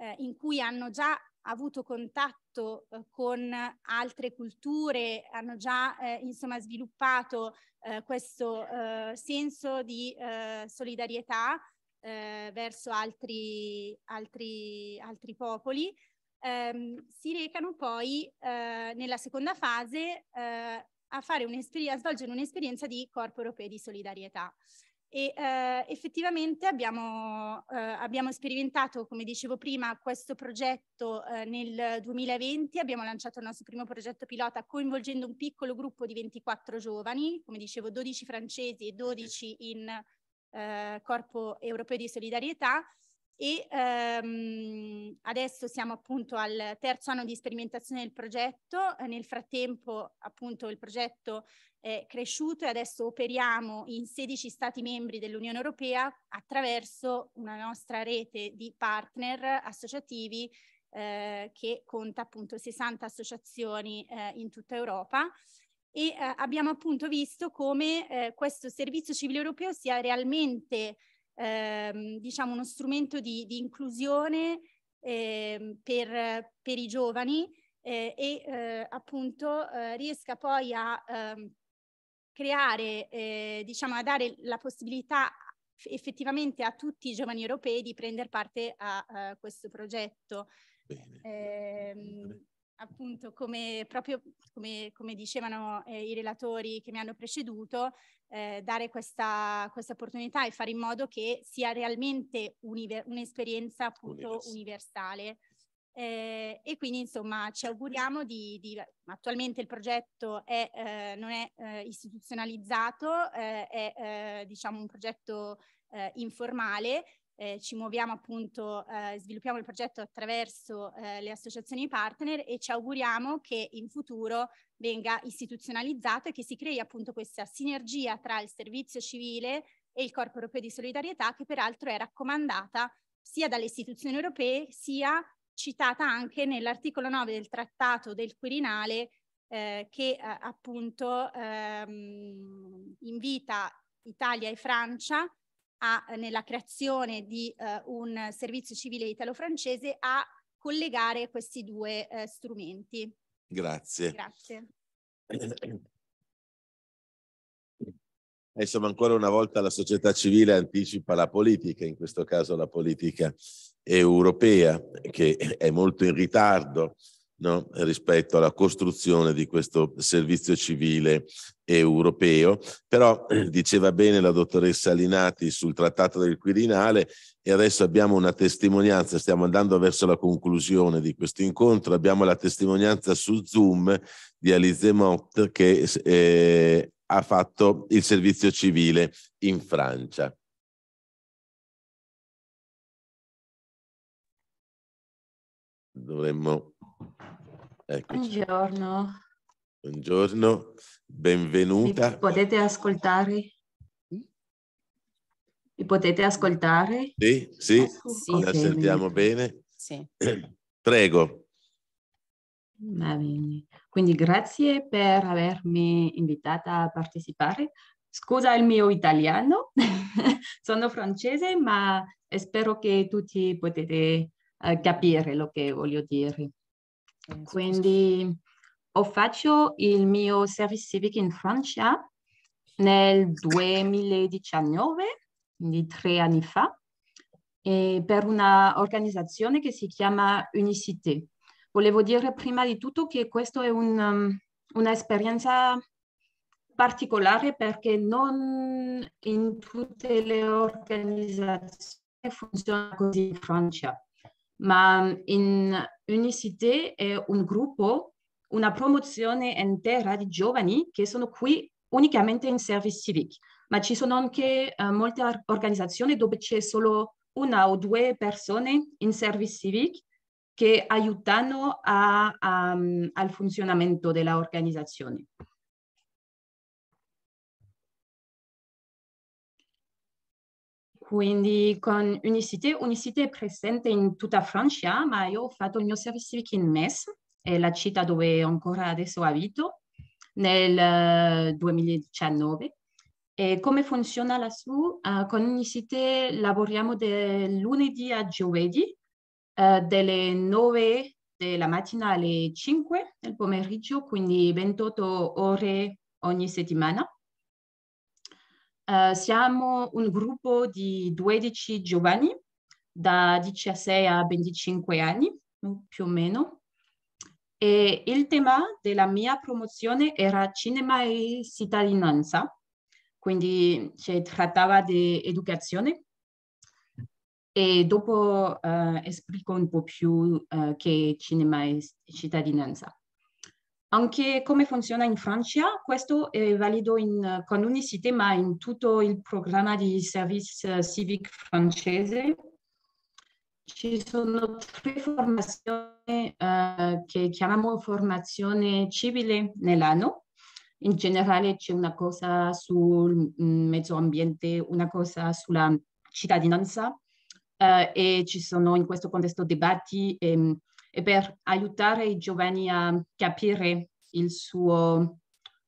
eh, in cui hanno già avuto contatto eh, con altre culture, hanno già eh, insomma sviluppato eh, questo eh, senso di eh, solidarietà eh, verso altri, altri, altri popoli. Ehm, si recano poi eh, nella seconda fase eh, a, fare a svolgere un'esperienza di Corpo Europeo di Solidarietà. Eh, e eh, effettivamente abbiamo, eh, abbiamo, sperimentato, come dicevo prima, questo progetto eh, nel 2020, abbiamo lanciato il nostro primo progetto pilota coinvolgendo un piccolo gruppo di 24 giovani, come dicevo 12 francesi e 12 in eh, Corpo Europeo di Solidarietà e ehm, adesso siamo appunto al terzo anno di sperimentazione del progetto, nel frattempo appunto il progetto eh, cresciuto e adesso operiamo in 16 Stati membri dell'Unione Europea attraverso una nostra rete di partner associativi eh, che conta appunto 60 associazioni eh, in tutta Europa e eh, abbiamo appunto visto come eh, questo servizio civile europeo sia realmente ehm, diciamo uno strumento di, di inclusione eh, per, per i giovani eh, e eh, appunto eh, riesca poi a ehm, creare, eh, diciamo, a dare la possibilità effettivamente a tutti i giovani europei di prendere parte a, a questo progetto. Eh, appunto, come, proprio come, come dicevano eh, i relatori che mi hanno preceduto, eh, dare questa, questa, opportunità e fare in modo che sia realmente un'esperienza appunto Univers. universale. Eh, e quindi insomma ci auguriamo di, di attualmente il progetto è, eh, non è eh, istituzionalizzato, eh, è eh, diciamo un progetto eh, informale, ci muoviamo appunto, sviluppiamo il progetto attraverso le associazioni partner e ci auguriamo che in futuro venga istituzionalizzato e che si crei appunto questa sinergia tra il servizio civile e il Corpo Europeo di Solidarietà che peraltro è raccomandata sia dalle istituzioni europee sia citata anche nell'articolo 9 del trattato del Quirinale eh, che eh, appunto ehm, invita Italia e Francia a, nella creazione di eh, un servizio civile italo-francese a collegare questi due eh, strumenti. Grazie. Grazie. Eh, insomma, ancora una volta la società civile anticipa la politica, in questo caso la politica europea che è molto in ritardo no? rispetto alla costruzione di questo servizio civile europeo, però diceva bene la dottoressa Linati sul trattato del Quirinale e adesso abbiamo una testimonianza, stiamo andando verso la conclusione di questo incontro, abbiamo la testimonianza su Zoom di Alize Mott che eh, ha fatto il servizio civile in Francia. dovremmo... Eccoci. Buongiorno. Buongiorno, benvenuta. Mi potete ascoltare? Mi potete ascoltare? Sì, sì, ah, sì la sentiamo bene. Sì. Prego. Va bene. Quindi grazie per avermi invitata a partecipare. Scusa il mio italiano, sono francese, ma spero che tutti potete eh, capire lo che voglio dire. Quindi ho fatto il mio service civic in Francia nel 2019, quindi tre anni fa, per un'organizzazione che si chiama Unicité. Volevo dire prima di tutto che questa è un, um, un'esperienza particolare perché non in tutte le organizzazioni funziona così in Francia ma mm, in Unicité è un gruppo, una promozione intera di giovani che sono qui unicamente in service civic, ma ci sono anche uh, molte organizzazioni dove c'è solo una o due persone in service civic che aiutano a, a, mm, al funzionamento dell'organizzazione. quindi con Unicité. Unicité è presente in tutta Francia, ma io ho fatto il mio servizio civico in MES, è la città dove ancora adesso abito, nel 2019. Eh, e come funziona lassù? Uh, eh, con Unicité lavoriamo del lunedì a giovedì, uh, eh, dalle 9 della mattina alle 5 del pomeriggio, quindi 28 ore ogni settimana. Eh, siamo un gruppo di 12 giovani da 16 a 25 anni, mm, più o meno. E il tema della mia promozione era cinema e cittadinanza, quindi si trattava di educazione. E dopo uh, esplico un po' più uh, che cinema e cittadinanza. Anche come funziona in Francia, questo è valido in, con un ma in tutto il programma di service eh, civic francese. Ci sono tre formazioni eh, che chiamiamo formazione civile nell'anno. In generale c'è una cosa sul mm, mezzo ambiente, una cosa sulla cittadinanza eh, e ci sono in questo contesto debatti e ehm, e per aiutare i giovani a capire il suo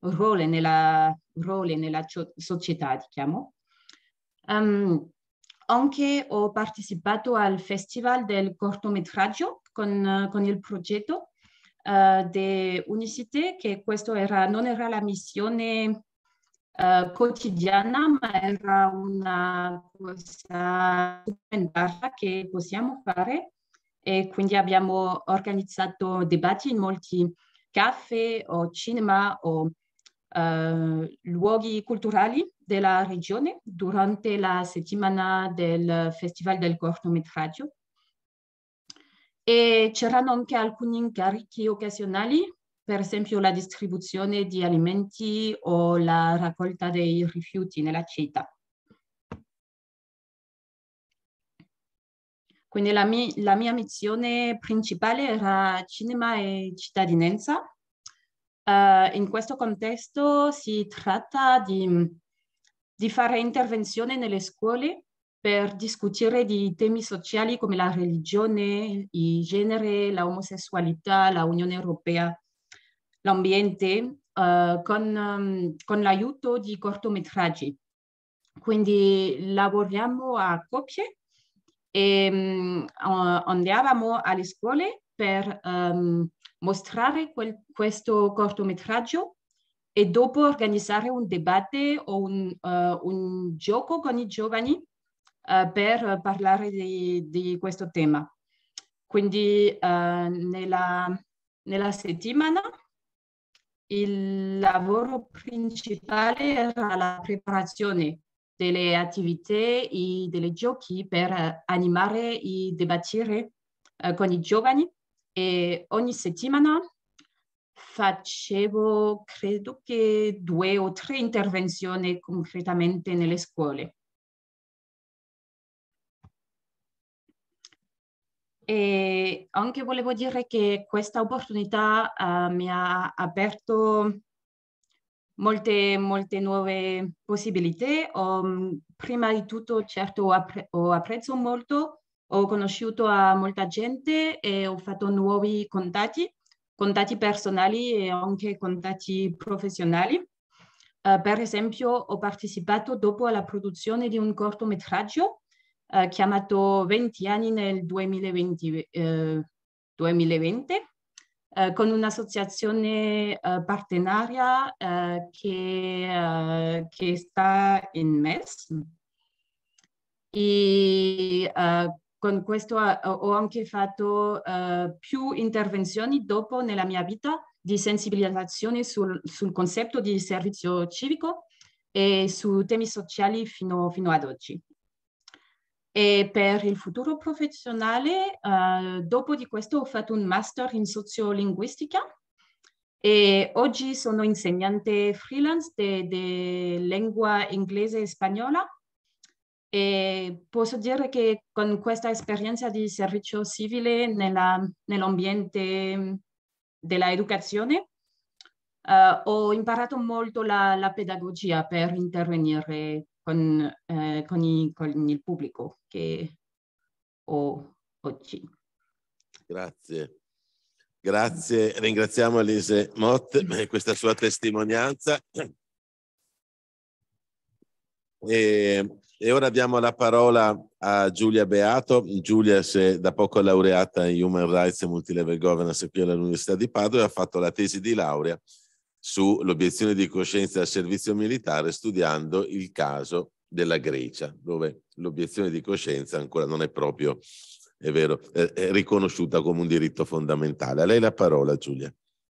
ruolo nella, ruolo nella società, diciamo. Um, anche ho partecipato al festival del cortometraggio con, con il progetto uh, eh, di Unicité, che questa non era la missione Uh, quotidiana, ma era una cosa che possiamo fare e quindi abbiamo organizzato debatti in molti caffè o cinema o eh, luoghi culturali della regione durante la settimana del Festival del cortometraggio. E c'erano anche alcuni incarichi occasionali, per esempio la distribuzione di alimenti o la raccolta dei rifiuti nella città. Quindi la, mi- la mia missione principale era cinema e cittadinanza. Uh, in questo contesto si tratta di, di, fare intervenzione nelle scuole per discutere di temi sociali come la religione, il genere, l'omosessualità, la Unione Europea, l'ambiente, uh, con, um, con, l'aiuto di cortometraggi. Quindi lavoriamo a coppie e ehm, um, andavamo alle scuole per um, mostrare quel, questo cortometraggio e dopo organizzare un dibattito o un, uh, un, gioco con i giovani uh, per parlare di, di, questo tema. Quindi uh, nella, nella, settimana il lavoro principale era la preparazione delle attività e dei giochi per eh, animare e dibattere eh, con i giovani e ogni settimana facevo credo che due o tre intervenzioni concretamente nelle scuole. E anche volevo dire che questa opportunità uh, mi ha aperto molte, molte nuove possibilità. Um, prima di tutto, certo, ho, appre ho apprezzato molto, ho conosciuto a molta gente e ho fatto nuovi contatti, contatti personali e anche contatti professionali. Uh, per esempio, ho partecipato dopo alla produzione di un cortometraggio uh, chiamato 20 anni nel 2020, uh, 2020 eh, con un'associazione eh, partenaria eh, che, che, sta in MES. E con questo ho anche fatto più intervenzioni dopo nella mia vita di sensibilizzazione sul, sul concetto di servizio civico e su temi sociali fino, fino ad oggi. E per il futuro professionale, uh, dopo di questo ho fatto un master in sociolinguistica e oggi sono insegnante freelance di lingua inglese e spagnola e posso dire che con questa esperienza di servizio civile nell'ambiente dell'educazione uh, eh, ho imparato molto la, la pedagogia per intervenire con, eh, con, i, con il pubblico che ho oggi. Grazie. Grazie, ringraziamo Elise Mott per questa sua testimonianza. E, e, ora diamo la parola a Giulia Beato. Giulia si è da poco laureata in Human Rights e Multilevel Governance qui all'Università di Padova e ha fatto la tesi di laurea sull'obiezione di coscienza al servizio militare studiando il caso della Grecia, dove l'obiezione di coscienza ancora non è proprio, è vero, è riconosciuta come un diritto fondamentale. A lei la parola, Giulia.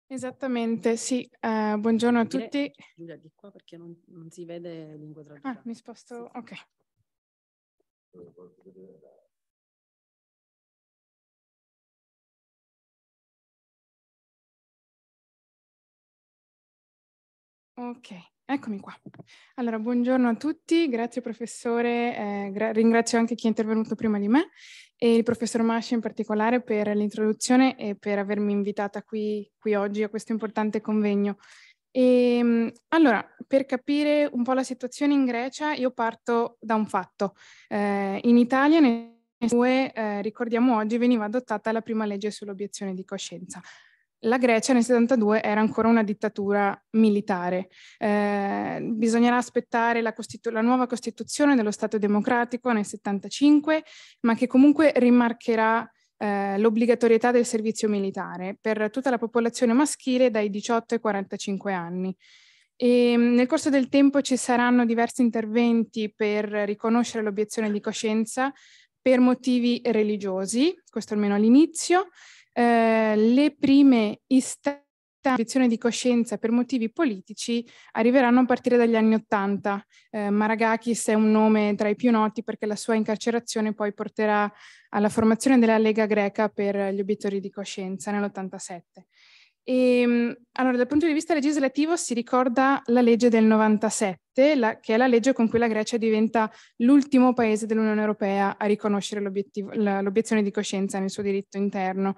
Esattamente, sì. Uh, buongiorno a tutti. Giulia, di qua perché non, non si vede lingua traduca. Ah, mi sposto, ok. Ok, eccomi qua. Allora, buongiorno a tutti, grazie professore, eh, gra- ringrazio anche chi è intervenuto prima di me e il professor Masci in particolare per l'introduzione e per avermi invitata qui, qui oggi a questo importante convegno. E, ehm, allora, per capire un po' la situazione in Grecia, io parto da un fatto. Eh, in Italia, nel 2002, eh, ricordiamo oggi, veniva adottata la prima legge sull'obiezione di coscienza la Grecia nel 72 era ancora una dittatura militare. Eh, bisognerà aspettare la, Costitu- la, nuova Costituzione dello Stato democratico nel 75, ma che comunque rimarcherà eh, l'obbligatorietà del servizio militare per tutta la popolazione maschile dai 18 ai 45 anni. E ehm, nel corso del tempo ci saranno diversi interventi per riconoscere l'obiezione di coscienza per motivi religiosi, questo almeno all'inizio, eh, le prime istanze di coscienza per motivi politici arriveranno a partire dagli anni Ottanta. Eh, Maragakis è un nome tra i più noti perché la sua incarcerazione poi porterà alla formazione della Lega greca per gli obiettori di coscienza nell'87. E, ehm, allora, dal punto di vista legislativo si ricorda la legge del 97, la, che è la legge con cui la Grecia diventa l'ultimo paese dell'Unione Europea a riconoscere l'obiezione di coscienza nel suo diritto interno.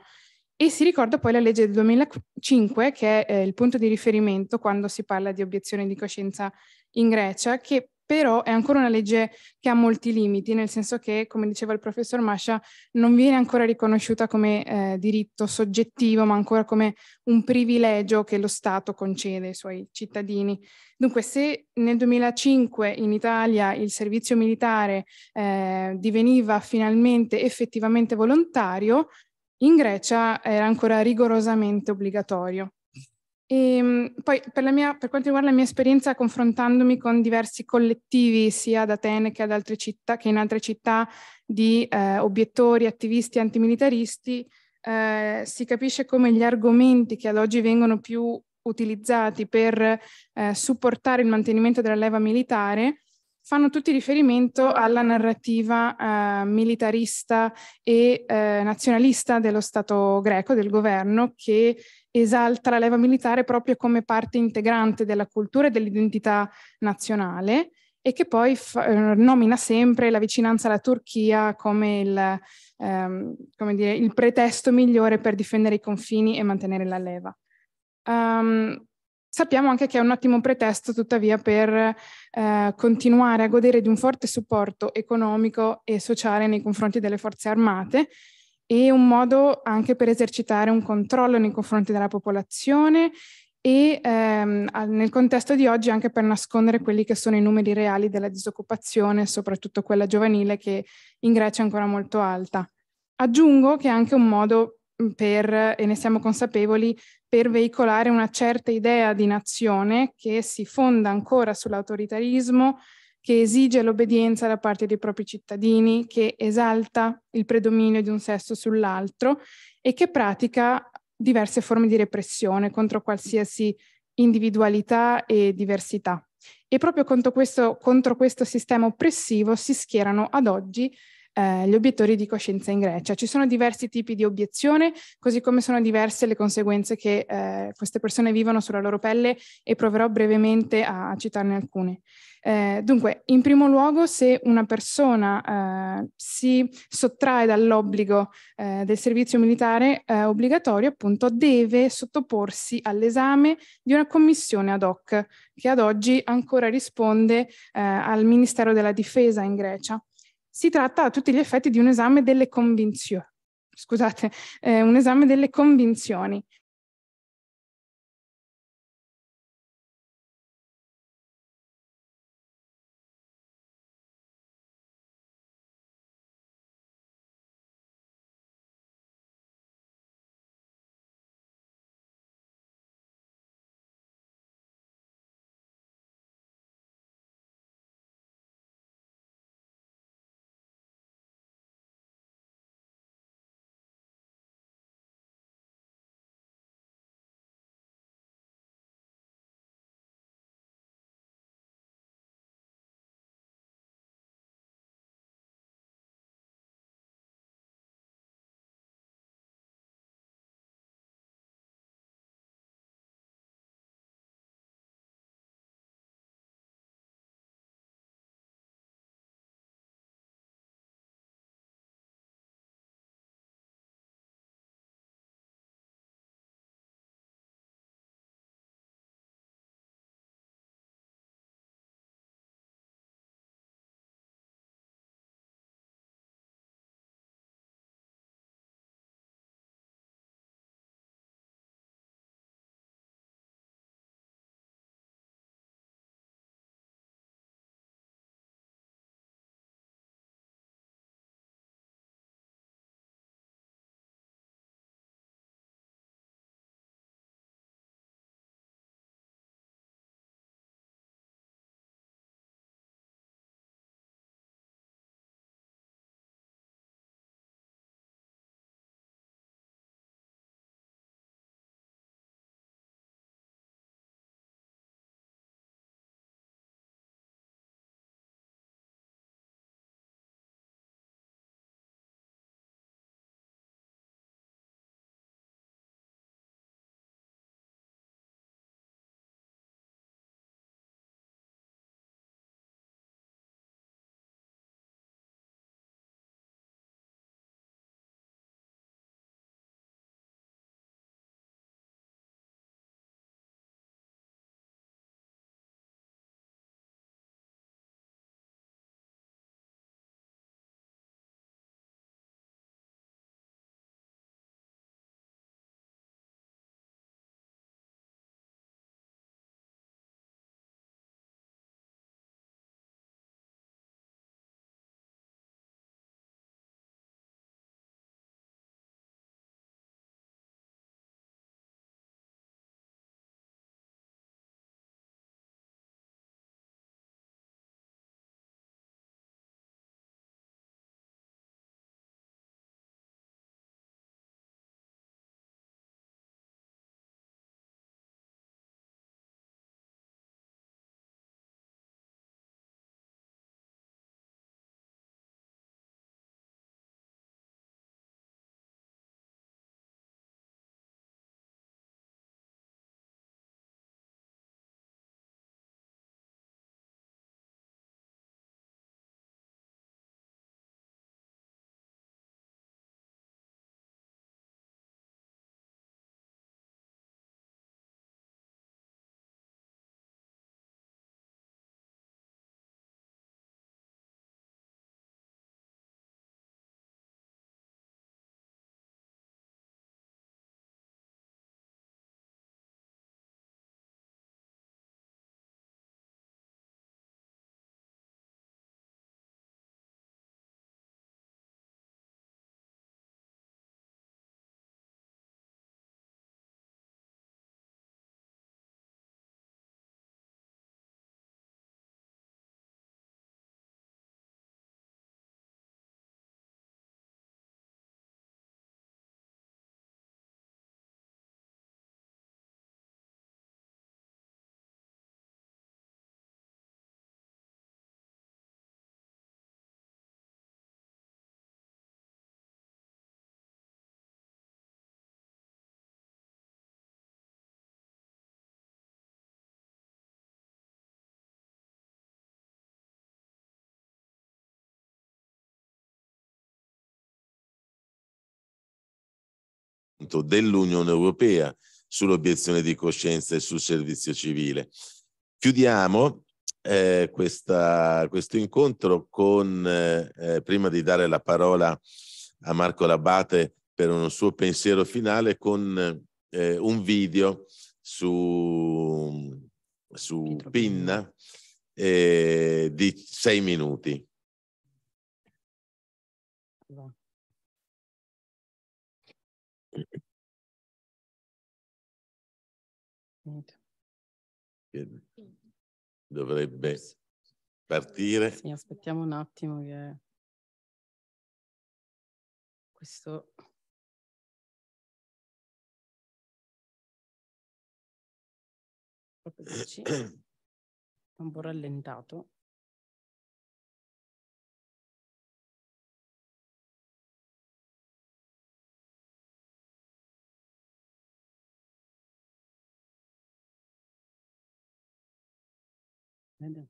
E si ricorda poi la legge del 2005, che è eh, il punto di riferimento quando si parla di obiezione di coscienza in Grecia, che però è ancora una legge che ha molti limiti, nel senso che, come diceva il professor Mascia, non viene ancora riconosciuta come eh, diritto soggettivo, ma ancora come un privilegio che lo Stato concede ai suoi cittadini. Dunque, se nel 2005 in Italia il servizio militare eh, diveniva finalmente effettivamente volontario, in Grecia era ancora rigorosamente obbligatorio. E ehm, poi per, mia, per, quanto riguarda la mia esperienza confrontandomi con diversi collettivi sia ad Atene che, ad altre città, che in altre città di eh, obiettori, attivisti antimilitaristi, eh, si capisce come gli argomenti che ad oggi vengono più utilizzati per eh, supportare il mantenimento della leva militare fanno tutti riferimento alla narrativa eh, militarista e eh, nazionalista dello Stato greco, del governo, che esalta la leva militare proprio come parte integrante della cultura e dell'identità nazionale e che poi fa, eh, nomina sempre la vicinanza alla Turchia come, il, ehm, come dire, il pretesto migliore per difendere i confini e mantenere la leva. Um, Sappiamo anche che è un ottimo pretesto, tuttavia, per eh, continuare a godere di un forte supporto economico e sociale nei confronti delle forze armate e un modo anche per esercitare un controllo nei confronti della popolazione e ehm, nel contesto di oggi anche per nascondere quelli che sono i numeri reali della disoccupazione, soprattutto quella giovanile che in Grecia è ancora molto alta. Aggiungo che è anche un modo Mm, per, e ne siamo consapevoli, per veicolare una certa idea di nazione che si fonda ancora sull'autoritarismo, che esige l'obbedienza da parte dei propri cittadini, che esalta il predominio di un sesso sull'altro e che pratica diverse forme di repressione contro qualsiasi individualità e diversità. E proprio contro questo, contro questo sistema oppressivo si schierano ad oggi eh, gli obiettori di coscienza in Grecia. Ci sono diversi tipi di obiezione, così come sono diverse le conseguenze che eh, queste persone vivono sulla loro pelle e proverò brevemente a, a citarne alcune. Eh, dunque, in primo luogo, se una persona eh, si sottrae dall'obbligo eh, del servizio militare eh, obbligatorio, appunto, deve sottoporsi all'esame di una commissione ad hoc che ad oggi ancora risponde eh, al Ministero della Difesa in Grecia. Si tratta a tutti gli effetti di un esame delle convinzioni, scusate, eh, un esame delle convinzioni. Parlamento dell'Unione Europea sull'obiezione di coscienza e sul servizio civile. Chiudiamo eh, questa, questo incontro con, eh, eh prima di dare la parola a Marco Labate per un suo pensiero finale, con eh, un video su, su Pinna eh, di sei minuti. Grazie. che dovrebbe partire. Sì, aspettiamo un attimo che questo un po' rallentato. Brenda.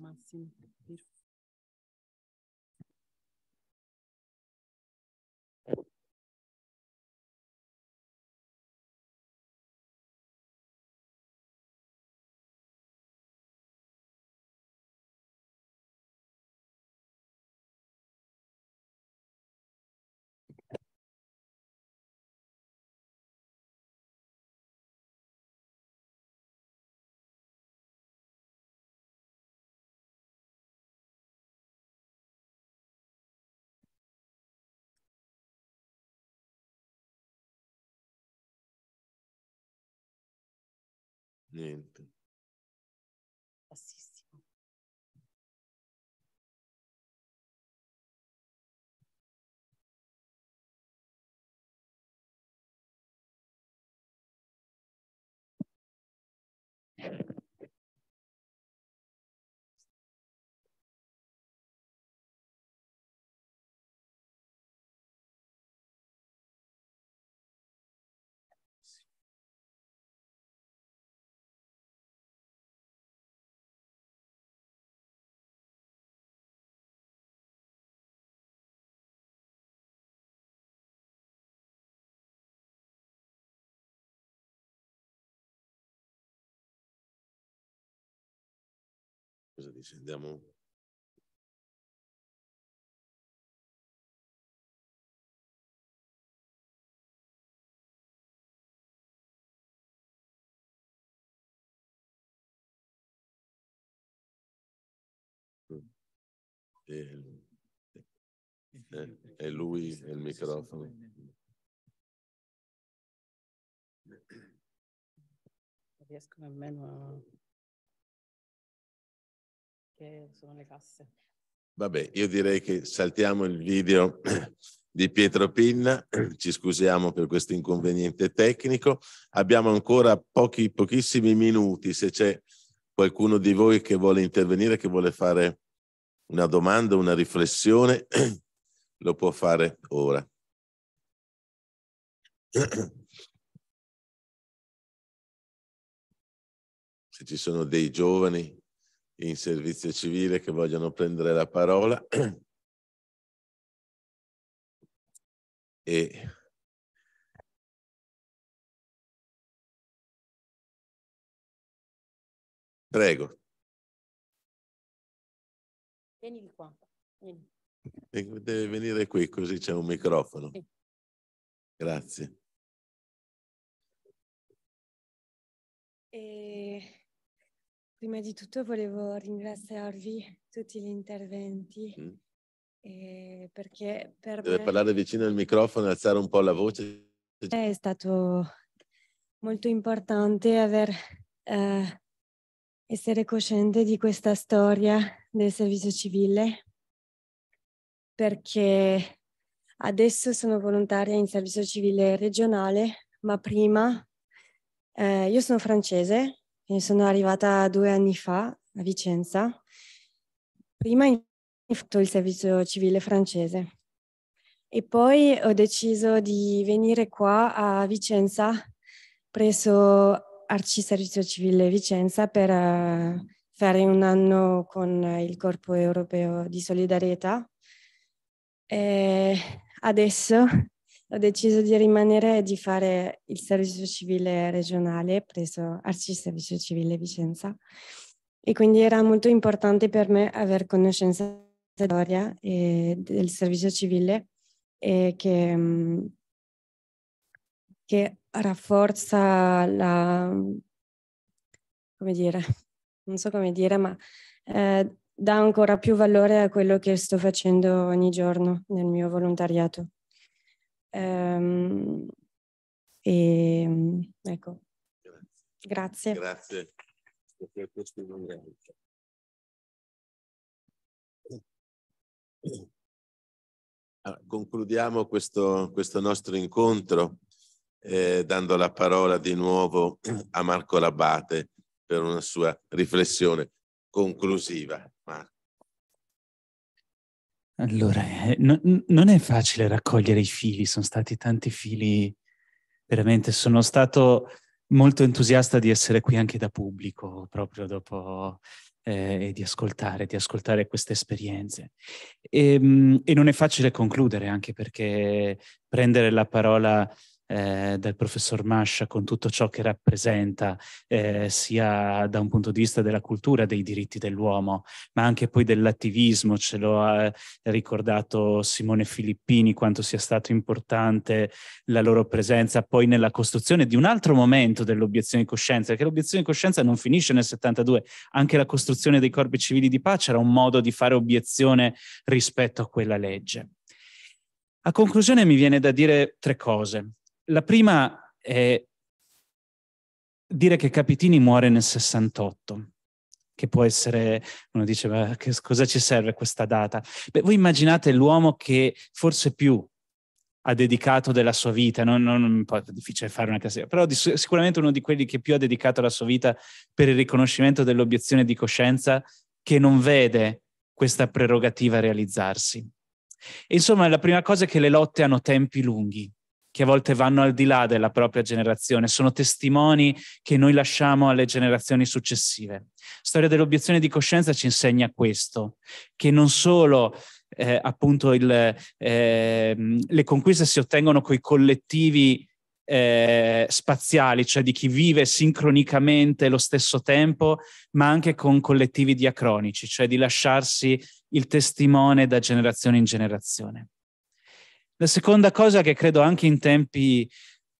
máximo. Perfeito. Niente. cosa dice? Andiamo. E, mm. eh, lui e il microfono. Riescono almeno a che sono le casse. Vabbè, io direi che saltiamo il video di Pietro Pinna, ci scusiamo per questo inconveniente tecnico, abbiamo ancora pochi, pochissimi minuti, se c'è qualcuno di voi che vuole intervenire, che vuole fare una domanda, una riflessione, lo può fare ora. Se ci sono dei giovani in servizio civile che vogliono prendere la parola e prego. Vieni qua. Vieni. Deve venire qui così c'è un microfono. Sì. Grazie. E eh, Prima di tutto volevo ringraziarvi tutti gli interventi mm. eh, perché per Deve me... parlare vicino al microfono e alzare un po' la voce. È stato molto importante aver, eh, essere cosciente di questa storia del servizio civile perché adesso sono volontaria in servizio civile regionale, ma prima eh, io sono francese e sono arrivata due anni fa a Vicenza. Prima ho fatto il servizio civile francese e poi ho deciso di venire qua a Vicenza presso Arci Servizio Civile Vicenza per eh, fare un anno con il Corpo Europeo di Solidarietà. E adesso ho deciso di rimanere e di fare il servizio civile regionale presso Arci Servizio Civile Vicenza e quindi era molto importante per me avere conoscenza della storia e del servizio civile e che, mm, che rafforza la, come dire, non so come dire, ma eh, dà ancora più valore a quello che sto facendo ogni giorno nel mio volontariato. Um, ehm, e, ehm, ecco. Grazie. Grazie. Allora, concludiamo questo, questo, nostro incontro eh, dando la parola di nuovo a Marco Labate per una sua riflessione conclusiva. Marco. Allora, eh, no, non è facile raccogliere i fili, sono stati tanti fili, veramente sono stato molto entusiasta di essere qui anche da pubblico, proprio dopo, eh, e di ascoltare, di ascoltare queste esperienze. E, ehm, e non è facile concludere, anche perché prendere la parola eh, del professor Mascia con tutto ciò che rappresenta, eh, sia da un punto di vista della cultura dei diritti dell'uomo, ma anche poi dell'attivismo. Ce lo ha ricordato Simone Filippini quanto sia stato importante la loro presenza poi nella costruzione di un altro momento dell'obiezione di coscienza, perché l'obiezione di coscienza non finisce nel 72, anche la costruzione dei corpi civili di pace era un modo di fare obiezione rispetto a quella legge. A conclusione mi viene da dire tre cose. La prima è dire che Capitini muore nel 68, che può essere, uno dice, ma che, cosa ci serve questa data? Beh, voi immaginate l'uomo che forse più ha dedicato della sua vita, non, non un po' difficile fare una casella, però di, sicuramente uno di quelli che più ha dedicato la sua vita per il riconoscimento dell'obiezione di coscienza, che non vede questa prerogativa realizzarsi. E insomma, la prima cosa è che le lotte hanno tempi lunghi, che a volte vanno al di là della propria generazione, sono testimoni che noi lasciamo alle generazioni successive. Storia dell'obiezione di coscienza ci insegna questo, che non solo eh, appunto il, eh, le conquiste si ottengono coi collettivi eh, spaziali, cioè di chi vive sincronicamente lo stesso tempo, ma anche con collettivi diacronici, cioè di lasciarsi il testimone da generazione in generazione. La seconda cosa che credo anche in tempi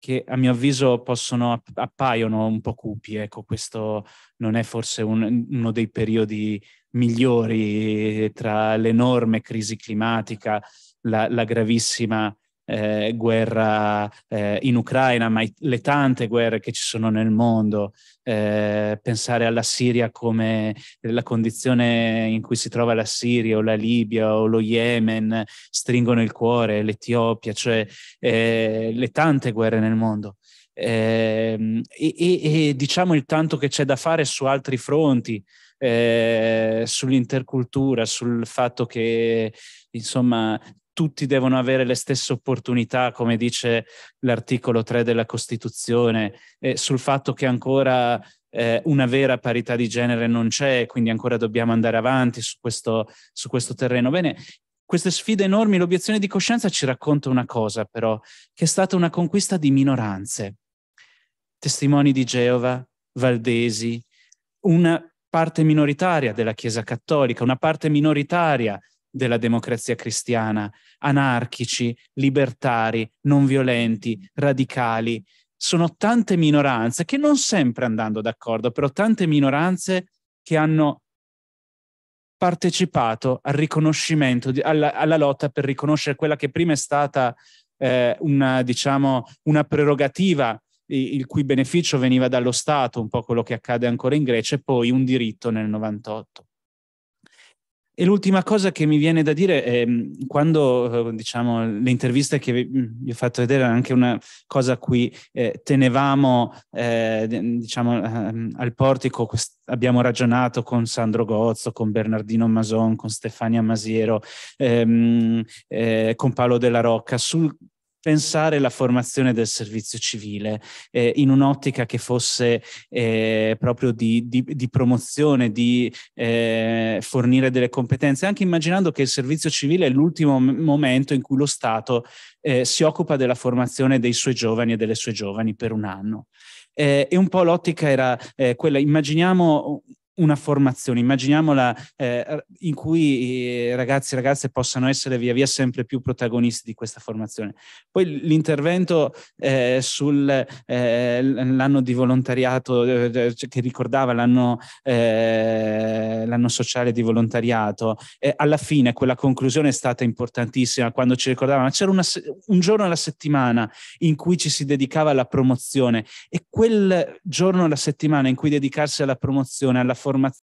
che a mio avviso possono, appaiono un po' cupi, ecco, questo non è forse un, uno dei periodi migliori tra l'enorme crisi climatica, la, la gravissima eh, guerra eh, in Ucraina, ma le tante guerre che ci sono nel mondo, eh, pensare alla Siria come la condizione in cui si trova la Siria o la Libia o lo Yemen stringono il cuore, l'Etiopia, cioè eh, le tante guerre nel mondo. Ehm, e, e, e, diciamo il tanto che c'è da fare su altri fronti, eh, sull'intercultura, sul fatto che insomma tutti devono avere le stesse opportunità, come dice l'articolo 3 della Costituzione, eh, sul fatto che ancora eh, una vera parità di genere non c'è, quindi ancora dobbiamo andare avanti su questo, su questo terreno. Bene, queste sfide enormi, l'obiezione di coscienza ci racconta una cosa però, che è stata una conquista di minoranze. Testimoni di Geova, Valdesi, una parte minoritaria della Chiesa Cattolica, una parte minoritaria della democrazia cristiana, anarchici, libertari, non violenti, radicali. Sono tante minoranze che non sempre andando d'accordo, però tante minoranze che hanno partecipato al riconoscimento, di, alla, alla, lotta per riconoscere quella che prima è stata eh, una, diciamo, una prerogativa il cui beneficio veniva dallo Stato, un po' quello che accade ancora in Grecia, e poi un diritto nel 98. E l'ultima cosa che mi viene da dire è mm, quando, eh, diciamo, le interviste che vi mm, ho fatto vedere è anche una cosa a cui eh, tenevamo, eh, diciamo, eh, al portico, quest- abbiamo ragionato con Sandro Gozzo, con Bernardino Mason, con Stefania Masiero, ehm, eh, con Paolo Della Rocca sul pensare la formazione del servizio civile eh, in un'ottica che fosse eh, proprio di, di, di, promozione, di eh, fornire delle competenze, anche immaginando che il servizio civile è l'ultimo momento in cui lo Stato eh, si occupa della formazione dei suoi giovani e delle sue giovani per un anno. Eh, e un po' l'ottica era eh, quella, immaginiamo una formazione, immaginiamola eh, in cui eh, ragazzi e ragazze possano essere via via sempre più protagonisti di questa formazione. Poi l'intervento eh, sull'anno eh, di volontariato eh, eh, che ricordava l'anno, l'anno sociale di volontariato, alla fine quella conclusione è stata importantissima quando ci ricordavano c'era una, un giorno alla settimana in cui ci si dedicava alla promozione e quel giorno alla settimana in cui dedicarsi alla promozione, alla formación.